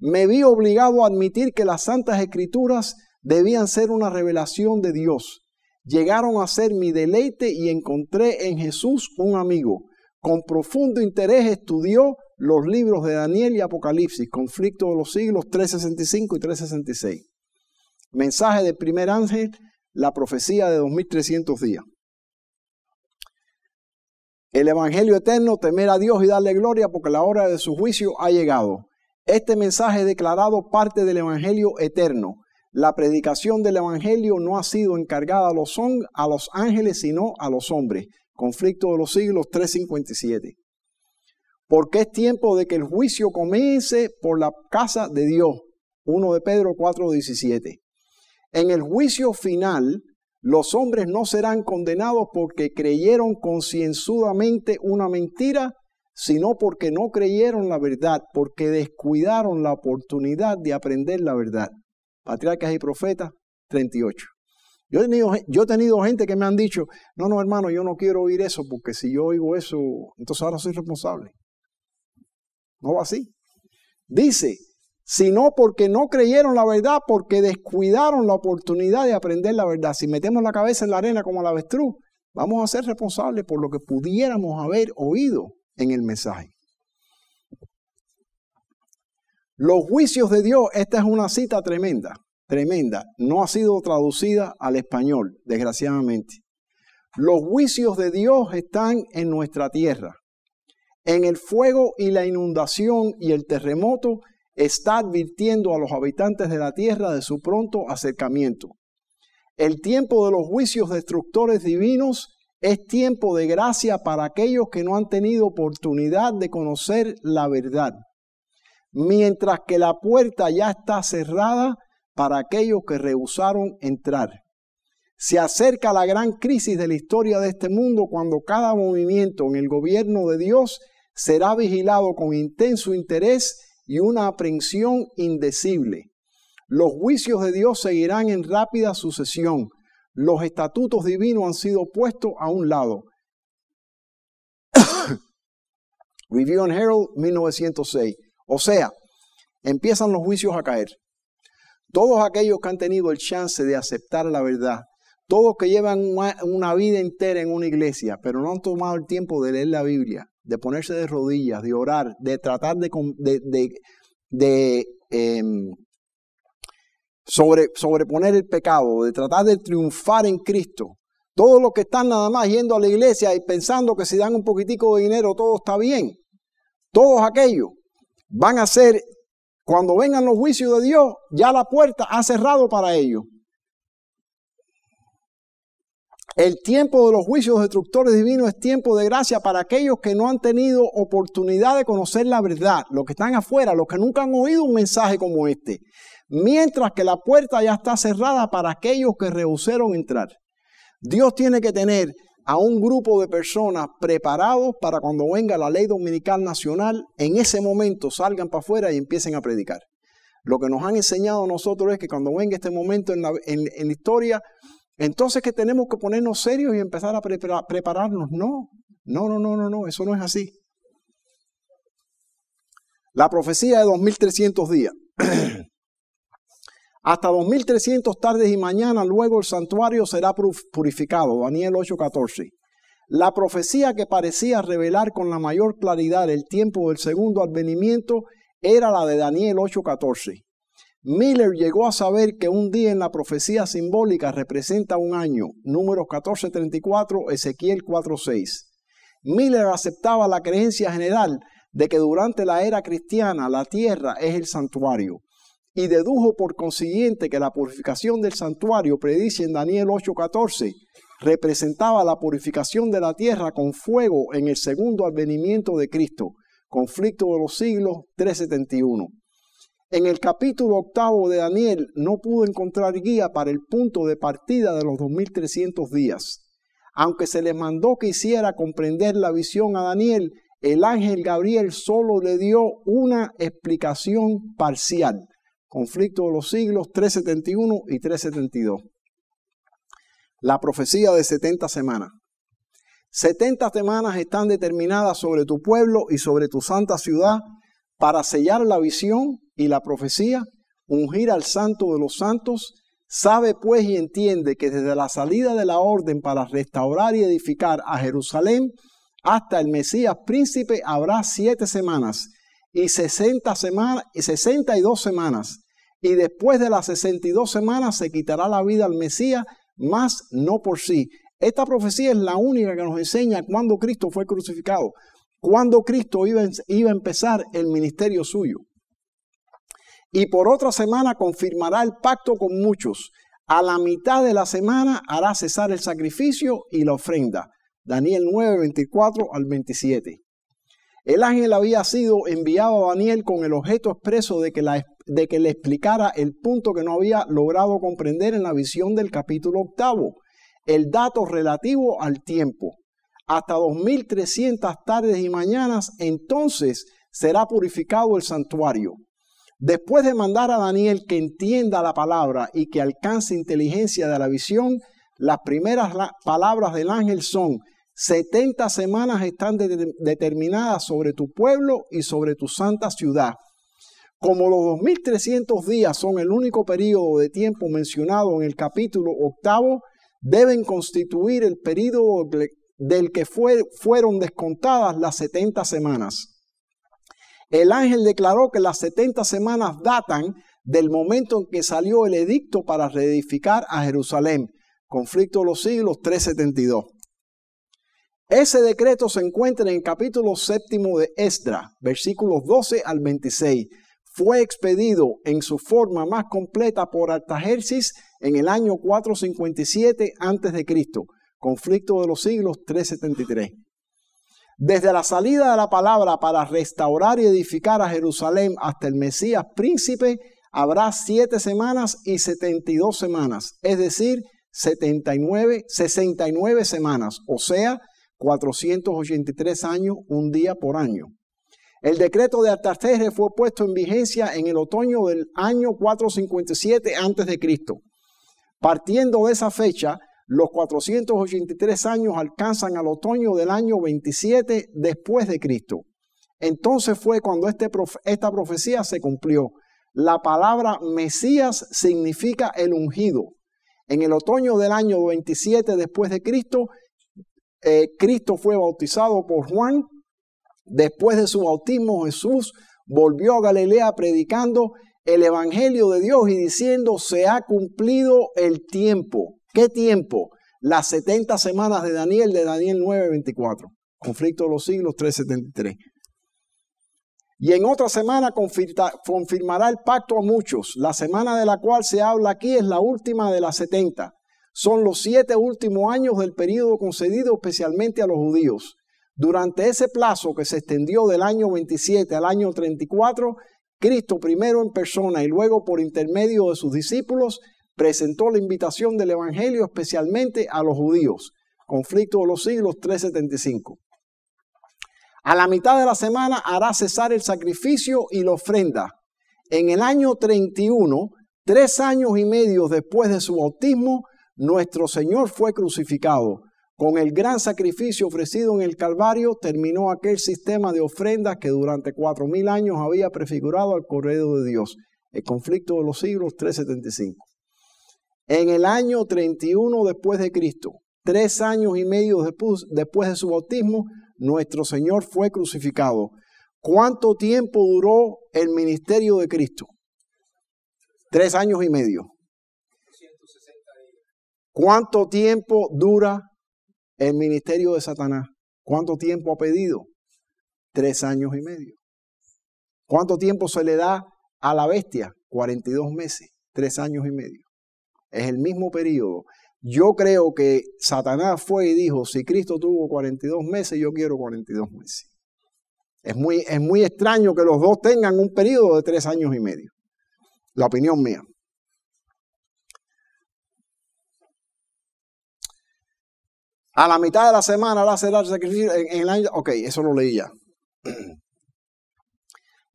Me vi obligado a admitir que las Santas Escrituras debían ser una revelación de Dios. Llegaron a ser mi deleite y encontré en Jesús un amigo. Con profundo interés estudió los libros de Daniel y Apocalipsis, conflicto de los siglos 365 y 366. Mensaje del primer ángel, la profecía de 2300 días. El Evangelio eterno, temer a Dios y darle gloria porque la hora de su juicio ha llegado. Este mensaje declarado parte del Evangelio eterno. La predicación del Evangelio no ha sido encargada a los, a los ángeles, sino a los hombres. Conflicto de los siglos 357. Porque es tiempo de que el juicio comience por la casa de Dios. 1 de Pedro 4:17. En el juicio final, los hombres no serán condenados porque creyeron concienzudamente una mentira, sino porque no creyeron la verdad, porque descuidaron la oportunidad de aprender la verdad. Patriarcas y Profetas 38. Yo he, tenido, yo he tenido gente que me han dicho, no, no, hermano, yo no quiero oír eso, porque si yo oigo eso, entonces ahora soy responsable. No va así. Dice, sino porque no creyeron la verdad, porque descuidaron la oportunidad de aprender la verdad. Si metemos la cabeza en la arena como la avestruz, vamos a ser responsables por lo que pudiéramos haber oído en el mensaje. Los juicios de Dios, esta es una cita tremenda, tremenda. No ha sido traducida al español, desgraciadamente. Los juicios de Dios están en nuestra tierra. En el fuego y la inundación y el terremoto está advirtiendo a los habitantes de la tierra de su pronto acercamiento. El tiempo de los juicios destructores divinos es tiempo de gracia para aquellos que no han tenido oportunidad de conocer la verdad mientras que la puerta ya está cerrada para aquellos que rehusaron entrar. Se acerca la gran crisis de la historia de este mundo cuando cada movimiento en el gobierno de Dios será vigilado con intenso interés y una aprehensión indecible. Los juicios de Dios seguirán en rápida sucesión. Los estatutos divinos han sido puestos a un lado. [COUGHS] Review and Herald, 1906. O sea, empiezan los juicios a caer. Todos aquellos que han tenido el chance de aceptar la verdad, todos que llevan una, vida entera en una iglesia, pero no han tomado el tiempo de leer la Biblia, de ponerse de rodillas, de orar, de tratar de, em, sobreponer el pecado, de tratar de triunfar en Cristo. Todos los que están nada más yendo a la iglesia y pensando que si dan un poquitico de dinero todo está bien. Todos aquellos van a ser, cuando vengan los juicios de Dios, ya la puerta ha cerrado para ellos. El tiempo de los juicios destructores divinos es tiempo de gracia para aquellos que no han tenido oportunidad de conocer la verdad, los que están afuera, los que nunca han oído un mensaje como este. Mientras que la puerta ya está cerrada para aquellos que rehusaron entrar. Dios tiene que tener a un grupo de personas preparados para cuando venga la ley dominical nacional, en ese momento salgan para afuera y empiecen a predicar. Lo que nos han enseñado nosotros es que cuando venga este momento en la, historia, entonces que tenemos que ponernos serios y empezar a prepararnos. No, no, no, no, no, no, eso no es así. La profecía de 2300 días. [CLEARS THROAT] Hasta 2300 tardes y mañana, luego el santuario será purificado. Daniel 8:14. La profecía que parecía revelar con la mayor claridad el tiempo del segundo advenimiento era la de Daniel 8:14. Miller llegó a saber que un día en la profecía simbólica representa un año, números 14:34, Ezequiel 4:6. Miller aceptaba la creencia general de que durante la era cristiana la tierra es el santuario y dedujo por consiguiente que la purificación del santuario, predice en Daniel 8:14, representaba la purificación de la tierra con fuego en el segundo advenimiento de Cristo, conflicto de los siglos 371. En el capítulo octavo de Daniel no pudo encontrar guía para el punto de partida de los 2300 días. Aunque se le mandó que hiciera comprender la visión a Daniel, el ángel Gabriel solo le dio una explicación parcial conflicto de los siglos 371 y 372. La profecía de 70 semanas. 70 semanas están determinadas sobre tu pueblo y sobre tu santa ciudad para sellar la visión y la profecía, ungir al santo de los santos. Sabe pues y entiende que desde la salida de la orden para restaurar y edificar a Jerusalén hasta el Mesías príncipe habrá siete semanas y sesenta semanas y dos semanas y después de las 62 semanas se quitará la vida al Mesías, más no por sí. Esta profecía es la única que nos enseña cuándo Cristo fue crucificado, cuándo Cristo iba, iba a empezar el ministerio suyo. Y por otra semana confirmará el pacto con muchos. A la mitad de la semana hará cesar el sacrificio y la ofrenda. Daniel 9, 24 al 27. El ángel había sido enviado a Daniel con el objeto expreso de que la de que le explicara el punto que no había logrado comprender en la visión del capítulo octavo, el dato relativo al tiempo. Hasta 2300 tardes y mañanas, entonces será purificado el santuario. Después de mandar a Daniel que entienda la palabra y que alcance inteligencia de la visión, las primeras palabras del ángel son, 70 semanas están determinadas sobre tu pueblo y sobre tu santa ciudad como los 2300 días son el único periodo de tiempo mencionado en el capítulo octavo, deben constituir el periodo del que fueron descontadas las 70 semanas. El ángel declaró que las 70 semanas datan del momento en que salió el edicto para reedificar a Jerusalén, conflicto de los siglos 372. Ese decreto se encuentra en el capítulo séptimo de Esdra, versículos 12 al 26, fue expedido en su forma más completa por Artajerxis en el año 457 a.C., conflicto de los siglos 373. Desde la salida de la palabra para restaurar y edificar a Jerusalén hasta el Mesías príncipe, habrá siete semanas y setenta y dos semanas, es decir, y nueve semanas, o sea, 483 años, un día por año. El decreto de Artajerjes fue puesto en vigencia en el otoño del año 457 a.C. Partiendo de esa fecha, los 483 años alcanzan al otoño del año 27 después de Cristo. Entonces fue cuando este esta profecía se cumplió. La palabra Mesías significa el ungido. En el otoño del año 27 después de Cristo, eh, Cristo fue bautizado por Juan Después de su bautismo, Jesús volvió a Galilea predicando el Evangelio de Dios y diciendo, se ha cumplido el tiempo. ¿Qué tiempo? Las 70 semanas de Daniel, de Daniel 9:24. Conflicto de los siglos 373. Y en otra semana confirmará el pacto a muchos. La semana de la cual se habla aquí es la última de las 70. Son los siete últimos años del período concedido especialmente a los judíos. Durante ese plazo que se extendió del año 27 al año 34, Cristo primero en persona y luego por intermedio de sus discípulos presentó la invitación del Evangelio especialmente a los judíos. Conflicto de los siglos 375. A la mitad de la semana hará cesar el sacrificio y la ofrenda. En el año 31, tres años y medio después de su bautismo, nuestro Señor fue crucificado. Con el gran sacrificio ofrecido en el Calvario terminó aquel sistema de ofrendas que durante cuatro mil años había prefigurado al Corredo de Dios. El conflicto de los siglos 375. En el año 31 después de Cristo, tres años y medio después, después de su bautismo, nuestro Señor fue crucificado. ¿Cuánto tiempo duró el ministerio de Cristo? Tres años y medio. ¿Cuánto tiempo dura el ministerio de Satanás, ¿cuánto tiempo ha pedido? Tres años y medio. ¿Cuánto tiempo se le da a la bestia? Cuarenta y dos meses, tres años y medio. Es el mismo periodo. Yo creo que Satanás fue y dijo, si Cristo tuvo cuarenta y dos meses, yo quiero 42 meses. Es muy, es muy extraño que los dos tengan un periodo de tres años y medio. La opinión mía. A la mitad de la semana la el sacrificio en, el año. Ok, eso lo leí ya. [CLEARS THROAT]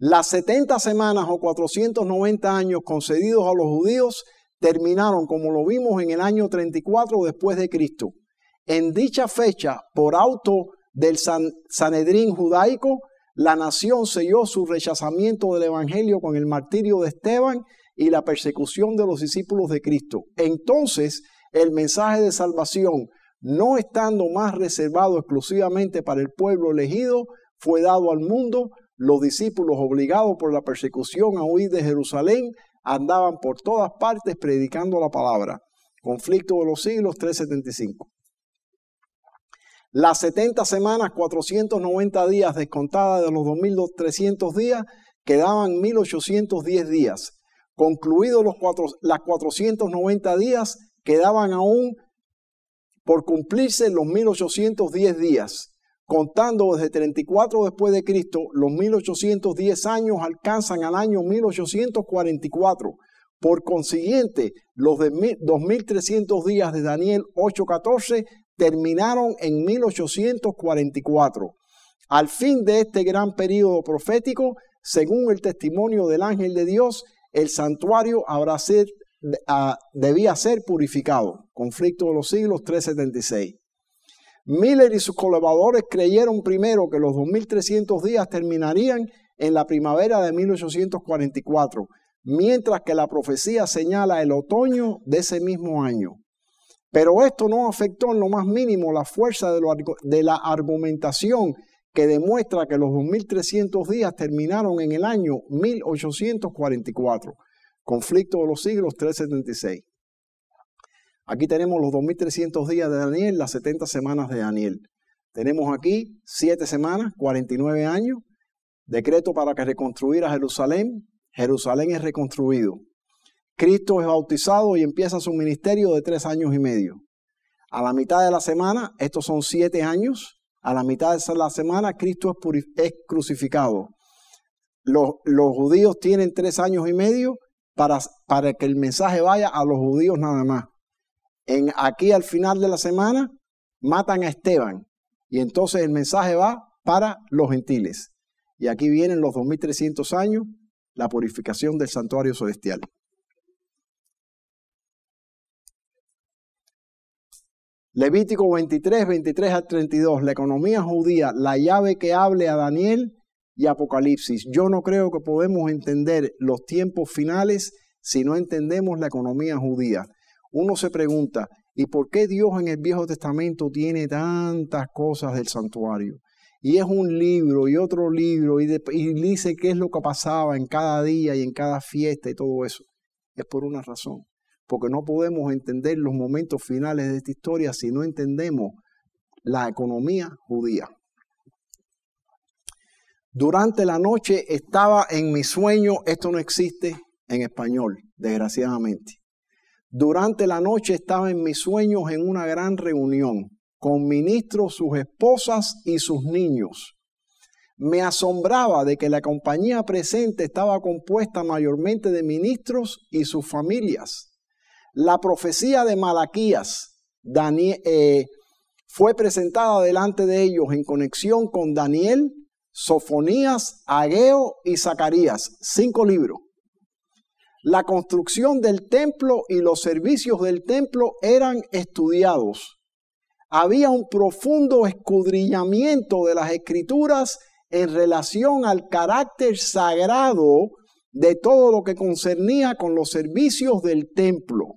Las 70 semanas o 490 años concedidos a los judíos terminaron, como lo vimos, en el año 34 después de Cristo. En dicha fecha, por auto del Sanedrín judaico, la nación selló su rechazamiento del Evangelio con el martirio de Esteban y la persecución de los discípulos de Cristo. Entonces, el mensaje de salvación no estando más reservado exclusivamente para el pueblo elegido, fue dado al mundo. Los discípulos obligados por la persecución a huir de Jerusalén andaban por todas partes predicando la palabra. Conflicto de los siglos 375. Las 70 semanas, 490 días descontadas de los 2300 días, quedaban 1810 días. Concluidos los las 490 días, quedaban aún por cumplirse los 1810 días. Contando desde 34 después de Cristo, los 1810 años alcanzan al año 1844. Por consiguiente, los 2300 días de Daniel 8:14 terminaron en 1844. Al fin de este gran período profético, según el testimonio del ángel de Dios, el santuario habrá, ser, Ah, debía ser purificado. Conflicto de los siglos 376. Miller y sus colaboradores creyeron primero que los 2.300 días terminarían en la primavera de 1844, mientras que la profecía señala el otoño de ese mismo año. Pero esto no afectó en lo más mínimo la fuerza de, de la argumentación que demuestra que los 2.300 días terminaron en el año 1844. Conflicto de los siglos 376. Aquí tenemos los 2300 días de Daniel, las 70 semanas de Daniel. Tenemos aquí 7 semanas, 49 años. Decreto para que reconstruir a Jerusalén. Jerusalén es reconstruido. Cristo es bautizado y empieza su ministerio de 3 años y medio. A la mitad de la semana, estos son siete años, a la mitad de la semana Cristo es, crucificado. Los, los, judíos tienen 3 años y medio para, que el mensaje vaya a los judíos nada más. En, aquí al final de la semana matan a Esteban y entonces el mensaje va para los gentiles. Y aquí vienen los 2300 años, la purificación del santuario celestial. Levítico 23, 23 al 32, la economía judía, la llave que hable a Daniel y Apocalipsis. Yo no creo que podemos entender los tiempos finales si no entendemos la economía judía. Uno se pregunta, ¿y por qué Dios en el Viejo Testamento tiene tantas cosas del santuario? Y es un libro y otro libro y, y dice qué es lo que pasaba en cada día y en cada fiesta y todo eso. Es por una razón, porque no podemos entender los momentos finales de esta historia si no entendemos la economía judía. Durante la noche estaba en mi sueño, esto no existe en español, desgraciadamente. Durante la noche estaba en mis sueños en una gran reunión con ministros, sus esposas y sus niños. Me asombraba de que la compañía presente estaba compuesta mayormente de ministros y sus familias. La profecía de Malaquías Daniel, eh, fue presentada delante de ellos en conexión con Daniel Sofonías, Ageo y Zacarías, cinco libros. La construcción del templo y los servicios del templo eran estudiados. Había un profundo escudriñamiento de las escrituras en relación al carácter sagrado de todo lo que concernía con los servicios del templo.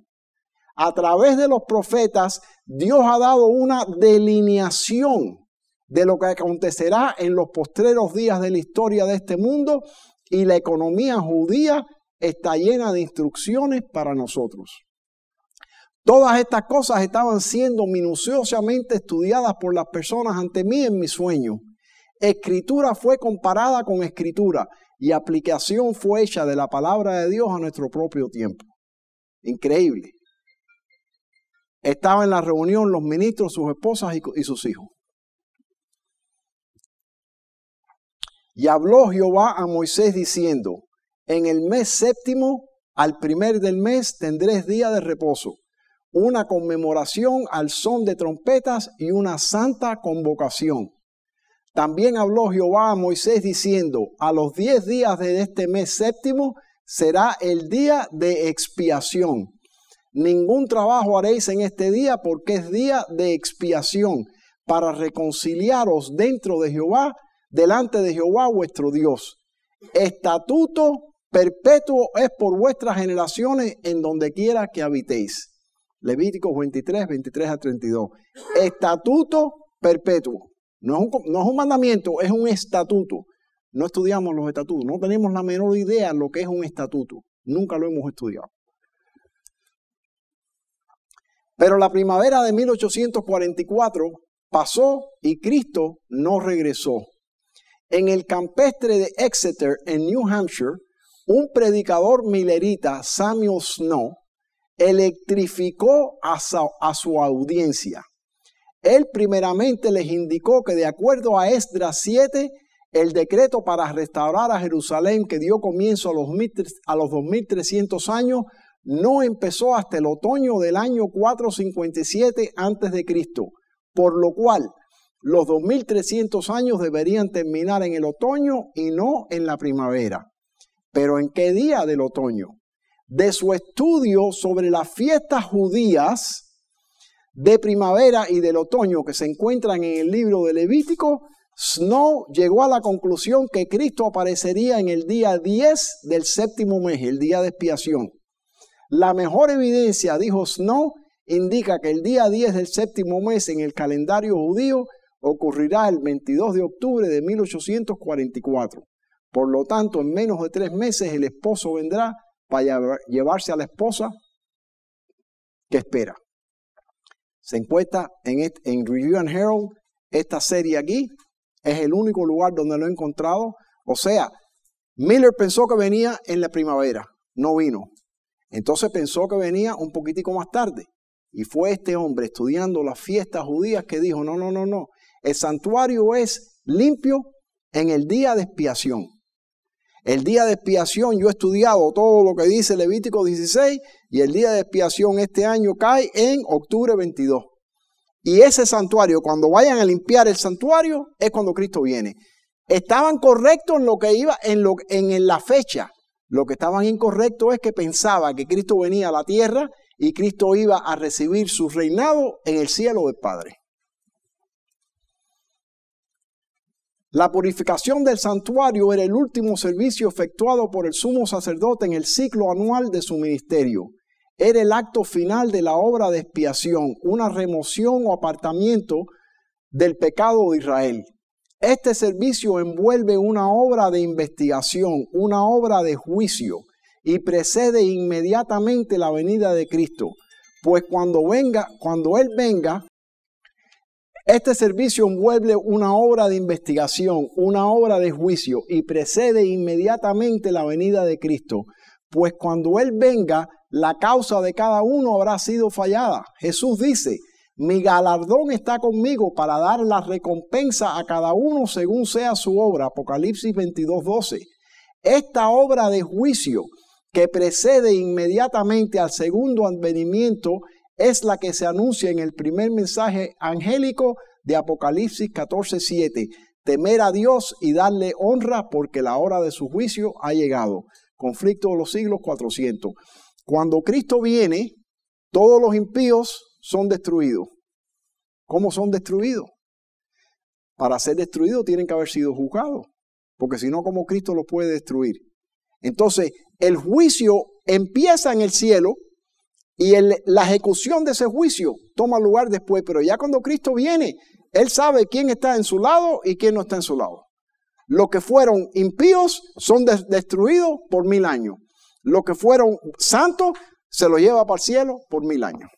A través de los profetas, Dios ha dado una delineación de lo que acontecerá en los postreros días de la historia de este mundo y la economía judía está llena de instrucciones para nosotros. Todas estas cosas estaban siendo minuciosamente estudiadas por las personas ante mí en mi sueño. Escritura fue comparada con escritura y aplicación fue hecha de la palabra de Dios a nuestro propio tiempo. Increíble. Estaban en la reunión los ministros, sus esposas y, y sus hijos. Y habló Jehová a Moisés diciendo, en el mes séptimo, al primer del mes, tendréis día de reposo, una conmemoración al son de trompetas y una santa convocación. También habló Jehová a Moisés diciendo, a los diez días de este mes séptimo será el día de expiación. Ningún trabajo haréis en este día porque es día de expiación para reconciliaros dentro de Jehová delante de Jehová vuestro Dios. Estatuto perpetuo es por vuestras generaciones en donde quiera que habitéis. Levítico 23, 23 a 32. Estatuto perpetuo. No es, un, no es un mandamiento, es un estatuto. No estudiamos los estatutos, no tenemos la menor idea de lo que es un estatuto. Nunca lo hemos estudiado. Pero la primavera de 1844 pasó y Cristo no regresó en el campestre de Exeter, en New Hampshire, un predicador milerita, Samuel Snow, electrificó a su, audiencia. Él primeramente les indicó que de acuerdo a Esdras 7, el decreto para restaurar a Jerusalén que dio comienzo a los, a los 2300 años no empezó hasta el otoño del año 457 a.C., por lo cual los 2300 años deberían terminar en el otoño y no en la primavera. Pero ¿en qué día del otoño? De su estudio sobre las fiestas judías de primavera y del otoño que se encuentran en el libro de Levítico, Snow llegó a la conclusión que Cristo aparecería en el día 10 del séptimo mes, el día de expiación. La mejor evidencia, dijo Snow, indica que el día 10 del séptimo mes en el calendario judío ocurrirá el 22 de octubre de 1844. Por lo tanto, en menos de tres meses el esposo vendrá para llevarse a la esposa que espera. Se encuentra en, en Review and Herald esta serie aquí. Es el único lugar donde lo he encontrado. O sea, Miller pensó que venía en la primavera, no vino. Entonces pensó que venía un poquitico más tarde. Y fue este hombre estudiando las fiestas judías que dijo, no, no, no, no, el santuario es limpio en el día de expiación. El día de expiación, yo he estudiado todo lo que dice Levítico 16 y el día de expiación este año cae en octubre 22. Y ese santuario, cuando vayan a limpiar el santuario, es cuando Cristo viene. Estaban correctos en lo que iba, en, lo, en, la fecha. Lo que estaban incorrectos es que pensaba que Cristo venía a la tierra y Cristo iba a recibir su reinado en el cielo del Padre. La purificación del santuario era el último servicio efectuado por el sumo sacerdote en el ciclo anual de su ministerio. Era el acto final de la obra de expiación, una remoción o apartamiento del pecado de Israel. Este servicio envuelve una obra de investigación, una obra de juicio y precede inmediatamente la venida de Cristo. Pues cuando venga, cuando él venga, este servicio envuelve una obra de investigación, una obra de juicio y precede inmediatamente la venida de Cristo, pues cuando Él venga, la causa de cada uno habrá sido fallada. Jesús dice, mi galardón está conmigo para dar la recompensa a cada uno según sea su obra. Apocalipsis 22:12. Esta obra de juicio que precede inmediatamente al segundo advenimiento es la que se anuncia en el primer mensaje angélico de Apocalipsis 14:7. Temer a Dios y darle honra porque la hora de su juicio ha llegado. Conflicto de los siglos 400. Cuando Cristo viene, todos los impíos son destruidos. ¿Cómo son destruidos? Para ser destruidos tienen que haber sido juzgados, porque si no, ¿cómo Cristo los puede destruir? Entonces, el juicio empieza en el cielo, y la ejecución de ese juicio toma lugar después, pero ya cuando Cristo viene, Él sabe quién está en su lado y quién no está en su lado. Los que fueron impíos son destruidos por mil años. Los que fueron santos se los lleva para el cielo por mil años.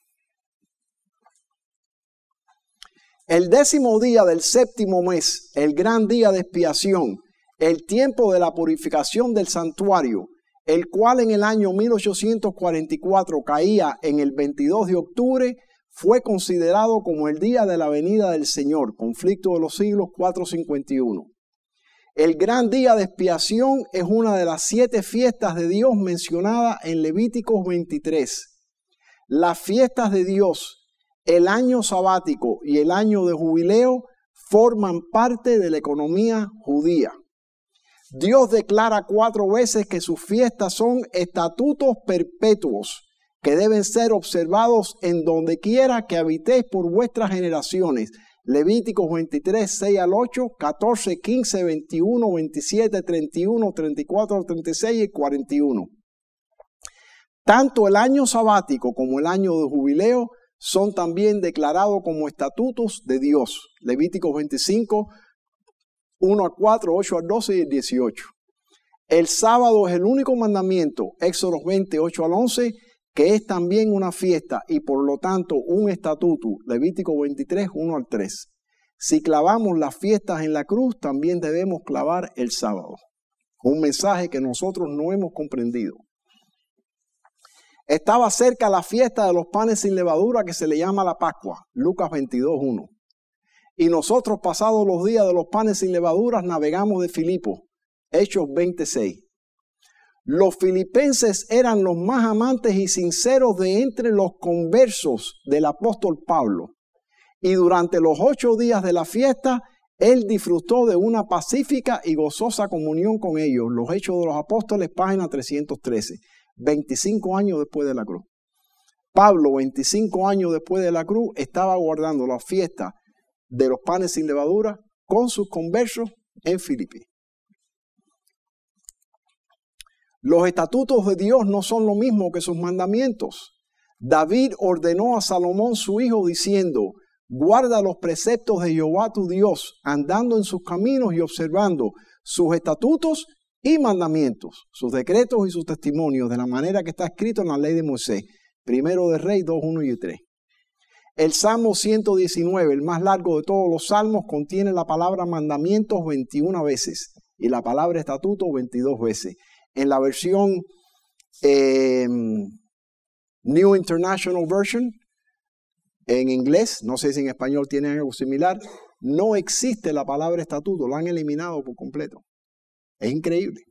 El décimo día del séptimo mes, el gran día de expiación, el tiempo de la purificación del santuario, el cual en el año 1844 caía en el 22 de octubre, fue considerado como el día de la venida del Señor, conflicto de los siglos 451. El gran día de expiación es una de las siete fiestas de Dios mencionada en Levíticos 23. Las fiestas de Dios, el año sabático y el año de jubileo forman parte de la economía judía. Dios declara cuatro veces que sus fiestas son estatutos perpetuos que deben ser observados en donde quiera que habitéis por vuestras generaciones. Levíticos 23, 6 al 8, 14, 15, 21, 27, 31, 34, 36 y 41. Tanto el año sabático como el año de jubileo son también declarados como estatutos de Dios. Levíticos 25, 1 a 4, 8 a 12 y 18. El sábado es el único mandamiento, Éxodo 20, 8 al 11, que es también una fiesta y por lo tanto un estatuto, Levítico 23, 1 al 3. Si clavamos las fiestas en la cruz, también debemos clavar el sábado. Un mensaje que nosotros no hemos comprendido. Estaba cerca la fiesta de los panes sin levadura que se le llama la Pascua, Lucas 22, 1. Y nosotros, pasados los días de los panes sin levaduras, navegamos de Filipo. Hechos 26. Los filipenses eran los más amantes y sinceros de entre los conversos del apóstol Pablo. Y durante los ocho días de la fiesta, él disfrutó de una pacífica y gozosa comunión con ellos. Los Hechos de los Apóstoles, página 313, 25 años después de la cruz. Pablo, 25 años después de la cruz, estaba guardando la fiesta de los panes sin levadura con sus conversos en Filipi. Los estatutos de Dios no son lo mismo que sus mandamientos. David ordenó a Salomón su hijo diciendo, guarda los preceptos de Jehová tu Dios, andando en sus caminos y observando sus estatutos y mandamientos, sus decretos y sus testimonios, de la manera que está escrito en la ley de Moisés, primero de Rey 2, 1 y 3. El Salmo 119, el más largo de todos los salmos, contiene la palabra mandamientos 21 veces y la palabra estatuto 22 veces. En la versión eh, New International Version, en inglés, no sé si en español tiene algo similar, no existe la palabra estatuto, lo han eliminado por completo. Es increíble.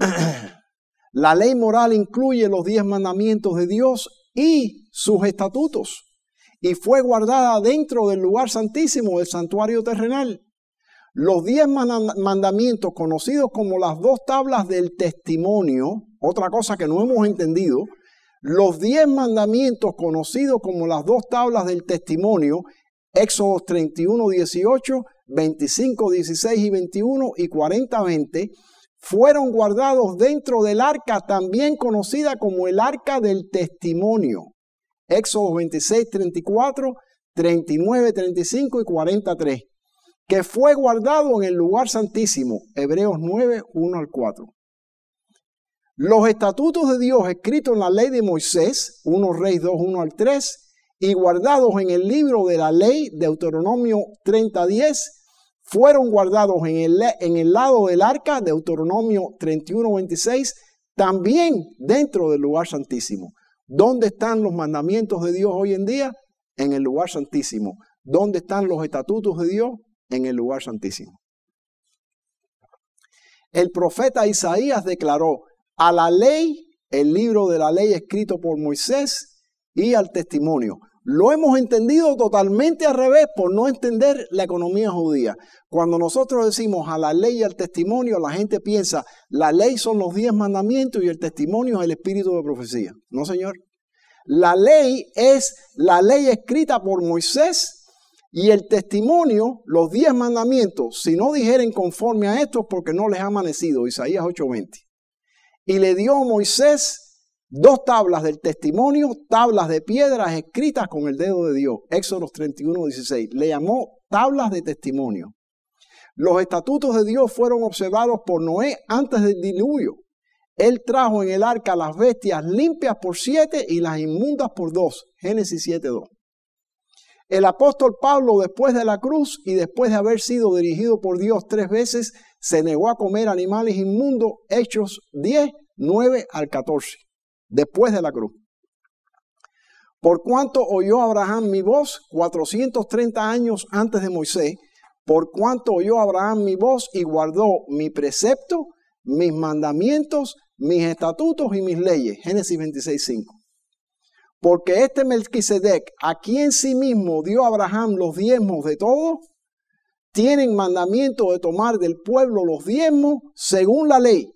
[CLEARS THROAT] La ley moral incluye los diez mandamientos de Dios y sus estatutos, y fue guardada dentro del lugar santísimo, del santuario terrenal. Los diez mandamientos conocidos como las dos tablas del testimonio, otra cosa que no hemos entendido, los diez mandamientos conocidos como las dos tablas del testimonio, Éxodos 31, 18, 25, 16 y 21 y 40, 20, fueron guardados dentro del arca también conocida como el arca del testimonio. Éxodo 26, 34, 39, 35 y 43, que fue guardado en el lugar santísimo, Hebreos 9, 1 al 4. Los estatutos de Dios escritos en la ley de Moisés, 1 Reyes 2, 1 al 3, y guardados en el libro de la ley, Deuteronomio 30, 10, fueron guardados en el, lado del arca, Deuteronomio 31, 26, también dentro del lugar santísimo. ¿Dónde están los mandamientos de Dios hoy en día? En el lugar santísimo. ¿Dónde están los estatutos de Dios? En el lugar santísimo. El profeta Isaías declaró a la ley, el libro de la ley escrito por Moisés y al testimonio. Lo hemos entendido totalmente al revés por no entender la economía judía. Cuando nosotros decimos a la ley y al testimonio, la gente piensa, la ley son los diez mandamientos y el testimonio es el espíritu de profecía. No, señor. La ley es la ley escrita por Moisés y el testimonio, los diez mandamientos, si no dijeren conforme a esto porque no les ha amanecido, Isaías 8:20. Y le dio Moisés Dos tablas del testimonio, tablas de piedras escritas con el dedo de Dios. Éxodos 31, 16. Le llamó tablas de testimonio. Los estatutos de Dios fueron observados por Noé antes del diluvio. Él trajo en el arca las bestias limpias por siete y las inmundas por dos. Génesis 7, El apóstol Pablo, después de la cruz y después de haber sido dirigido por Dios tres veces, se negó a comer animales inmundos, Hechos 10, 9 al 14 después de la cruz. Por cuanto oyó Abraham mi voz 430 años antes de Moisés, por cuanto oyó Abraham mi voz y guardó mi precepto, mis mandamientos, mis estatutos y mis leyes. Génesis 26, 5. Porque este Melquisedec, a quien sí mismo dio Abraham los diezmos de todo, tienen mandamiento de tomar del pueblo los diezmos según la ley.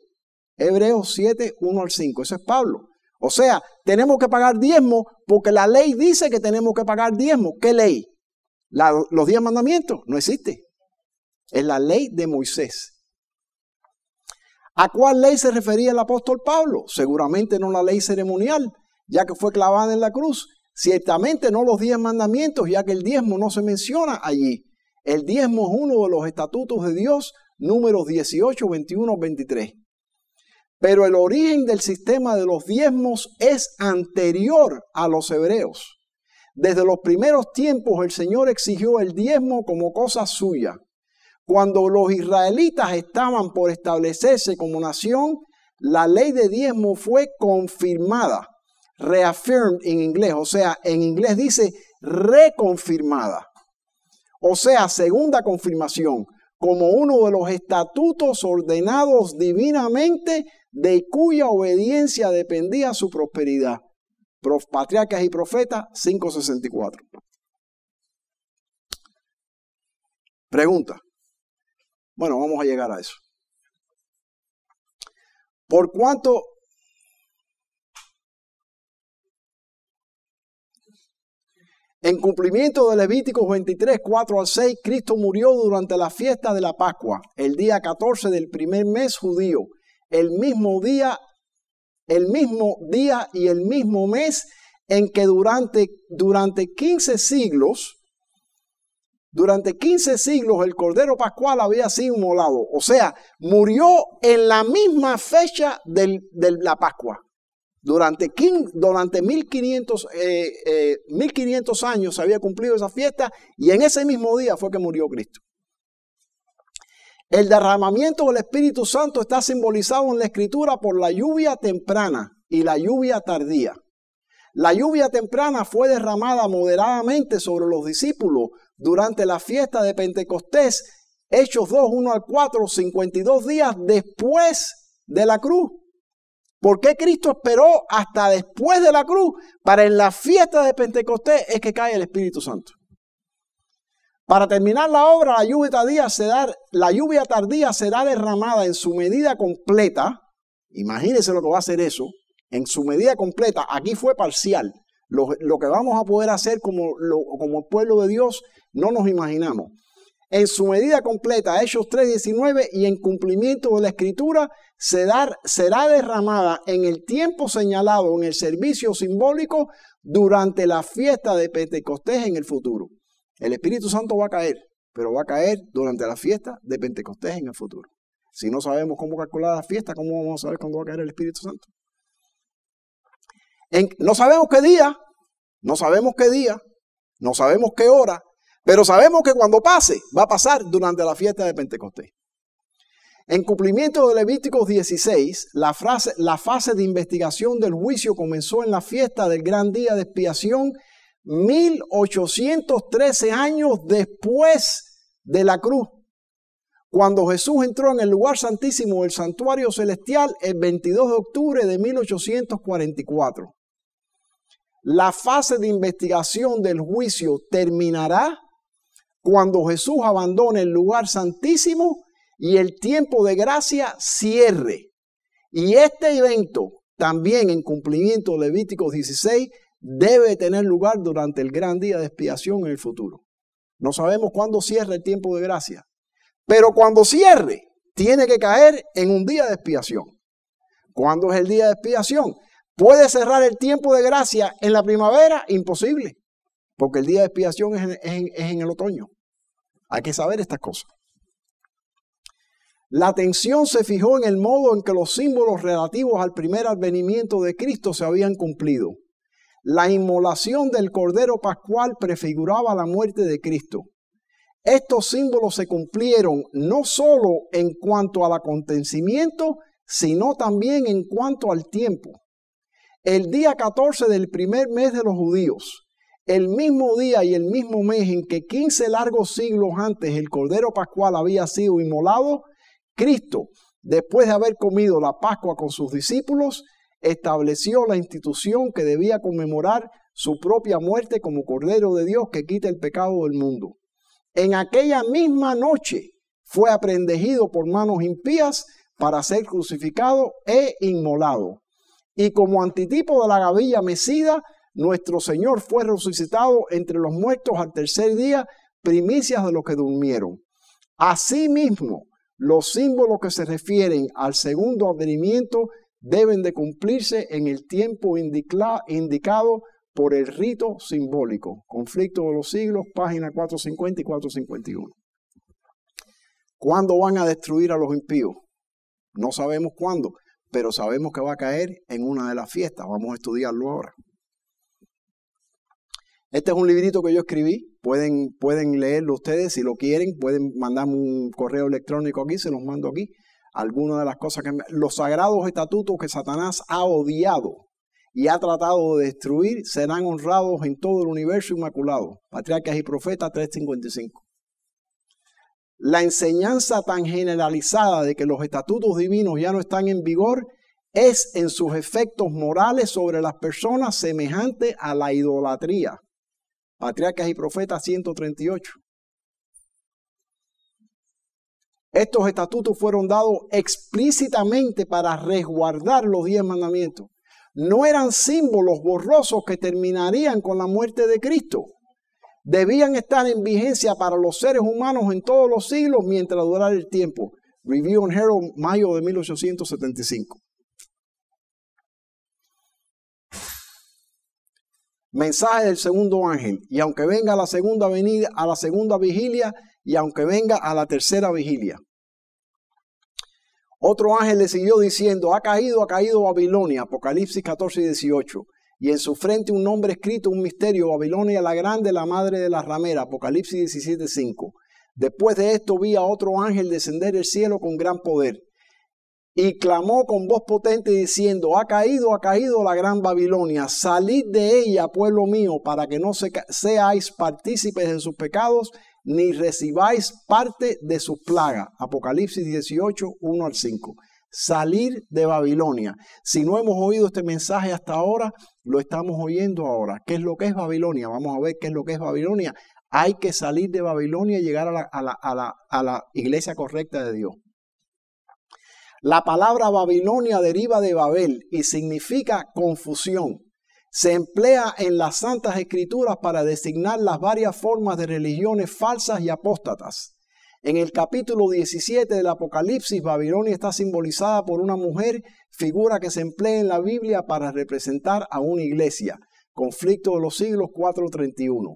Hebreos 71 al 5. Eso es Pablo. O sea, tenemos que pagar diezmo porque la ley dice que tenemos que pagar diezmo. ¿Qué ley? los diez mandamientos no existe. Es la ley de Moisés. ¿A cuál ley se refería el apóstol Pablo? Seguramente no la ley ceremonial, ya que fue clavada en la cruz. Ciertamente no los diez mandamientos, ya que el diezmo no se menciona allí. El diezmo es uno de los estatutos de Dios, números 18, 21, 23. Pero el origen del sistema de los diezmos es anterior a los hebreos. Desde los primeros tiempos el Señor exigió el diezmo como cosa suya. Cuando los israelitas estaban por establecerse como nación, la ley de diezmo fue confirmada, reaffirmed en inglés, o sea, en inglés dice reconfirmada. O sea, segunda confirmación, como uno de los estatutos ordenados divinamente de cuya obediencia dependía su prosperidad. Patriarcas y Profetas 564. Pregunta. Bueno, vamos a llegar a eso. ¿Por cuanto En cumplimiento de Levíticos 23, 4 al 6, Cristo murió durante la fiesta de la Pascua, el día 14 del primer mes judío, el mismo día, el mismo día y el mismo mes en que durante, durante 15 siglos, durante 15 siglos el Cordero Pascual había sido molado. O sea, murió en la misma fecha de la Pascua. Durante, durante 1500, 1500 eh, eh, años se había cumplido esa fiesta y en ese mismo día fue que murió Cristo. El derramamiento del Espíritu Santo está simbolizado en la Escritura por la lluvia temprana y la lluvia tardía. La lluvia temprana fue derramada moderadamente sobre los discípulos durante la fiesta de Pentecostés, Hechos 2, 1 al 4, 52 días después de la cruz. ¿Por qué Cristo esperó hasta después de la cruz? Para en la fiesta de Pentecostés es que cae el Espíritu Santo. Para terminar la obra, la lluvia tardía será, la lluvia tardía será derramada en su medida completa. Imagínense lo que va a hacer eso. En su medida completa, aquí fue parcial. Lo, que vamos a poder hacer como, como el pueblo de Dios, no nos imaginamos. En su medida completa, Hechos 3:19, y en cumplimiento de la escritura, será derramada en el tiempo señalado en el servicio simbólico durante la fiesta de Pentecostés en el futuro. El Espíritu Santo va a caer, pero va a caer durante la fiesta de Pentecostés en el futuro. Si no sabemos cómo calcular la fiesta, ¿cómo vamos a saber cuándo va a caer el Espíritu Santo? no sabemos qué día, no sabemos qué día, no sabemos qué hora, pero sabemos que cuando pase, va a pasar durante la fiesta de Pentecostés. En cumplimiento de Levíticos 16, la, frase, la fase de investigación del juicio comenzó en la fiesta del gran día de expiación 1813 años después de la cruz. Cuando Jesús entró en el lugar santísimo del santuario celestial el 22 de octubre de 1844. La fase de investigación del juicio terminará cuando Jesús abandone el lugar santísimo y el tiempo de gracia cierre. Y este evento, también en cumplimiento de Levíticos 16, debe tener lugar durante el gran día de expiación en el futuro. No sabemos cuándo cierre el tiempo de gracia, pero cuando cierre, tiene que caer en un día de expiación. ¿Cuándo es el día de expiación? ¿Puede cerrar el tiempo de gracia en la primavera? Imposible, porque el día de expiación es en, es en el otoño. Hay que saber estas cosas. La atención se fijó en el modo en que los símbolos relativos al primer advenimiento de Cristo se habían cumplido. La inmolación del Cordero Pascual prefiguraba la muerte de Cristo. Estos símbolos se cumplieron no solo en cuanto al acontecimiento, sino también en cuanto al tiempo. El día 14 del primer mes de los judíos, el mismo día y el mismo mes en que 15 largos siglos antes el Cordero Pascual había sido inmolado, Cristo, después de haber comido la Pascua con sus discípulos, estableció la institución que debía conmemorar su propia muerte como Cordero de Dios que quita el pecado del mundo. En aquella misma noche fue aprendejido por manos impías para ser crucificado e inmolado. Y como antitipo de la gavilla mecida, nuestro Señor fue resucitado entre los muertos al tercer día, primicias de los que durmieron. Asimismo, los símbolos que se refieren al segundo advenimiento deben de cumplirse en el tiempo indicado por el rito simbólico. Conflicto de los siglos, página 450 y 451. ¿Cuándo van a destruir a los impíos? No sabemos cuándo, pero sabemos que va a caer en una de las fiestas. Vamos a estudiarlo ahora. Este es un librito que yo escribí. Pueden, pueden leerlo ustedes si lo quieren. Pueden mandarme un correo electrónico aquí, se los mando aquí algunas de las cosas que... Los sagrados estatutos que Satanás ha odiado y ha tratado de destruir serán honrados en todo el universo inmaculado. Patriarcas y Profetas 355. La enseñanza tan generalizada de que los estatutos divinos ya no están en vigor es en sus efectos morales sobre las personas semejante a la idolatría. Patriarcas y Profetas 138. Estos estatutos fueron dados explícitamente para resguardar los diez mandamientos. No eran símbolos borrosos que terminarían con la muerte de Cristo. Debían estar en vigencia para los seres humanos en todos los siglos mientras durara el tiempo. Review on Herald, mayo de 1875. Mensaje del segundo ángel. Y aunque venga la segunda venida, a la segunda vigilia, y aunque venga a la tercera vigilia. Otro ángel le siguió diciendo, ha caído, ha caído Babilonia, Apocalipsis 14 y 18. Y en su frente un nombre escrito, un misterio, Babilonia la grande, la madre de la ramera, Apocalipsis 17, 5. Después de esto vi a otro ángel descender el cielo con gran poder. Y clamó con voz potente diciendo, ha caído, ha caído la gran Babilonia, salid de ella, pueblo mío, para que no seáis partícipes de sus pecados ni recibáis parte de sus plagas. Apocalipsis 18, 1 al 5. Salir de Babilonia. Si no hemos oído este mensaje hasta ahora, lo estamos oyendo ahora. ¿Qué es lo que es Babilonia? Vamos a ver qué es lo que es Babilonia. Hay que salir de Babilonia y llegar a la, a la iglesia correcta de Dios. La palabra Babilonia deriva de Babel y significa confusión se emplea en las Santas Escrituras para designar las varias formas de religiones falsas y apóstatas. En el capítulo 17 del Apocalipsis, Babilonia está simbolizada por una mujer, figura que se emplea en la Biblia para representar a una iglesia. Conflicto de los siglos 431.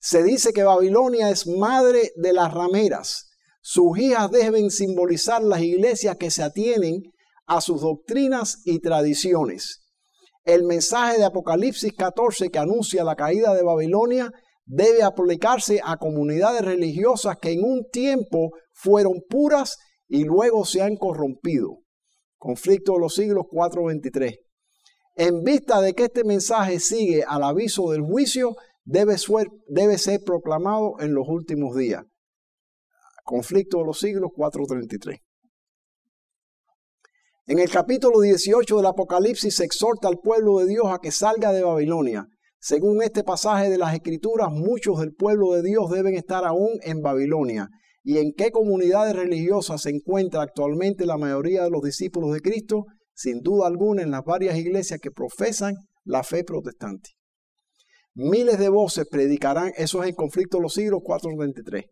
Se dice que Babilonia es madre de las rameras. Sus hijas deben simbolizar las iglesias que se atienen a sus doctrinas y tradiciones el mensaje de Apocalipsis 14 que anuncia la caída de Babilonia debe aplicarse a comunidades religiosas que en un tiempo fueron puras y luego se han corrompido. Conflicto de los siglos 423. En vista de que este mensaje sigue al aviso del juicio, debe ser, proclamado en los últimos días. Conflicto de los siglos 433. En el capítulo 18 del Apocalipsis se exhorta al pueblo de Dios a que salga de Babilonia. Según este pasaje de las Escrituras, muchos del pueblo de Dios deben estar aún en Babilonia. ¿Y en qué comunidades religiosas se encuentra actualmente la mayoría de los discípulos de Cristo? Sin duda alguna en las varias iglesias que profesan la fe protestante. Miles de voces predicarán, eso es en conflicto los siglos 423.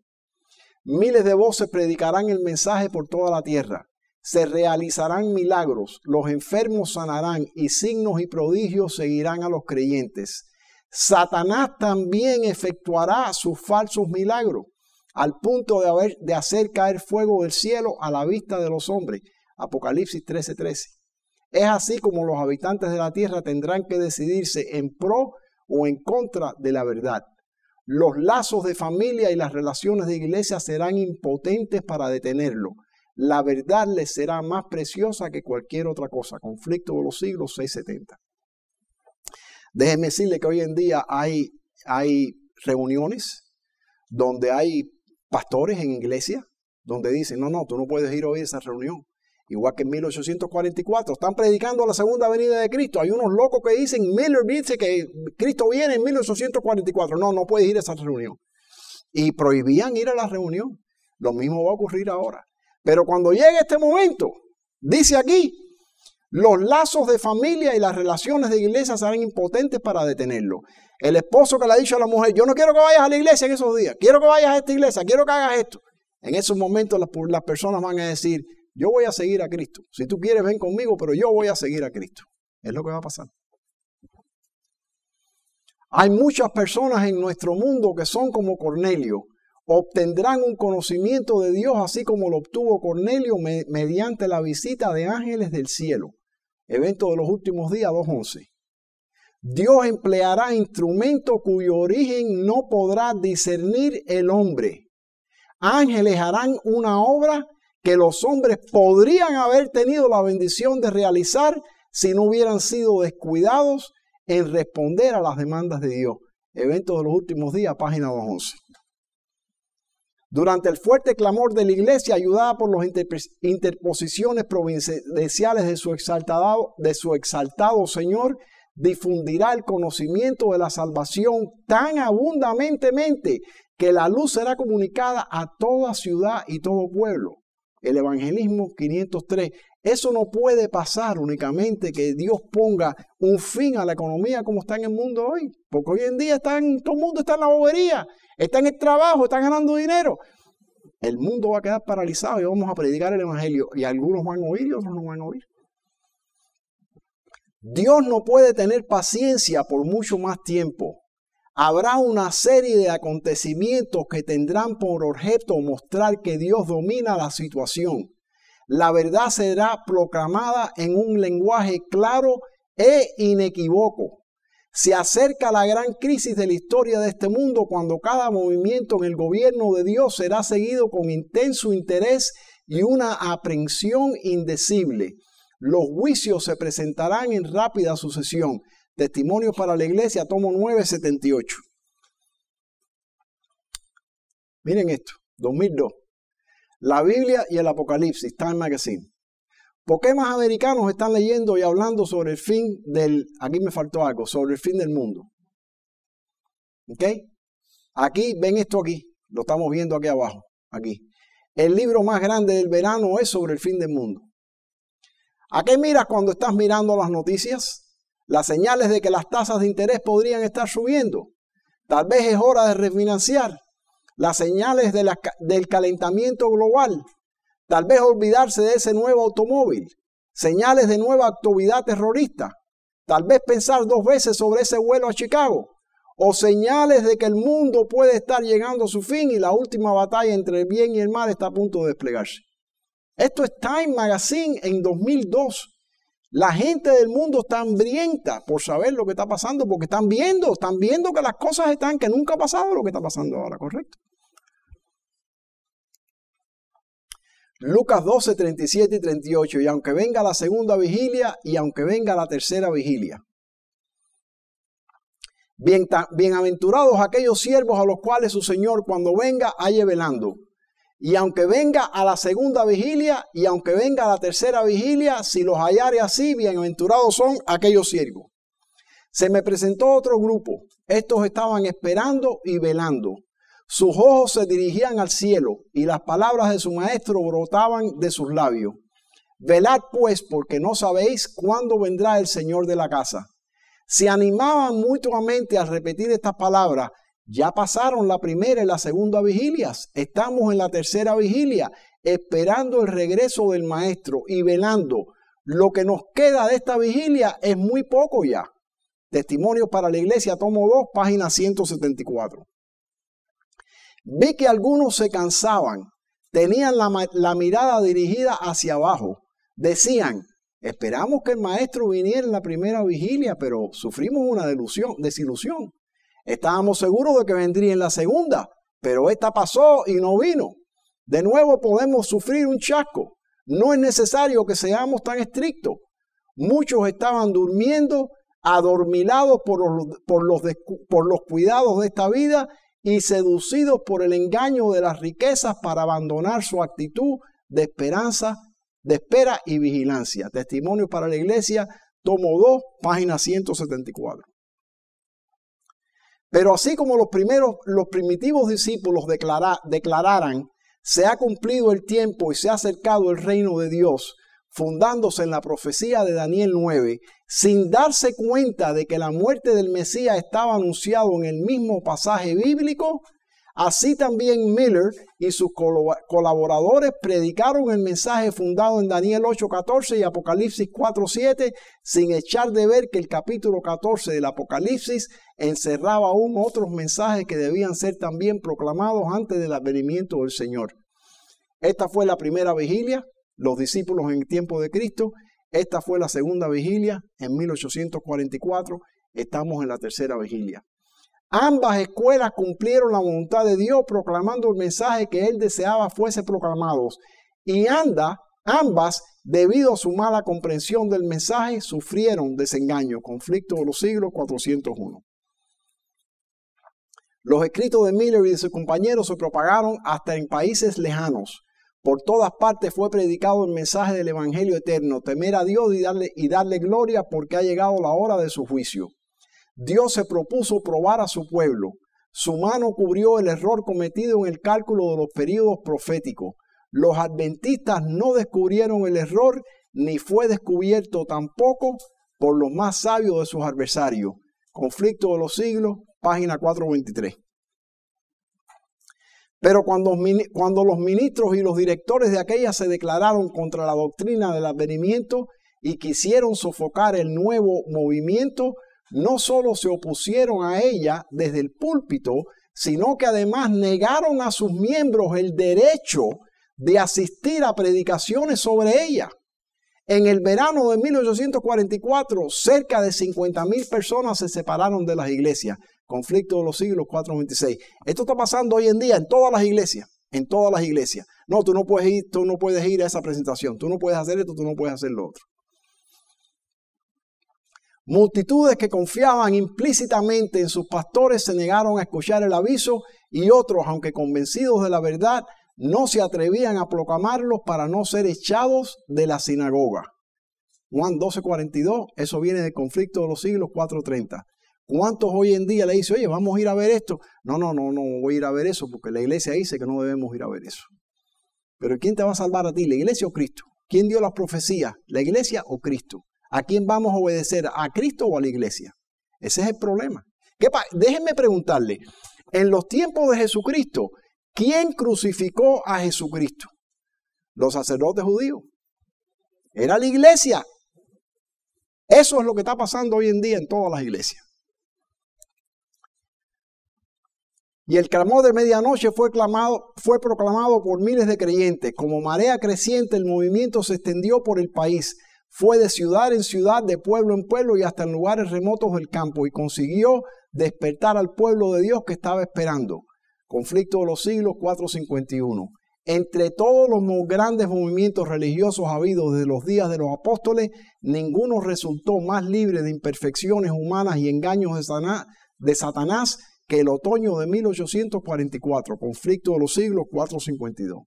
Miles de voces predicarán el mensaje por toda la tierra se realizarán milagros, los enfermos sanarán y signos y prodigios seguirán a los creyentes. Satanás también efectuará sus falsos milagros, al punto de, haber, de hacer caer fuego del cielo a la vista de los hombres. Apocalipsis 13:13. Es así como los habitantes de la tierra tendrán que decidirse en pro o en contra de la verdad. Los lazos de familia y las relaciones de iglesia serán impotentes para detenerlo la verdad les será más preciosa que cualquier otra cosa. Conflicto de los siglos 670. Déjenme decirle que hoy en día hay, hay reuniones donde hay pastores en iglesia donde dicen, no, no, tú no puedes ir hoy a esa reunión. Igual que en 1844, están predicando la segunda venida de Cristo. Hay unos locos que dicen, Miller dice que Cristo viene en 1844. No, no puedes ir a esa reunión. Y prohibían ir a la reunión. Lo mismo va a ocurrir ahora. Pero cuando llegue este momento, dice aquí, los lazos de familia y las relaciones de iglesia serán impotentes para detenerlo. El esposo que le ha dicho a la mujer, yo no quiero que vayas a la iglesia en esos días, quiero que vayas a esta iglesia, quiero que hagas esto. En esos momentos las, las personas van a decir, yo voy a seguir a Cristo. Si tú quieres, ven conmigo, pero yo voy a seguir a Cristo. Es lo que va a pasar. Hay muchas personas en nuestro mundo que son como Cornelio, obtendrán un conocimiento de Dios así como lo obtuvo Cornelio mediante la visita de ángeles del cielo. Evento de los últimos días 2.11. Dios empleará instrumentos cuyo origen no podrá discernir el hombre. Ángeles harán una obra que los hombres podrían haber tenido la bendición de realizar si no hubieran sido descuidados en responder a las demandas de Dios. Evento de los últimos días, página 211. Durante el fuerte clamor de la iglesia, ayudada por las interposiciones provinciales de su, exaltado, de su exaltado Señor, difundirá el conocimiento de la salvación tan abundantemente que la luz será comunicada a toda ciudad y todo pueblo. El Evangelismo 503 eso no puede pasar únicamente que Dios ponga un fin a la economía como está en el mundo hoy. Porque hoy en día todo el mundo está en la bobería, está en el trabajo, está ganando dinero. El mundo va a quedar paralizado y vamos a predicar el Evangelio. Y algunos van a oír y otros no van a oír. Dios no puede tener paciencia por mucho más tiempo. Habrá una serie de acontecimientos que tendrán por objeto mostrar que Dios domina la situación la verdad será proclamada en un lenguaje claro e inequívoco. Se acerca la gran crisis de la historia de este mundo cuando cada movimiento en el gobierno de Dios será seguido con intenso interés y una aprensión indecible. Los juicios se presentarán en rápida sucesión. Testimonio para la Iglesia, tomo 978. Miren esto, 2002. La Biblia y el Apocalipsis, Time Magazine. ¿Por qué más americanos están leyendo y hablando sobre el fin del, aquí me faltó algo, sobre el fin del mundo? ¿Ok? Aquí, ven esto aquí, lo estamos viendo aquí abajo, aquí. El libro más grande del verano es sobre el fin del mundo. ¿A qué miras cuando estás mirando las noticias? Las señales de que las tasas de interés podrían estar subiendo. Tal vez es hora de refinanciar las señales del calentamiento global, tal vez olvidarse de ese nuevo automóvil, señales de nueva actividad terrorista, tal vez pensar dos veces sobre ese vuelo a Chicago, o señales de que el mundo puede estar llegando a su fin y la última batalla entre el bien y el mal está a punto de desplegarse. Esto es Time Magazine en 2002. La gente del mundo está hambrienta por saber lo que está pasando porque están viendo, están viendo que las cosas están, que nunca ha pasado lo que está pasando ahora, ¿correcto? Lucas 12, 37 y 38. Y aunque venga la segunda vigilia y aunque venga la tercera vigilia. bienaventurados aquellos siervos a los cuales su Señor cuando venga halle velando. Y aunque venga a la segunda vigilia y aunque venga a la tercera vigilia, si los hallare así, bienaventurados son aquellos siervos. Se me presentó otro grupo. Estos estaban esperando y velando sus ojos se dirigían al cielo y las palabras de su maestro brotaban de sus labios. Velad pues porque no sabéis cuándo vendrá el Señor de la casa. Se animaban mutuamente al repetir estas palabras. Ya pasaron la primera y la segunda vigilias. Estamos en la tercera vigilia, esperando el regreso del Maestro y velando. Lo que nos queda de esta vigilia es muy poco ya. Testimonio para la Iglesia, tomo 2, página 174. Vi que algunos se cansaban, tenían la, mirada dirigida hacia abajo. Decían, esperamos que el maestro viniera en la primera vigilia, pero sufrimos una delusión, desilusión. Estábamos seguros de que vendría en la segunda, pero esta pasó y no vino. De nuevo podemos sufrir un chasco. No es necesario que seamos tan estrictos. Muchos estaban durmiendo, adormilados por los cuidados de esta vida y seducidos por el engaño de las riquezas para abandonar su actitud de esperanza, de espera y vigilancia. Testimonio para la Iglesia, tomo 2, página 174. Pero así como los primeros, los primitivos discípulos declararan, se ha cumplido el tiempo y se ha acercado el reino de Dios, fundándose en la profecía de Daniel 9, sin darse cuenta de que la muerte del Mesías estaba anunciado en el mismo pasaje bíblico, así también Miller y sus colaboradores predicaron el mensaje fundado en Daniel 8:14 y Apocalipsis 4:7 sin echar de ver que el capítulo 14 del Apocalipsis encerraba aún otros mensajes que debían ser también proclamados antes del advenimiento del Señor. Esta fue la primera vigilia, los discípulos en el tiempo de Cristo, esta fue la segunda vigilia en 1844. Estamos en la tercera vigilia. Ambas escuelas cumplieron la voluntad de Dios proclamando el mensaje que él deseaba fuese proclamado. Y anda, ambas, debido a su mala comprensión del mensaje, sufrieron desengaño, conflicto de los siglos 401. Los escritos de Miller y de sus compañeros se propagaron hasta en países lejanos. Por todas partes fue predicado el mensaje del Evangelio eterno, temer a Dios y darle, y darle gloria porque ha llegado la hora de su juicio. Dios se propuso probar a su pueblo. Su mano cubrió el error cometido en el cálculo de los períodos proféticos. Los adventistas no descubrieron el error ni fue descubierto tampoco por los más sabios de sus adversarios. Conflicto de los siglos, página 423. Pero cuando, los ministros y los directores de aquella se declararon contra la doctrina del advenimiento y quisieron sofocar el nuevo movimiento, no solo se opusieron a ella desde el púlpito, sino que además negaron a sus miembros el derecho de asistir a predicaciones sobre ella. En el verano de 1844, cerca de 50 mil personas se separaron de las iglesias. Conflicto de los siglos 426. Esto está pasando hoy en día en todas las iglesias, en todas las iglesias. No, tú no puedes ir, tú no puedes ir a esa presentación, tú no puedes hacer esto, tú no puedes hacer lo otro. Multitudes que confiaban implícitamente en sus pastores se negaron a escuchar el aviso y otros, aunque convencidos de la verdad, no se atrevían a proclamarlos para no ser echados de la sinagoga. Juan 12:42, eso viene del conflicto de los siglos 430. ¿Cuántos hoy en día le dicen, oye, vamos a ir a ver esto? No, no, no, no voy a ir a ver eso porque la iglesia dice que no debemos ir a ver eso. Pero ¿quién te va a salvar a ti, la iglesia o Cristo? ¿Quién dio las profecías, la iglesia o Cristo? ¿A quién vamos a obedecer, a Cristo o a la iglesia? Ese es el problema. Déjenme preguntarle, en los tiempos de Jesucristo, ¿quién crucificó a Jesucristo? Los sacerdotes judíos. Era la iglesia. Eso es lo que está pasando hoy en día en todas las iglesias. Y el clamor de medianoche fue, clamado, fue proclamado por miles de creyentes. Como marea creciente, el movimiento se extendió por el país. Fue de ciudad en ciudad, de pueblo en pueblo y hasta en lugares remotos del campo. Y consiguió despertar al pueblo de Dios que estaba esperando. Conflicto de los siglos 451. Entre todos los grandes movimientos religiosos habidos desde los días de los apóstoles, ninguno resultó más libre de imperfecciones humanas y engaños de Satanás que el otoño de 1844, conflicto de los siglos 452.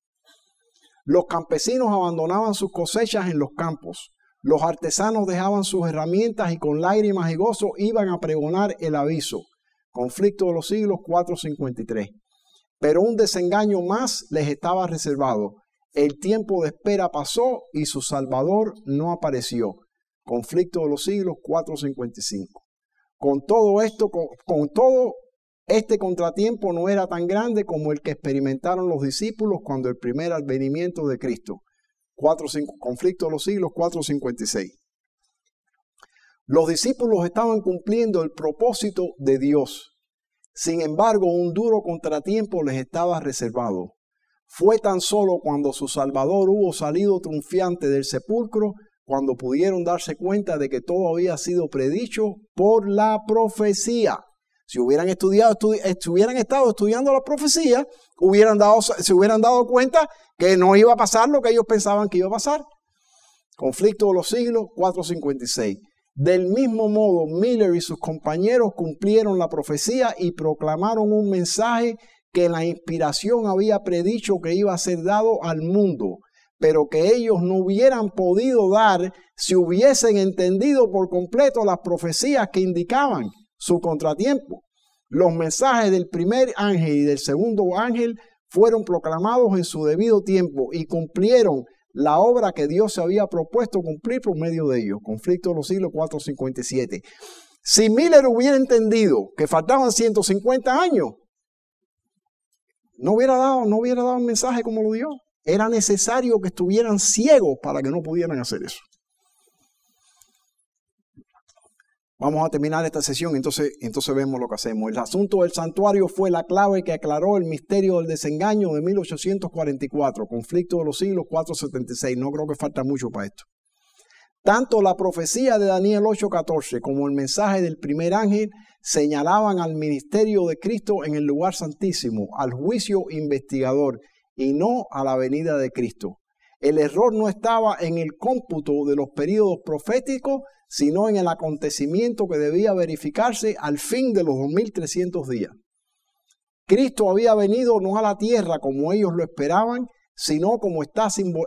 Los campesinos abandonaban sus cosechas en los campos. Los artesanos dejaban sus herramientas y con lágrimas y gozo iban a pregonar el aviso. Conflicto de los siglos 453. Pero un desengaño más les estaba reservado. El tiempo de espera pasó y su Salvador no apareció. Conflicto de los siglos 455. Con todo esto, con, con todo este contratiempo no era tan grande como el que experimentaron los discípulos cuando el primer advenimiento de Cristo. conflicto de los siglos 456. Los discípulos estaban cumpliendo el propósito de Dios. Sin embargo, un duro contratiempo les estaba reservado. Fue tan solo cuando su Salvador hubo salido triunfiante del sepulcro, cuando pudieron darse cuenta de que todo había sido predicho por la profecía. Si hubieran estudiado, estado estudiando la profecía, hubieran dado, se hubieran dado cuenta que no iba a pasar lo que ellos pensaban que iba a pasar. Conflicto de los siglos 456. Del mismo modo, Miller y sus compañeros cumplieron la profecía y proclamaron un mensaje que la inspiración había predicho que iba a ser dado al mundo, pero que ellos no hubieran podido dar si hubiesen entendido por completo las profecías que indicaban su contratiempo. Los mensajes del primer ángel y del segundo ángel fueron proclamados en su debido tiempo y cumplieron la obra que Dios se había propuesto cumplir por medio de ellos. Conflicto de los siglos 457. Si Miller hubiera entendido que faltaban 150 años, no hubiera dado, no hubiera dado el mensaje como lo dio. Era necesario que estuvieran ciegos para que no pudieran hacer eso. Vamos a terminar esta sesión, entonces, entonces vemos lo que hacemos. El asunto del santuario fue la clave que aclaró el misterio del desengaño de 1844, conflicto de los siglos 476. No creo que falta mucho para esto. Tanto la profecía de Daniel 8:14 como el mensaje del primer ángel señalaban al ministerio de Cristo en el lugar santísimo, al juicio investigador y no a la venida de Cristo. El error no estaba en el cómputo de los períodos proféticos, sino en el acontecimiento que debía verificarse al fin de los 2300 días. Cristo había venido no a la tierra como ellos lo esperaban, sino como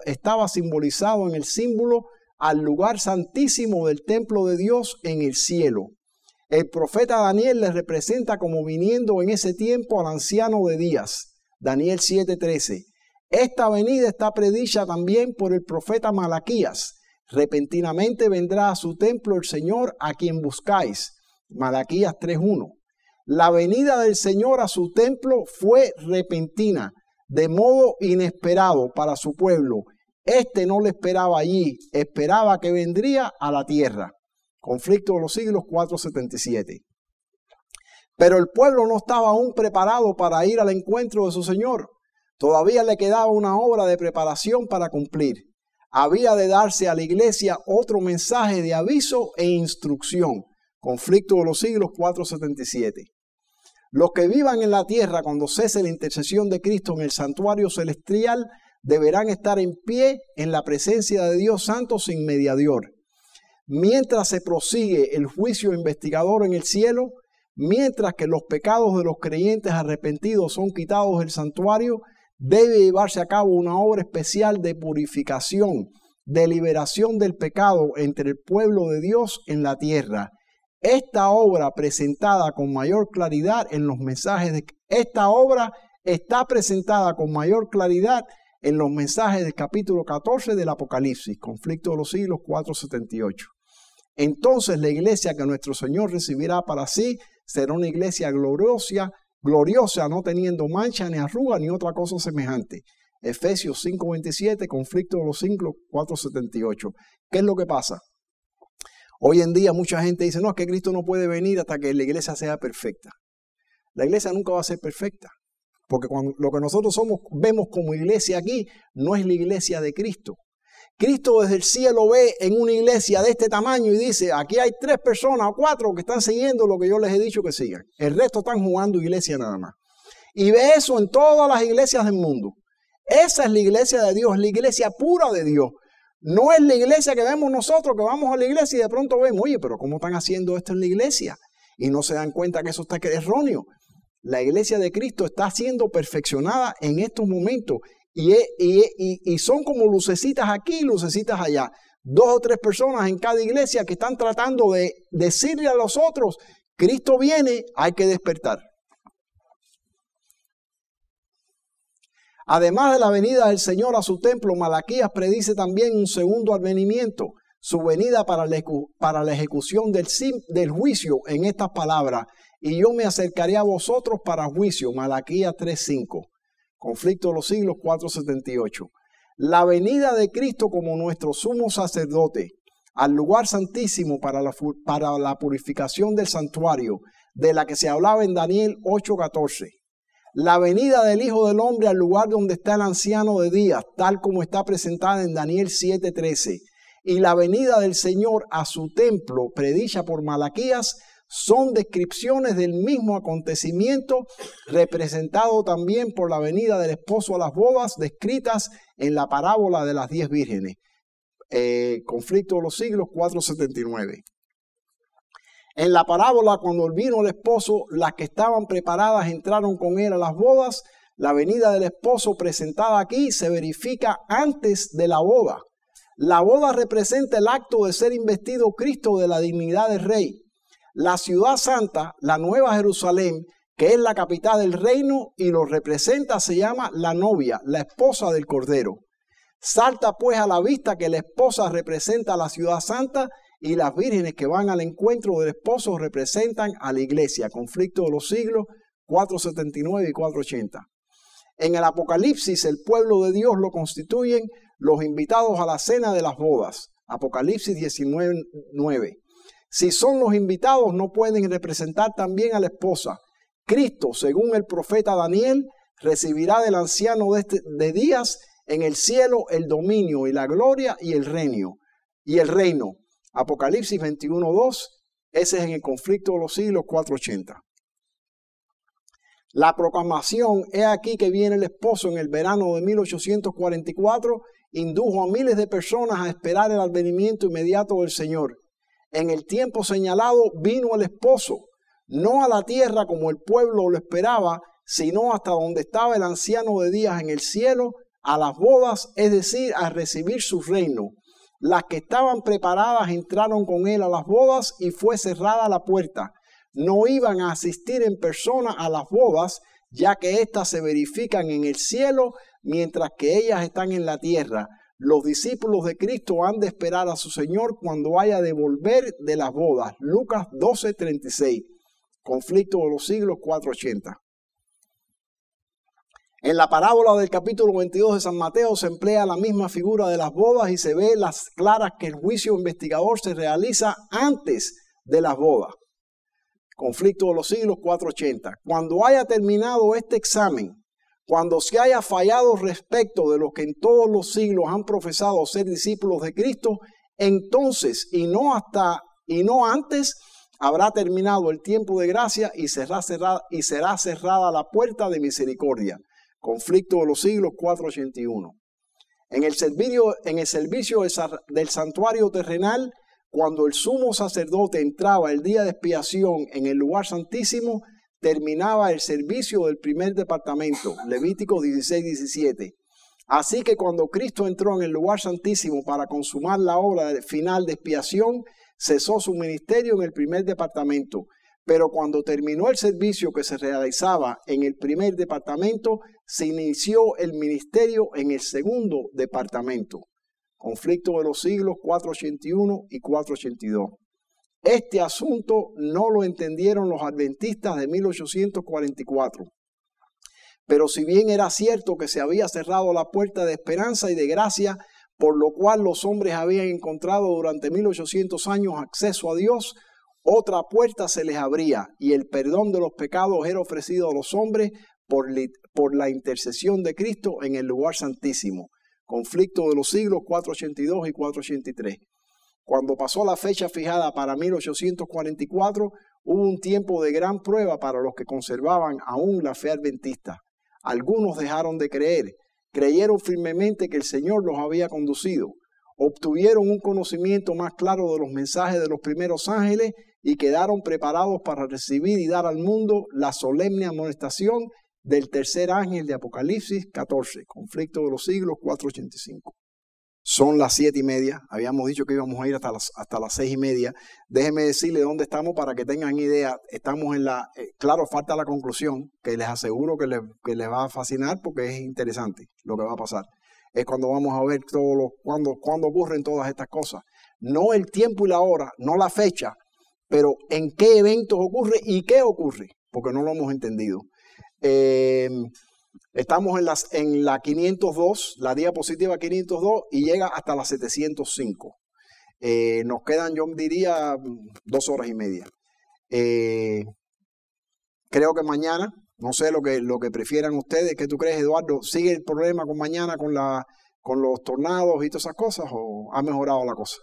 estaba simbolizado en el símbolo al lugar santísimo del templo de Dios en el cielo. El profeta Daniel le representa como viniendo en ese tiempo al anciano de días, Daniel 7:13 esta venida está predicha también por el profeta Malaquías. Repentinamente vendrá a su templo el Señor a quien buscáis. Malaquías 3.1. La venida del Señor a su templo fue repentina, de modo inesperado para su pueblo. Este no le esperaba allí, esperaba que vendría a la tierra. Conflicto de los siglos 477. Pero el pueblo no estaba aún preparado para ir al encuentro de su Señor. Todavía le quedaba una obra de preparación para cumplir. Había de darse a la iglesia otro mensaje de aviso e instrucción. Conflicto de los siglos 477. Los que vivan en la tierra cuando cese la intercesión de Cristo en el santuario celestial deberán estar en pie en la presencia de Dios Santo sin mediador. Mientras se prosigue el juicio investigador en el cielo, mientras que los pecados de los creyentes arrepentidos son quitados del santuario, debe llevarse a cabo una obra especial de purificación, de liberación del pecado entre el pueblo de Dios en la tierra. Esta obra presentada con mayor claridad en los mensajes de esta obra está presentada con mayor claridad en los mensajes del capítulo 14 del Apocalipsis, conflicto de los siglos 478. Entonces la iglesia que nuestro Señor recibirá para sí será una iglesia gloriosa, gloriosa, no teniendo mancha ni arruga ni otra cosa semejante. Efesios 5:27, conflicto de los siglos 4:78. ¿Qué es lo que pasa? Hoy en día mucha gente dice, no, es que Cristo no puede venir hasta que la iglesia sea perfecta. La iglesia nunca va a ser perfecta, porque cuando, lo que nosotros somos, vemos como iglesia aquí no es la iglesia de Cristo. Cristo desde el cielo ve en una iglesia de este tamaño y dice, aquí hay tres personas o cuatro que están siguiendo lo que yo les he dicho que sigan. El resto están jugando iglesia nada más. Y ve eso en todas las iglesias del mundo. Esa es la iglesia de Dios, la iglesia pura de Dios. No es la iglesia que vemos nosotros, que vamos a la iglesia y de pronto vemos, oye, pero ¿cómo están haciendo esto en la iglesia? Y no se dan cuenta que eso está erróneo. La iglesia de Cristo está siendo perfeccionada en estos momentos y, son como lucecitas aquí, lucecitas allá. Dos o tres personas en cada iglesia que están tratando de decirle a los otros, Cristo viene, hay que despertar. Además de la venida del Señor a su templo, Malaquías predice también un segundo advenimiento, su venida para la, ejecución del, del juicio en estas palabras, y yo me acercaré a vosotros para juicio, Malaquías 3.5. Conflicto de los siglos 478. La venida de Cristo como nuestro sumo sacerdote al lugar santísimo para la, purificación del santuario, de la que se hablaba en Daniel 8:14. La venida del Hijo del Hombre al lugar donde está el anciano de días, tal como está presentada en Daniel 7:13. Y la venida del Señor a su templo, predicha por Malaquías son descripciones del mismo acontecimiento representado también por la venida del esposo a las bodas descritas en la parábola de las diez vírgenes. Eh, conflicto de los siglos 479. En la parábola, cuando vino el esposo, las que estaban preparadas entraron con él a las bodas. La venida del esposo presentada aquí se verifica antes de la boda. La boda representa el acto de ser investido Cristo de la dignidad de rey la ciudad santa, la nueva Jerusalén, que es la capital del reino y lo representa, se llama la novia, la esposa del Cordero. Salta pues a la vista que la esposa representa a la ciudad santa y las vírgenes que van al encuentro del esposo representan a la iglesia. Conflicto de los siglos 479 y 480. En el Apocalipsis el pueblo de Dios lo constituyen los invitados a la cena de las bodas. Apocalipsis 19.9. Si son los invitados, no pueden representar también a la esposa. Cristo, según el profeta Daniel, recibirá del anciano de, este, días en el cielo el dominio y la gloria y el reino. Y el reino. Apocalipsis 21.2, ese es en el conflicto de los siglos 480. La proclamación, he aquí que viene el esposo en el verano de 1844, indujo a miles de personas a esperar el advenimiento inmediato del Señor en el tiempo señalado vino el esposo, no a la tierra como el pueblo lo esperaba, sino hasta donde estaba el anciano de días en el cielo, a las bodas, es decir, a recibir su reino. Las que estaban preparadas entraron con él a las bodas y fue cerrada la puerta. No iban a asistir en persona a las bodas, ya que éstas se verifican en el cielo, mientras que ellas están en la tierra. Los discípulos de Cristo han de esperar a su Señor cuando haya de volver de las bodas. Lucas 12:36. Conflicto de los siglos 480. En la parábola del capítulo 22 de San Mateo se emplea la misma figura de las bodas y se ve las claras que el juicio investigador se realiza antes de las bodas. Conflicto de los siglos 480. Cuando haya terminado este examen, cuando se haya fallado respecto de los que en todos los siglos han profesado ser discípulos de Cristo, entonces y no hasta y no antes habrá terminado el tiempo de gracia y será cerrada, y será cerrada la puerta de misericordia. Conflicto de los siglos 481. En el servicio, en el servicio del santuario terrenal, cuando el sumo sacerdote entraba el día de expiación en el lugar santísimo, terminaba el servicio del primer departamento, Levítico 16, 17. Así que cuando Cristo entró en el lugar santísimo para consumar la obra final de expiación, cesó su ministerio en el primer departamento. Pero cuando terminó el servicio que se realizaba en el primer departamento, se inició el ministerio en el segundo departamento. Conflicto de los siglos 481 y 482. Este asunto no lo entendieron los adventistas de 1844. Pero si bien era cierto que se había cerrado la puerta de esperanza y de gracia, por lo cual los hombres habían encontrado durante 1800 años acceso a Dios, otra puerta se les abría y el perdón de los pecados era ofrecido a los hombres por, la intercesión de Cristo en el lugar santísimo. Conflicto de los siglos 482 y 483. Cuando pasó la fecha fijada para 1844, hubo un tiempo de gran prueba para los que conservaban aún la fe adventista. Algunos dejaron de creer, creyeron firmemente que el Señor los había conducido, obtuvieron un conocimiento más claro de los mensajes de los primeros ángeles y quedaron preparados para recibir y dar al mundo la solemne amonestación del tercer ángel de Apocalipsis 14, conflicto de los siglos 485. Son las siete y media. Habíamos dicho que íbamos a ir hasta las, hasta las seis y media. Déjenme decirle dónde estamos para que tengan idea. Estamos en la. Eh, claro, falta la conclusión, que les aseguro que, les va a fascinar porque es interesante lo que va a pasar. Es cuando vamos a ver todos los. Cuando, cuando ocurren todas estas cosas. No el tiempo y la hora, no la fecha, pero en qué eventos ocurre y qué ocurre, porque no lo hemos entendido. Eh, Estamos en, las, en la 502, la diapositiva 502 y llega hasta la 705. Eh, nos quedan, yo diría, dos horas y media. Eh, creo que mañana, no sé lo que, lo que prefieran ustedes, ¿qué tú crees, Eduardo? ¿Sigue el problema con mañana, con, la, con los tornados y todas esas cosas o ha mejorado la cosa?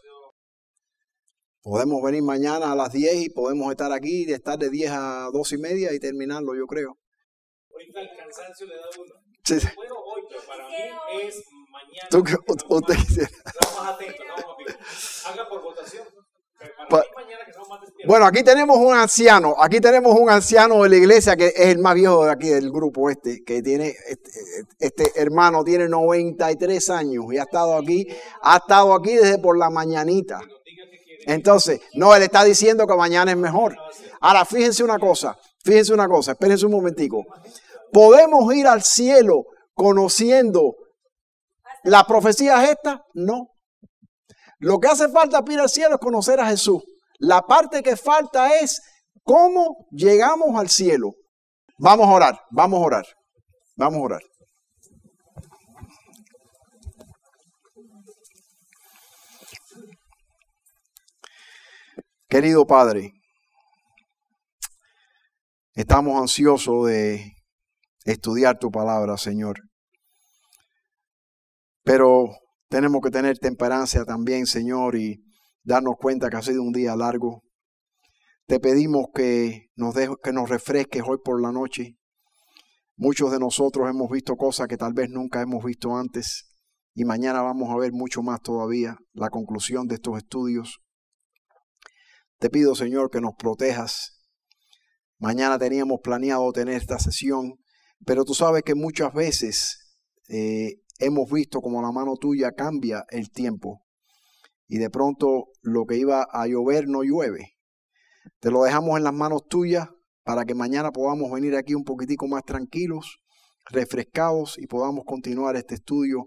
Podemos venir mañana a las 10 y podemos estar aquí, de estar de 10 a 2 y media y terminarlo, yo creo. Bueno, aquí tenemos un anciano, aquí tenemos un anciano de la iglesia que es el más viejo de aquí del grupo este, que tiene, este, este hermano tiene 93 años y ha estado aquí, ha estado aquí desde por la mañanita. Entonces, no, él está diciendo que mañana es mejor. Ahora, fíjense una cosa, fíjense una cosa, espérense un momentico. ¿Podemos ir al cielo conociendo la profecía estas? No. Lo que hace falta para ir al cielo es conocer a Jesús. La parte que falta es cómo llegamos al cielo. Vamos a orar, vamos a orar, vamos a orar. Querido Padre, estamos ansiosos de estudiar tu palabra, Señor. Pero tenemos que tener temperancia también, Señor, y darnos cuenta que ha sido un día largo. Te pedimos que nos, que nos refresques hoy por la noche. Muchos de nosotros hemos visto cosas que tal vez nunca hemos visto antes y mañana vamos a ver mucho más todavía la conclusión de estos estudios. Te pido, Señor, que nos protejas. Mañana teníamos planeado tener esta sesión, pero tú sabes que muchas veces eh, hemos visto como la mano tuya cambia el tiempo y de pronto lo que iba a llover no llueve. Te lo dejamos en las manos tuyas para que mañana podamos venir aquí un poquitico más tranquilos, refrescados y podamos continuar este estudio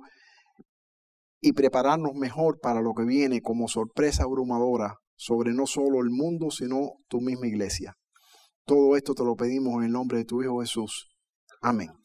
y prepararnos mejor para lo que viene como sorpresa abrumadora sobre no solo el mundo, sino tu misma iglesia. Todo esto te lo pedimos en el nombre de tu Hijo Jesús. Amém.